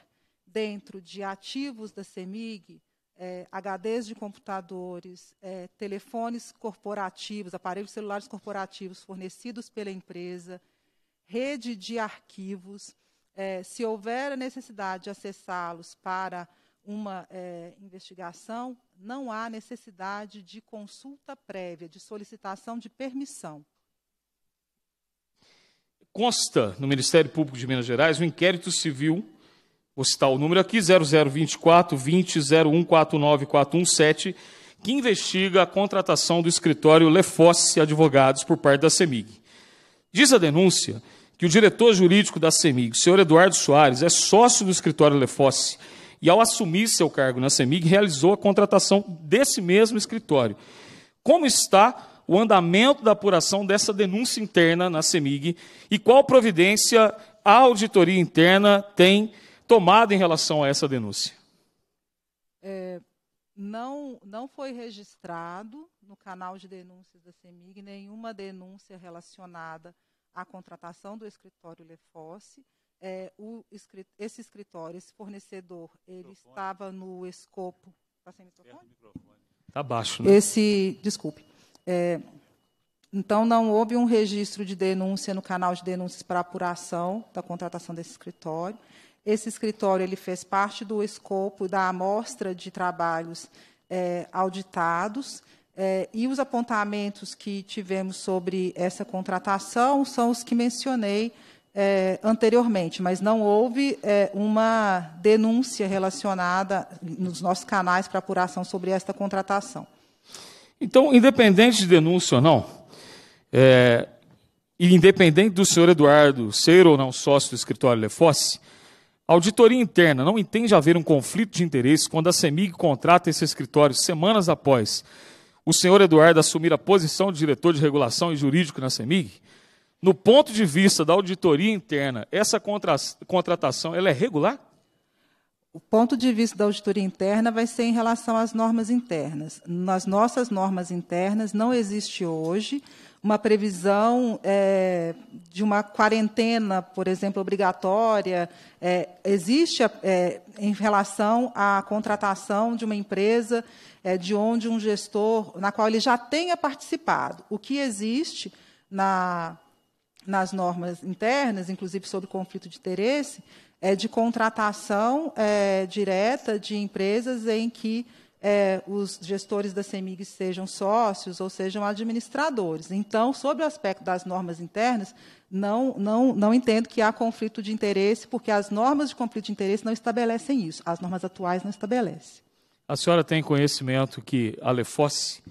dentro de ativos da CEMIG é, HDs de computadores, é, telefones corporativos, aparelhos celulares corporativos fornecidos pela empresa, rede de arquivos. É, se houver a necessidade de acessá-los para uma é, investigação, não há necessidade de consulta prévia, de solicitação de permissão. Consta no Ministério Público de Minas Gerais um inquérito civil Vou citar o número aqui, 0024 20 que investiga a contratação do escritório Lefosse Advogados por parte da CEMIG. Diz a denúncia que o diretor jurídico da CEMIG, senhor Eduardo Soares, é sócio do escritório Lefosse e, ao assumir seu cargo na CEMIG, realizou a contratação desse mesmo escritório. Como está o andamento da apuração dessa denúncia interna na CEMIG e qual providência a auditoria interna tem Tomada em relação a essa denúncia? É, não, não foi registrado no canal de denúncias da CEMIG nenhuma denúncia relacionada à contratação do escritório Lefosse. É, o, esse escritório, esse fornecedor, ele microfone. estava no escopo. Está sem microfone? Está baixo, né? Esse, desculpe. É, então, não houve um registro de denúncia no canal de denúncias para apuração da contratação desse escritório. Esse escritório ele fez parte do escopo da amostra de trabalhos é, auditados. É, e os apontamentos que tivemos sobre essa contratação são os que mencionei é, anteriormente, mas não houve é, uma denúncia relacionada nos nossos canais para apuração sobre esta contratação. Então, independente de denúncia ou não, é, e independente do senhor Eduardo ser ou não sócio do escritório Lefosse, Auditoria interna. Não entende haver um conflito de interesse quando a CEMIG contrata esse escritório semanas após o senhor Eduardo assumir a posição de diretor de regulação e jurídico na CEMIG? No ponto de vista da auditoria interna, essa contra contratação ela é regular? O ponto de vista da auditoria interna vai ser em relação às normas internas. Nas nossas normas internas não existe hoje uma previsão é, de uma quarentena, por exemplo, obrigatória? É, existe é, em relação à contratação de uma empresa é, de onde um gestor, na qual ele já tenha participado? O que existe na, nas normas internas, inclusive sobre conflito de interesse, é de contratação é, direta de empresas em que é, os gestores da CEMIG sejam sócios ou sejam administradores. Então, sobre o aspecto das normas internas, não, não, não entendo que há conflito de interesse, porque as normas de conflito de interesse não estabelecem isso. As normas atuais não estabelecem. A senhora tem conhecimento que a Lefosse,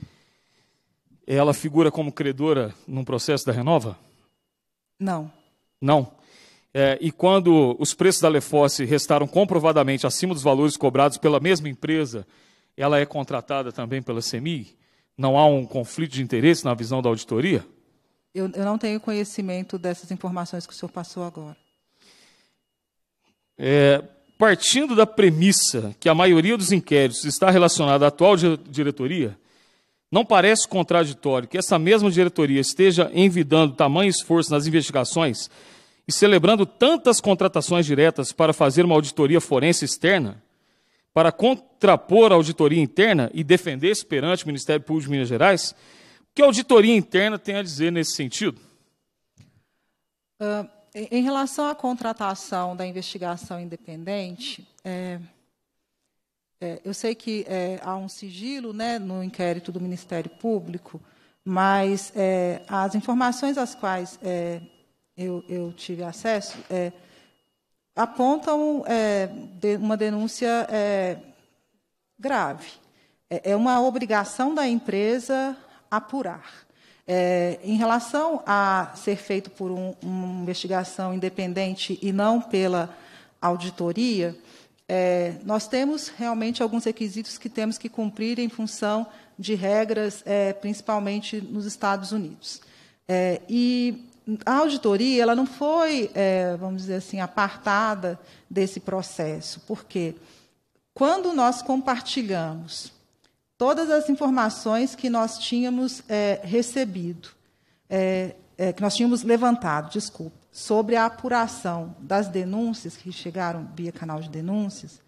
ela figura como credora num processo da Renova? Não. Não? É, e quando os preços da Lefosse restaram comprovadamente acima dos valores cobrados pela mesma empresa ela é contratada também pela CEMIG? Não há um conflito de interesse na visão da auditoria? Eu, eu não tenho conhecimento dessas informações que o senhor passou agora. É, partindo da premissa que a maioria dos inquéritos está relacionada à atual diretoria, não parece contraditório que essa mesma diretoria esteja envidando tamanho esforço nas investigações e celebrando tantas contratações diretas para fazer uma auditoria forense externa? para contrapor a auditoria interna e defender-se perante o Ministério Público de Minas Gerais, o que a auditoria interna tem a dizer nesse sentido? Uh, em relação à contratação da investigação independente, é, é, eu sei que é, há um sigilo né, no inquérito do Ministério Público, mas é, as informações às quais é, eu, eu, tive acesso é, apontam é, de, uma denúncia é, grave. É, é, uma obrigação da empresa apurar. É, em relação a ser feito por um, uma investigação independente e não pela auditoria, é, nós temos realmente alguns requisitos que temos que cumprir em função de regras, é, principalmente nos Estados Unidos. e a auditoria ela não foi, é, vamos dizer assim, apartada desse processo, porque quando nós compartilhamos todas as informações que nós tínhamos é, recebido, é, é, que nós tínhamos levantado, desculpa, sobre a apuração das denúncias que chegaram via canal de denúncias,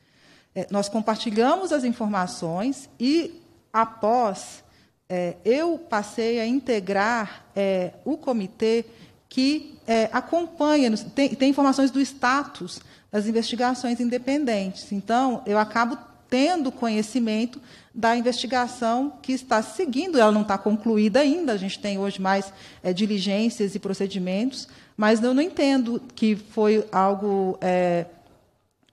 é, nós compartilhamos as informações e, após, é, eu passei a integrar o comitê que é, acompanha, tem, tem informações do status das investigações independentes. Então, eu acabo tendo conhecimento da investigação que está seguindo. Ela não está concluída ainda, a gente tem hoje mais é, diligências e procedimentos, mas eu não entendo que foi algo é,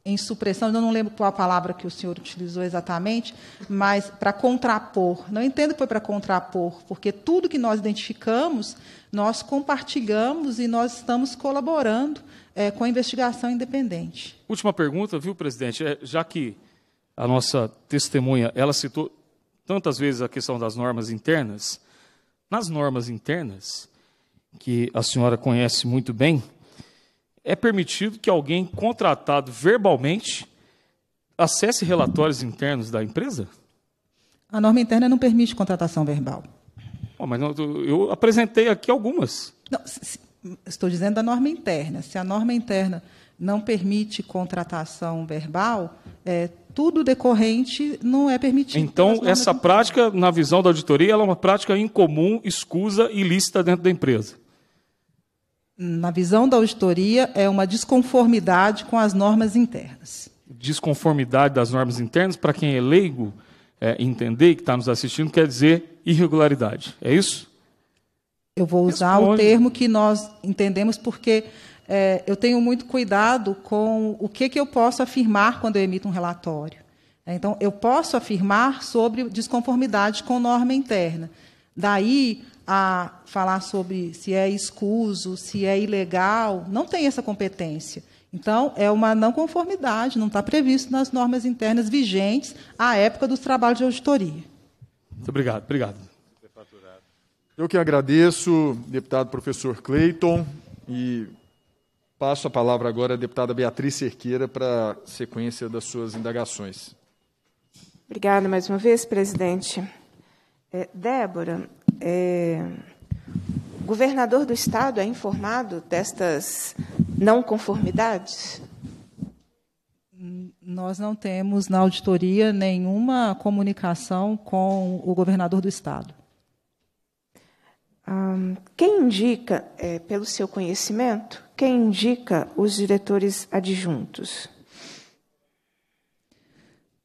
em supressão, eu não lembro qual a palavra que o senhor utilizou exatamente, mas para contrapor. Não entendo que foi para contrapor, porque tudo que nós identificamos nós compartilhamos e nós estamos colaborando é, com a investigação independente. Última pergunta, viu, presidente? É, já que a nossa testemunha ela citou tantas vezes a questão das normas internas, nas normas internas, que a senhora conhece muito bem, é permitido que alguém contratado verbalmente acesse relatórios internos da empresa? A norma interna não permite contratação verbal. Oh, mas não, eu apresentei aqui algumas. Não, se, estou dizendo da norma interna. Se a norma interna não permite contratação verbal, é, tudo decorrente não é permitido. Então, essa prática, na visão da auditoria, ela é uma prática incomum, escusa e ilícita dentro da empresa. Na visão da auditoria, é uma desconformidade com as normas internas. Desconformidade das normas internas, para quem é leigo, é, entender, que está nos assistindo, quer dizer irregularidade. É isso? Eu vou usar Responde. o termo que nós entendemos, porque é, eu tenho muito cuidado com o que, que eu posso afirmar quando eu emito um relatório. Então, eu posso afirmar sobre desconformidade com norma interna. Daí a falar sobre se é escuso, se é ilegal, não tem essa competência. Então, é uma não conformidade, não está previsto nas normas internas vigentes à época dos trabalhos de auditoria. Muito obrigado. Obrigado. Eu que agradeço, deputado professor Cleiton, e passo a palavra agora à deputada Beatriz Cerqueira para a sequência das suas indagações. Obrigada mais uma vez, presidente. É, Débora, é, o governador do estado é informado destas não conformidades? Nós não temos na auditoria nenhuma comunicação com o governador do estado. Ah, quem indica, é, pelo seu conhecimento, quem indica os diretores adjuntos?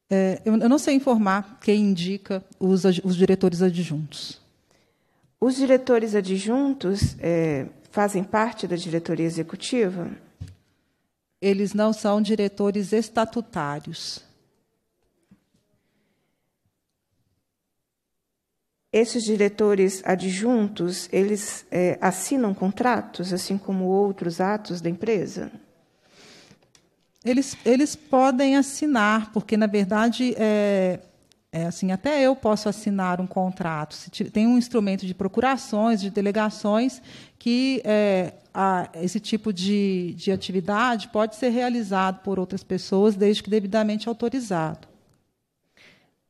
É, eu, eu, não sei informar quem indica os, os diretores adjuntos. Os diretores adjuntos, é, fazem parte da diretoria executiva? Eles não são diretores estatutários. Esses diretores adjuntos, eles é, assinam contratos, assim como outros atos da empresa? Eles, eles podem assinar, porque, na verdade, é, é assim, até eu posso assinar um contrato. tem um instrumento de procurações, de delegações, que é, a, esse tipo de, de atividade pode ser realizado por outras pessoas, desde que devidamente autorizado.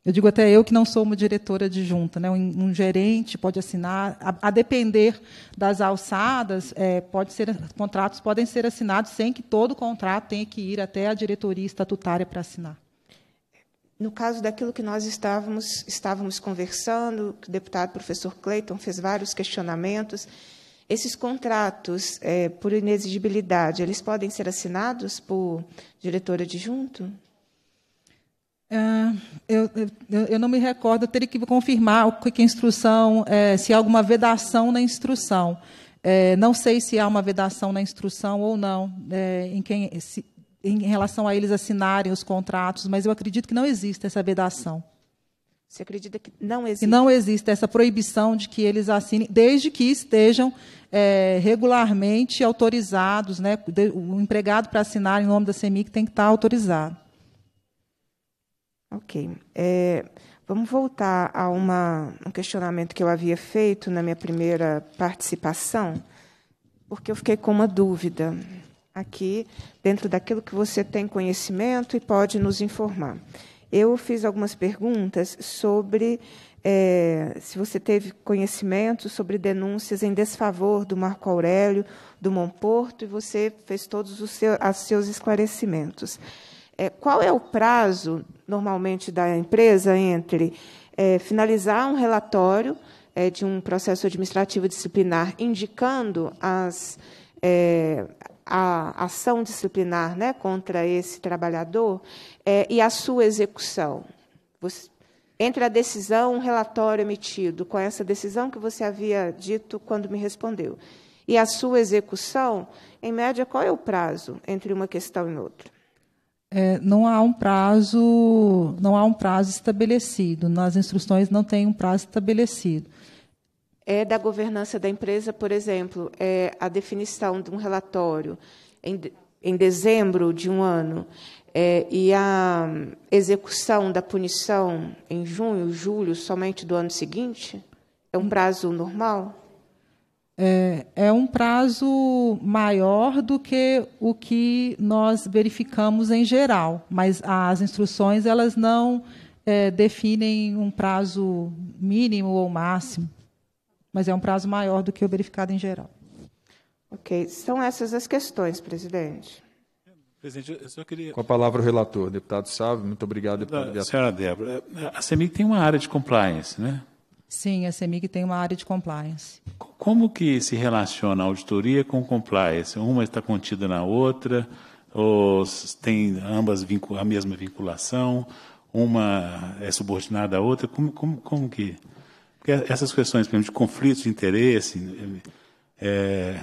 Eu digo até eu que não sou uma diretora de junta, né? um, um gerente pode assinar, a, a depender das alçadas, é, pode ser, contratos podem ser assinados sem que todo contrato tenha que ir até a diretoria estatutária para assinar no caso daquilo que nós estávamos, estávamos conversando, o deputado professor Clayton fez vários questionamentos. Esses contratos é, por inexigibilidade, eles podem ser assinados por diretor adjunto? É, eu, eu, eu, não me recordo, eu teria que confirmar o que, a instrução, é, se há alguma vedação na instrução. É, não sei se há uma vedação na instrução ou não, é, em quem, se, em relação a eles assinarem os contratos, mas eu acredito que não existe essa vedação. Você acredita que não existe? Que não existe essa proibição de que eles assinem, desde que estejam é, regularmente autorizados, né? O empregado para assinar em nome da CEMIC tem que estar autorizado. Ok. É, vamos voltar a uma, um questionamento que eu havia feito na minha primeira participação, porque eu fiquei com uma dúvida aqui dentro daquilo que você tem conhecimento e pode nos informar. Eu fiz algumas perguntas sobre é, se você teve conhecimento sobre denúncias em desfavor do Marco Aurélio, do Monporto, e você fez todos os seu, seus esclarecimentos. É, qual é o prazo, normalmente, da empresa entre é, finalizar um relatório é, de um processo administrativo disciplinar indicando as é, a ação disciplinar né, contra esse trabalhador é, e a sua execução. Você, entre a decisão, um relatório emitido com essa decisão que você havia dito quando me respondeu, e a sua execução, em média, qual é o prazo entre uma questão e outra? É, não há um prazo, não há um prazo estabelecido. Nas instruções não tem um prazo estabelecido é, da governança da empresa, por exemplo, é, a definição de um relatório em, em dezembro de um ano é, e a execução da punição em junho, julho, somente do ano seguinte? É um prazo normal? É, é, um prazo maior do que o que nós verificamos em geral, mas as instruções elas não é, definem um prazo mínimo ou máximo mas é um prazo maior do que o verificado em geral. Ok. São essas as questões, presidente. Presidente, eu só queria. Com a palavra o relator, deputado Sávio. Muito obrigado, deputado ah, Senhora Débora, eh, a CEMIG tem uma área de compliance, né? Sim, a CEMIG tem uma área de compliance. Como que se relaciona a auditoria com compliance? Uma está contida na outra, ou tem ambas a mesma vinculação? Uma é subordinada à outra? Como, como, como que essas questões, por exemplo, de conflitos de interesse, é,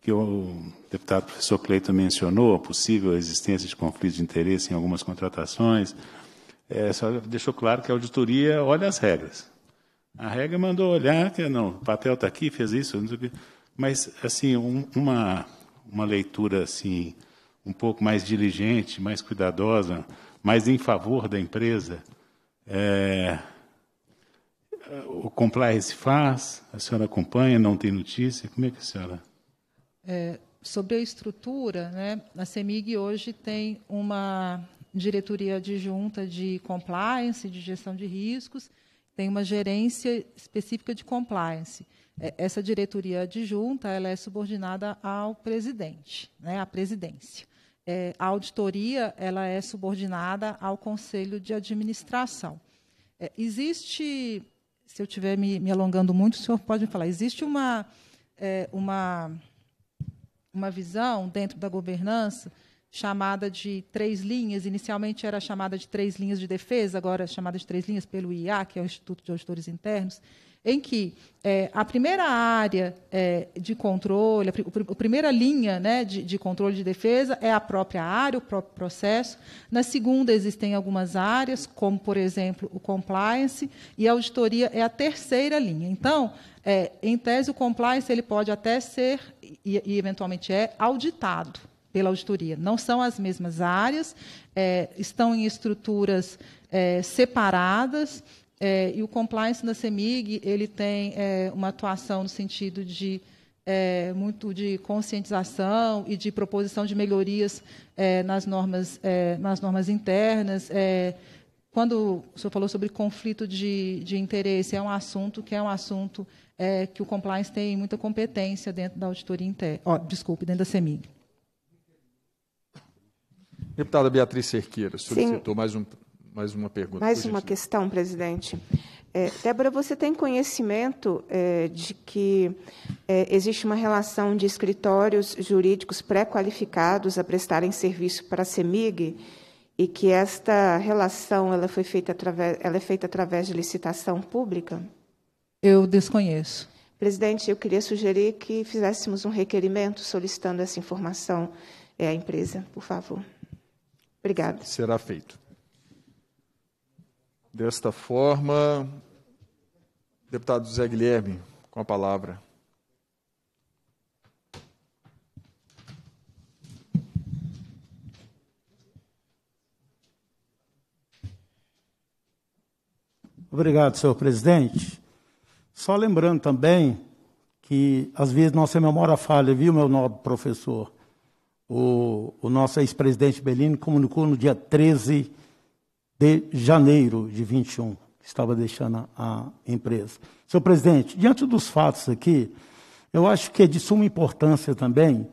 que o deputado professor Cleiton mencionou, a possível existência de conflitos de interesse em algumas contratações, é, só deixou claro que a auditoria olha as regras. A regra mandou olhar, que não, o Patel está aqui, fez isso, não sei o quê. Mas, assim, um, uma, uma leitura assim, um pouco mais diligente, mais cuidadosa, mais em favor da empresa, é, é, o compliance faz? A senhora acompanha, não tem notícia? Como é que a senhora... É, sobre a estrutura, né, a CEMIG hoje tem uma diretoria adjunta de compliance, de gestão de riscos, tem uma gerência específica de compliance. É, essa diretoria adjunta ela é subordinada ao presidente, né, à presidência. É, a auditoria ela é subordinada ao conselho de administração. É, existe se eu estiver me, me, alongando muito, o senhor pode me falar. Existe uma, é, uma, uma visão dentro da governança chamada de três linhas. Inicialmente era chamada de três linhas de defesa, agora é chamada de três linhas pelo IA, que é o Instituto de Auditores Internos, em que é, a primeira área é, de controle, a, pr a primeira linha né, de, de, controle de defesa é a própria área, o próprio processo. Na segunda, existem algumas áreas, como, por exemplo, o compliance, e a auditoria é a terceira linha. Então, é, em tese, o compliance ele pode até ser, e, e eventualmente é, auditado pela auditoria. Não são as mesmas áreas, é, estão em estruturas é, separadas. É, e o compliance da CEMIG ele tem é, uma atuação no sentido de é, muito de conscientização e de proposição de melhorias é, nas normas é, nas normas internas. É, quando o senhor falou sobre conflito de, de interesse, é um assunto que é um assunto que o compliance tem muita competência dentro da auditoria interna. Oh, desculpe, dentro da CEMIG. Deputada Beatriz Cerqueira solicitou Sim. mais um mais uma pergunta. Mais uma questão, presidente. É, Débora, você tem conhecimento é, de que é, existe uma relação de escritórios jurídicos pré-qualificados a prestarem serviço para a CEMIG e que esta relação ela foi feita através, ela é feita através de licitação pública? Eu desconheço. Presidente, eu queria sugerir que fizéssemos um requerimento solicitando essa informação é, à empresa, por favor. Obrigada. Será feito. Desta forma, deputado José Guilherme, com a palavra. Obrigado, senhor presidente. Só lembrando também que, às vezes, nossa memória falha, viu, meu nobre professor? O, o nosso ex-presidente Bellini comunicou no dia 13 de janeiro de 21, que estava deixando a empresa. Senhor presidente, diante dos fatos aqui, eu acho que é de suma importância também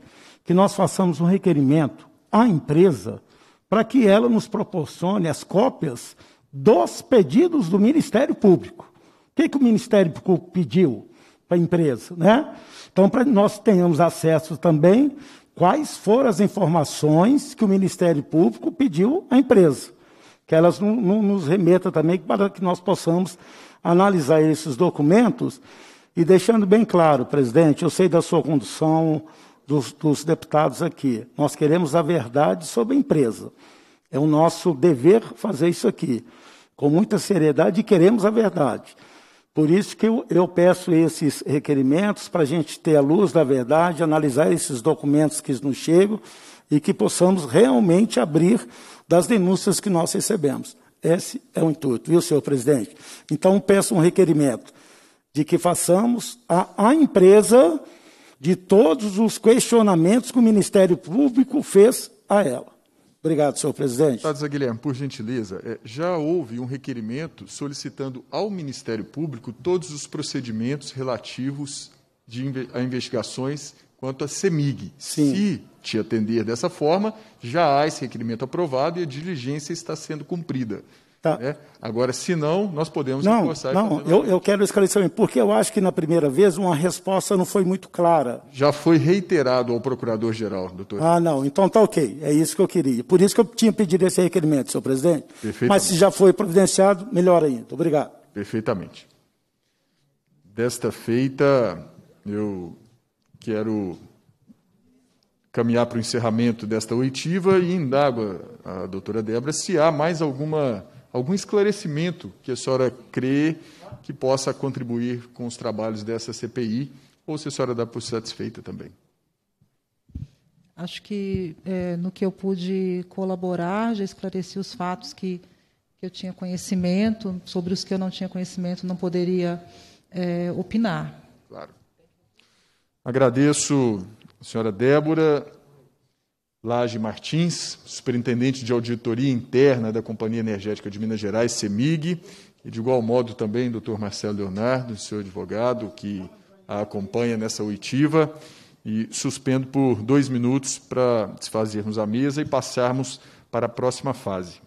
que nós façamos um requerimento à empresa para que ela nos proporcione as cópias dos pedidos do Ministério Público. O que, que o Ministério Público pediu para a empresa? Né? Então, para que nós tenhamos acesso também quais foram as informações que o Ministério Público pediu à empresa que elas não, não nos remetam também para que nós possamos analisar esses documentos e deixando bem claro, presidente, eu sei da sua condução, dos, dos deputados aqui. Nós queremos a verdade sobre a empresa. É o nosso dever fazer isso aqui, com muita seriedade, e queremos a verdade. Por isso que eu, eu peço esses requerimentos para a gente ter a luz da verdade, analisar esses documentos que nos chegam e que possamos realmente abrir das denúncias que nós recebemos. Esse é o intuito, viu, senhor presidente? Então, peço um requerimento de que façamos a empresa de todos os questionamentos que o Ministério Público fez a ela. Obrigado, senhor presidente. Deputado Zé Guilherme, por gentileza, é, já houve um requerimento solicitando ao Ministério Público todos os procedimentos relativos de, a investigações quanto à CEMIG. Sim. Se te atender dessa forma, já há esse requerimento aprovado e a diligência está sendo cumprida. Tá. Né? Agora, se não, nós podemos não, reforçar. Não, eu, eu quero esclarecimento, porque eu acho que na primeira vez uma resposta não foi muito clara. Já foi reiterado ao procurador-geral, doutor. Ah, não, então está ok, é isso que eu queria. Por isso que eu tinha pedido esse requerimento, senhor presidente. Mas se já foi providenciado, melhor ainda. Obrigado. Perfeitamente. Desta feita, eu Quero caminhar para o encerramento desta oitiva e indago a, a doutora Débora se há mais alguma, algum esclarecimento que a senhora crê que possa contribuir com os trabalhos dessa CPI ou se a senhora dá por satisfeita também. Acho que é, no que eu pude colaborar, já esclareci os fatos que, que, eu tinha conhecimento, sobre os que eu não tinha conhecimento, não poderia é, opinar. Claro. Agradeço a senhora Débora Lage Martins, superintendente de auditoria interna da Companhia Energética de Minas Gerais, CEMIG, e de igual modo também doutor Marcelo Leonardo, seu advogado, que a acompanha nessa oitiva. E suspendo por dois minutos para desfazermos a mesa e passarmos para a próxima fase.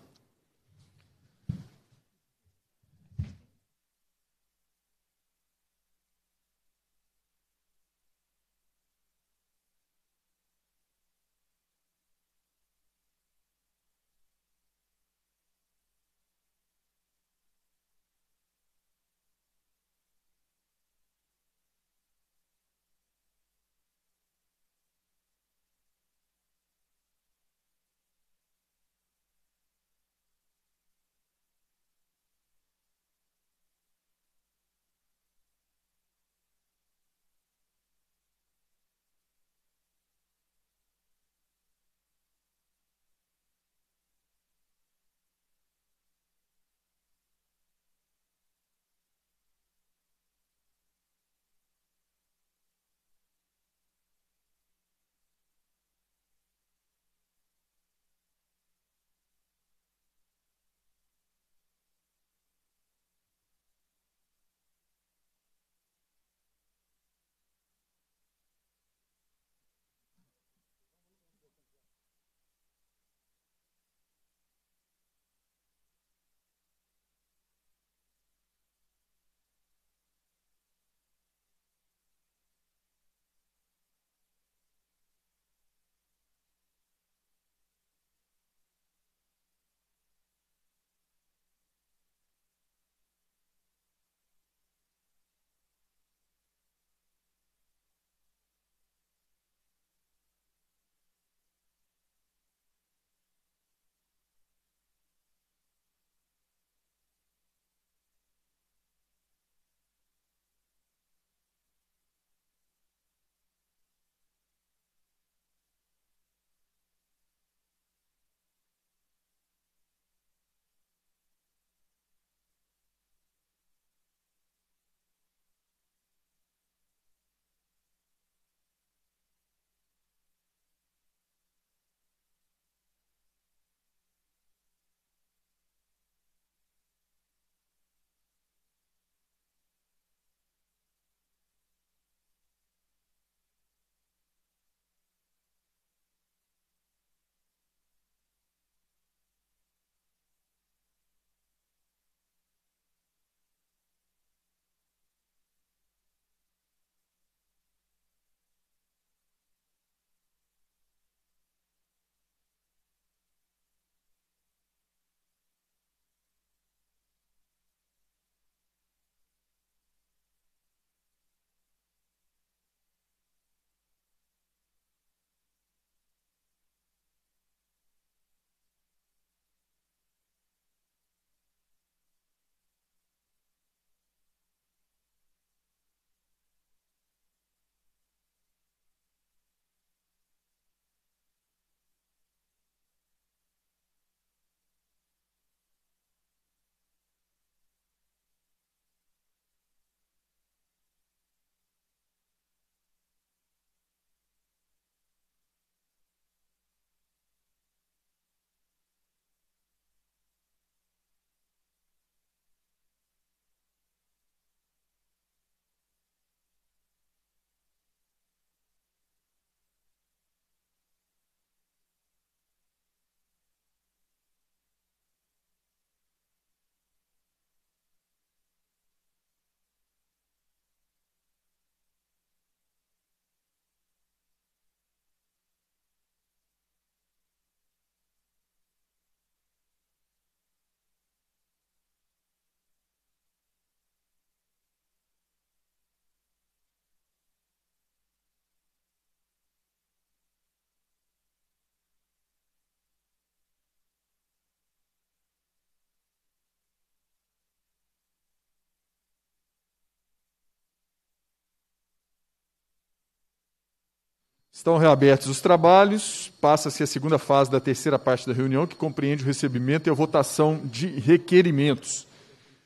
Estão reabertos os trabalhos, passa-se a segunda fase da terceira parte da reunião, que compreende o recebimento e a votação de requerimentos.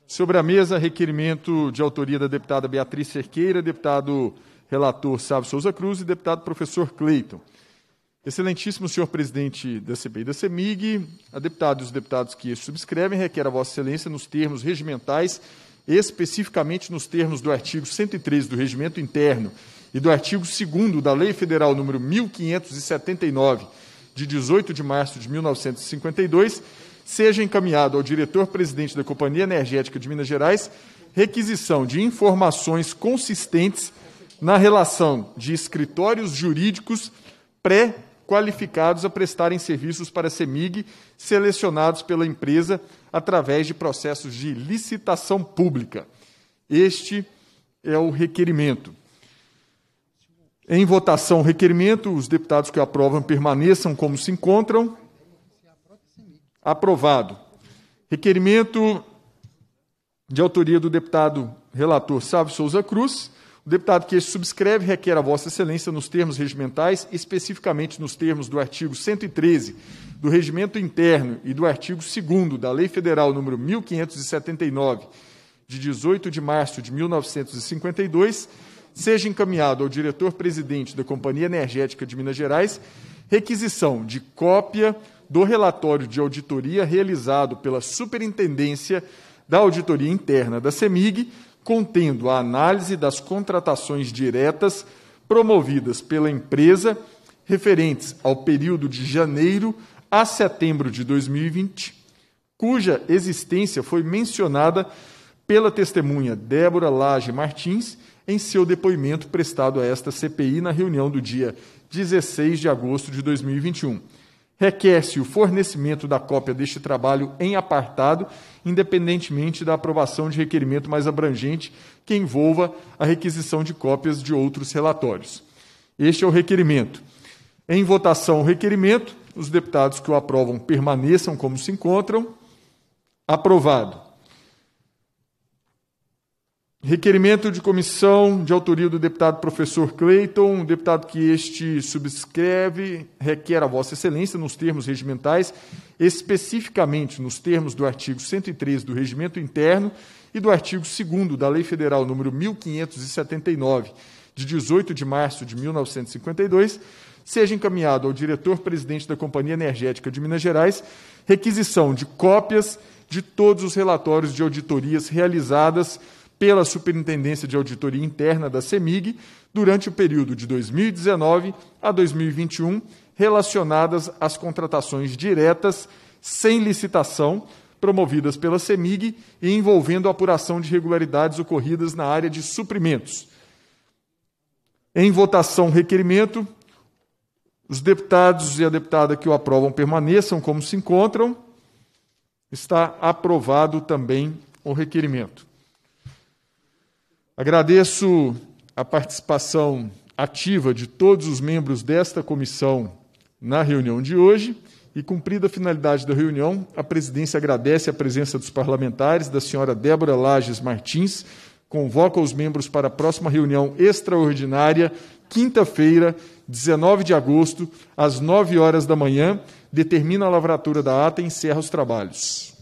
Sobre a mesa, requerimento de autoria da deputada Beatriz Cerqueira, deputado relator Sávio Souza Cruz e deputado professor Cleiton. Excelentíssimo senhor presidente da CPI da CEMIG, a deputada e os deputados que subscrevem requer a vossa excelência nos termos regimentais, especificamente nos termos do artigo 113 do Regimento Interno, e do artigo 2 da Lei Federal número 1579, de 18 de março de 1952, seja encaminhado ao diretor-presidente da Companhia Energética de Minas Gerais requisição de informações consistentes na relação de escritórios jurídicos pré-qualificados a prestarem serviços para a CEMIG selecionados pela empresa através de processos de licitação pública. Este é o requerimento. Em votação, requerimento, os deputados que aprovam permaneçam como se encontram. Aprovado. Requerimento de autoria do deputado relator Sávio Souza Cruz. O deputado que subscreve requer a Vossa Excelência, nos termos regimentais, especificamente nos termos do artigo 113 do Regimento Interno e do artigo 2 da Lei Federal nº 1579, de 18 de março de 1952, seja encaminhado ao diretor-presidente da Companhia Energética de Minas Gerais requisição de cópia do relatório de auditoria realizado pela Superintendência da Auditoria Interna da CEMIG, contendo a análise das contratações diretas promovidas pela empresa referentes ao período de janeiro a setembro de 2020, cuja existência foi mencionada pela testemunha Débora Lage Martins em seu depoimento prestado a esta CPI na reunião do dia 16 de agosto de 2021. Requer-se o fornecimento da cópia deste trabalho em apartado, independentemente da aprovação de requerimento mais abrangente que envolva a requisição de cópias de outros relatórios. Este é o requerimento. Em votação o requerimento, os deputados que o aprovam permaneçam como se encontram. Aprovado. Requerimento de comissão de autoria do deputado professor Cleiton, deputado que este subscreve, requer a Vossa Excelência, nos termos regimentais, especificamente nos termos do artigo 103 do Regimento Interno e do artigo 2 da Lei Federal nº 1579, de 18 de março de 1952, seja encaminhado ao diretor-presidente da Companhia Energética de Minas Gerais requisição de cópias de todos os relatórios de auditorias realizadas pela Superintendência de Auditoria Interna da CEMIG durante o período de 2019 a 2021 relacionadas às contratações diretas sem licitação promovidas pela CEMIG e envolvendo a apuração de irregularidades ocorridas na área de suprimentos. Em votação, requerimento. Os deputados e a deputada que o aprovam permaneçam como se encontram. Está aprovado também o requerimento. Agradeço a participação ativa de todos os membros desta comissão na reunião de hoje. E cumprida a finalidade da reunião, a presidência agradece a presença dos parlamentares, da senhora Débora Lages Martins, convoca os membros para a próxima reunião extraordinária, quinta-feira, 19 de agosto, às 9 horas da manhã, determina a lavratura da ata e encerra os trabalhos.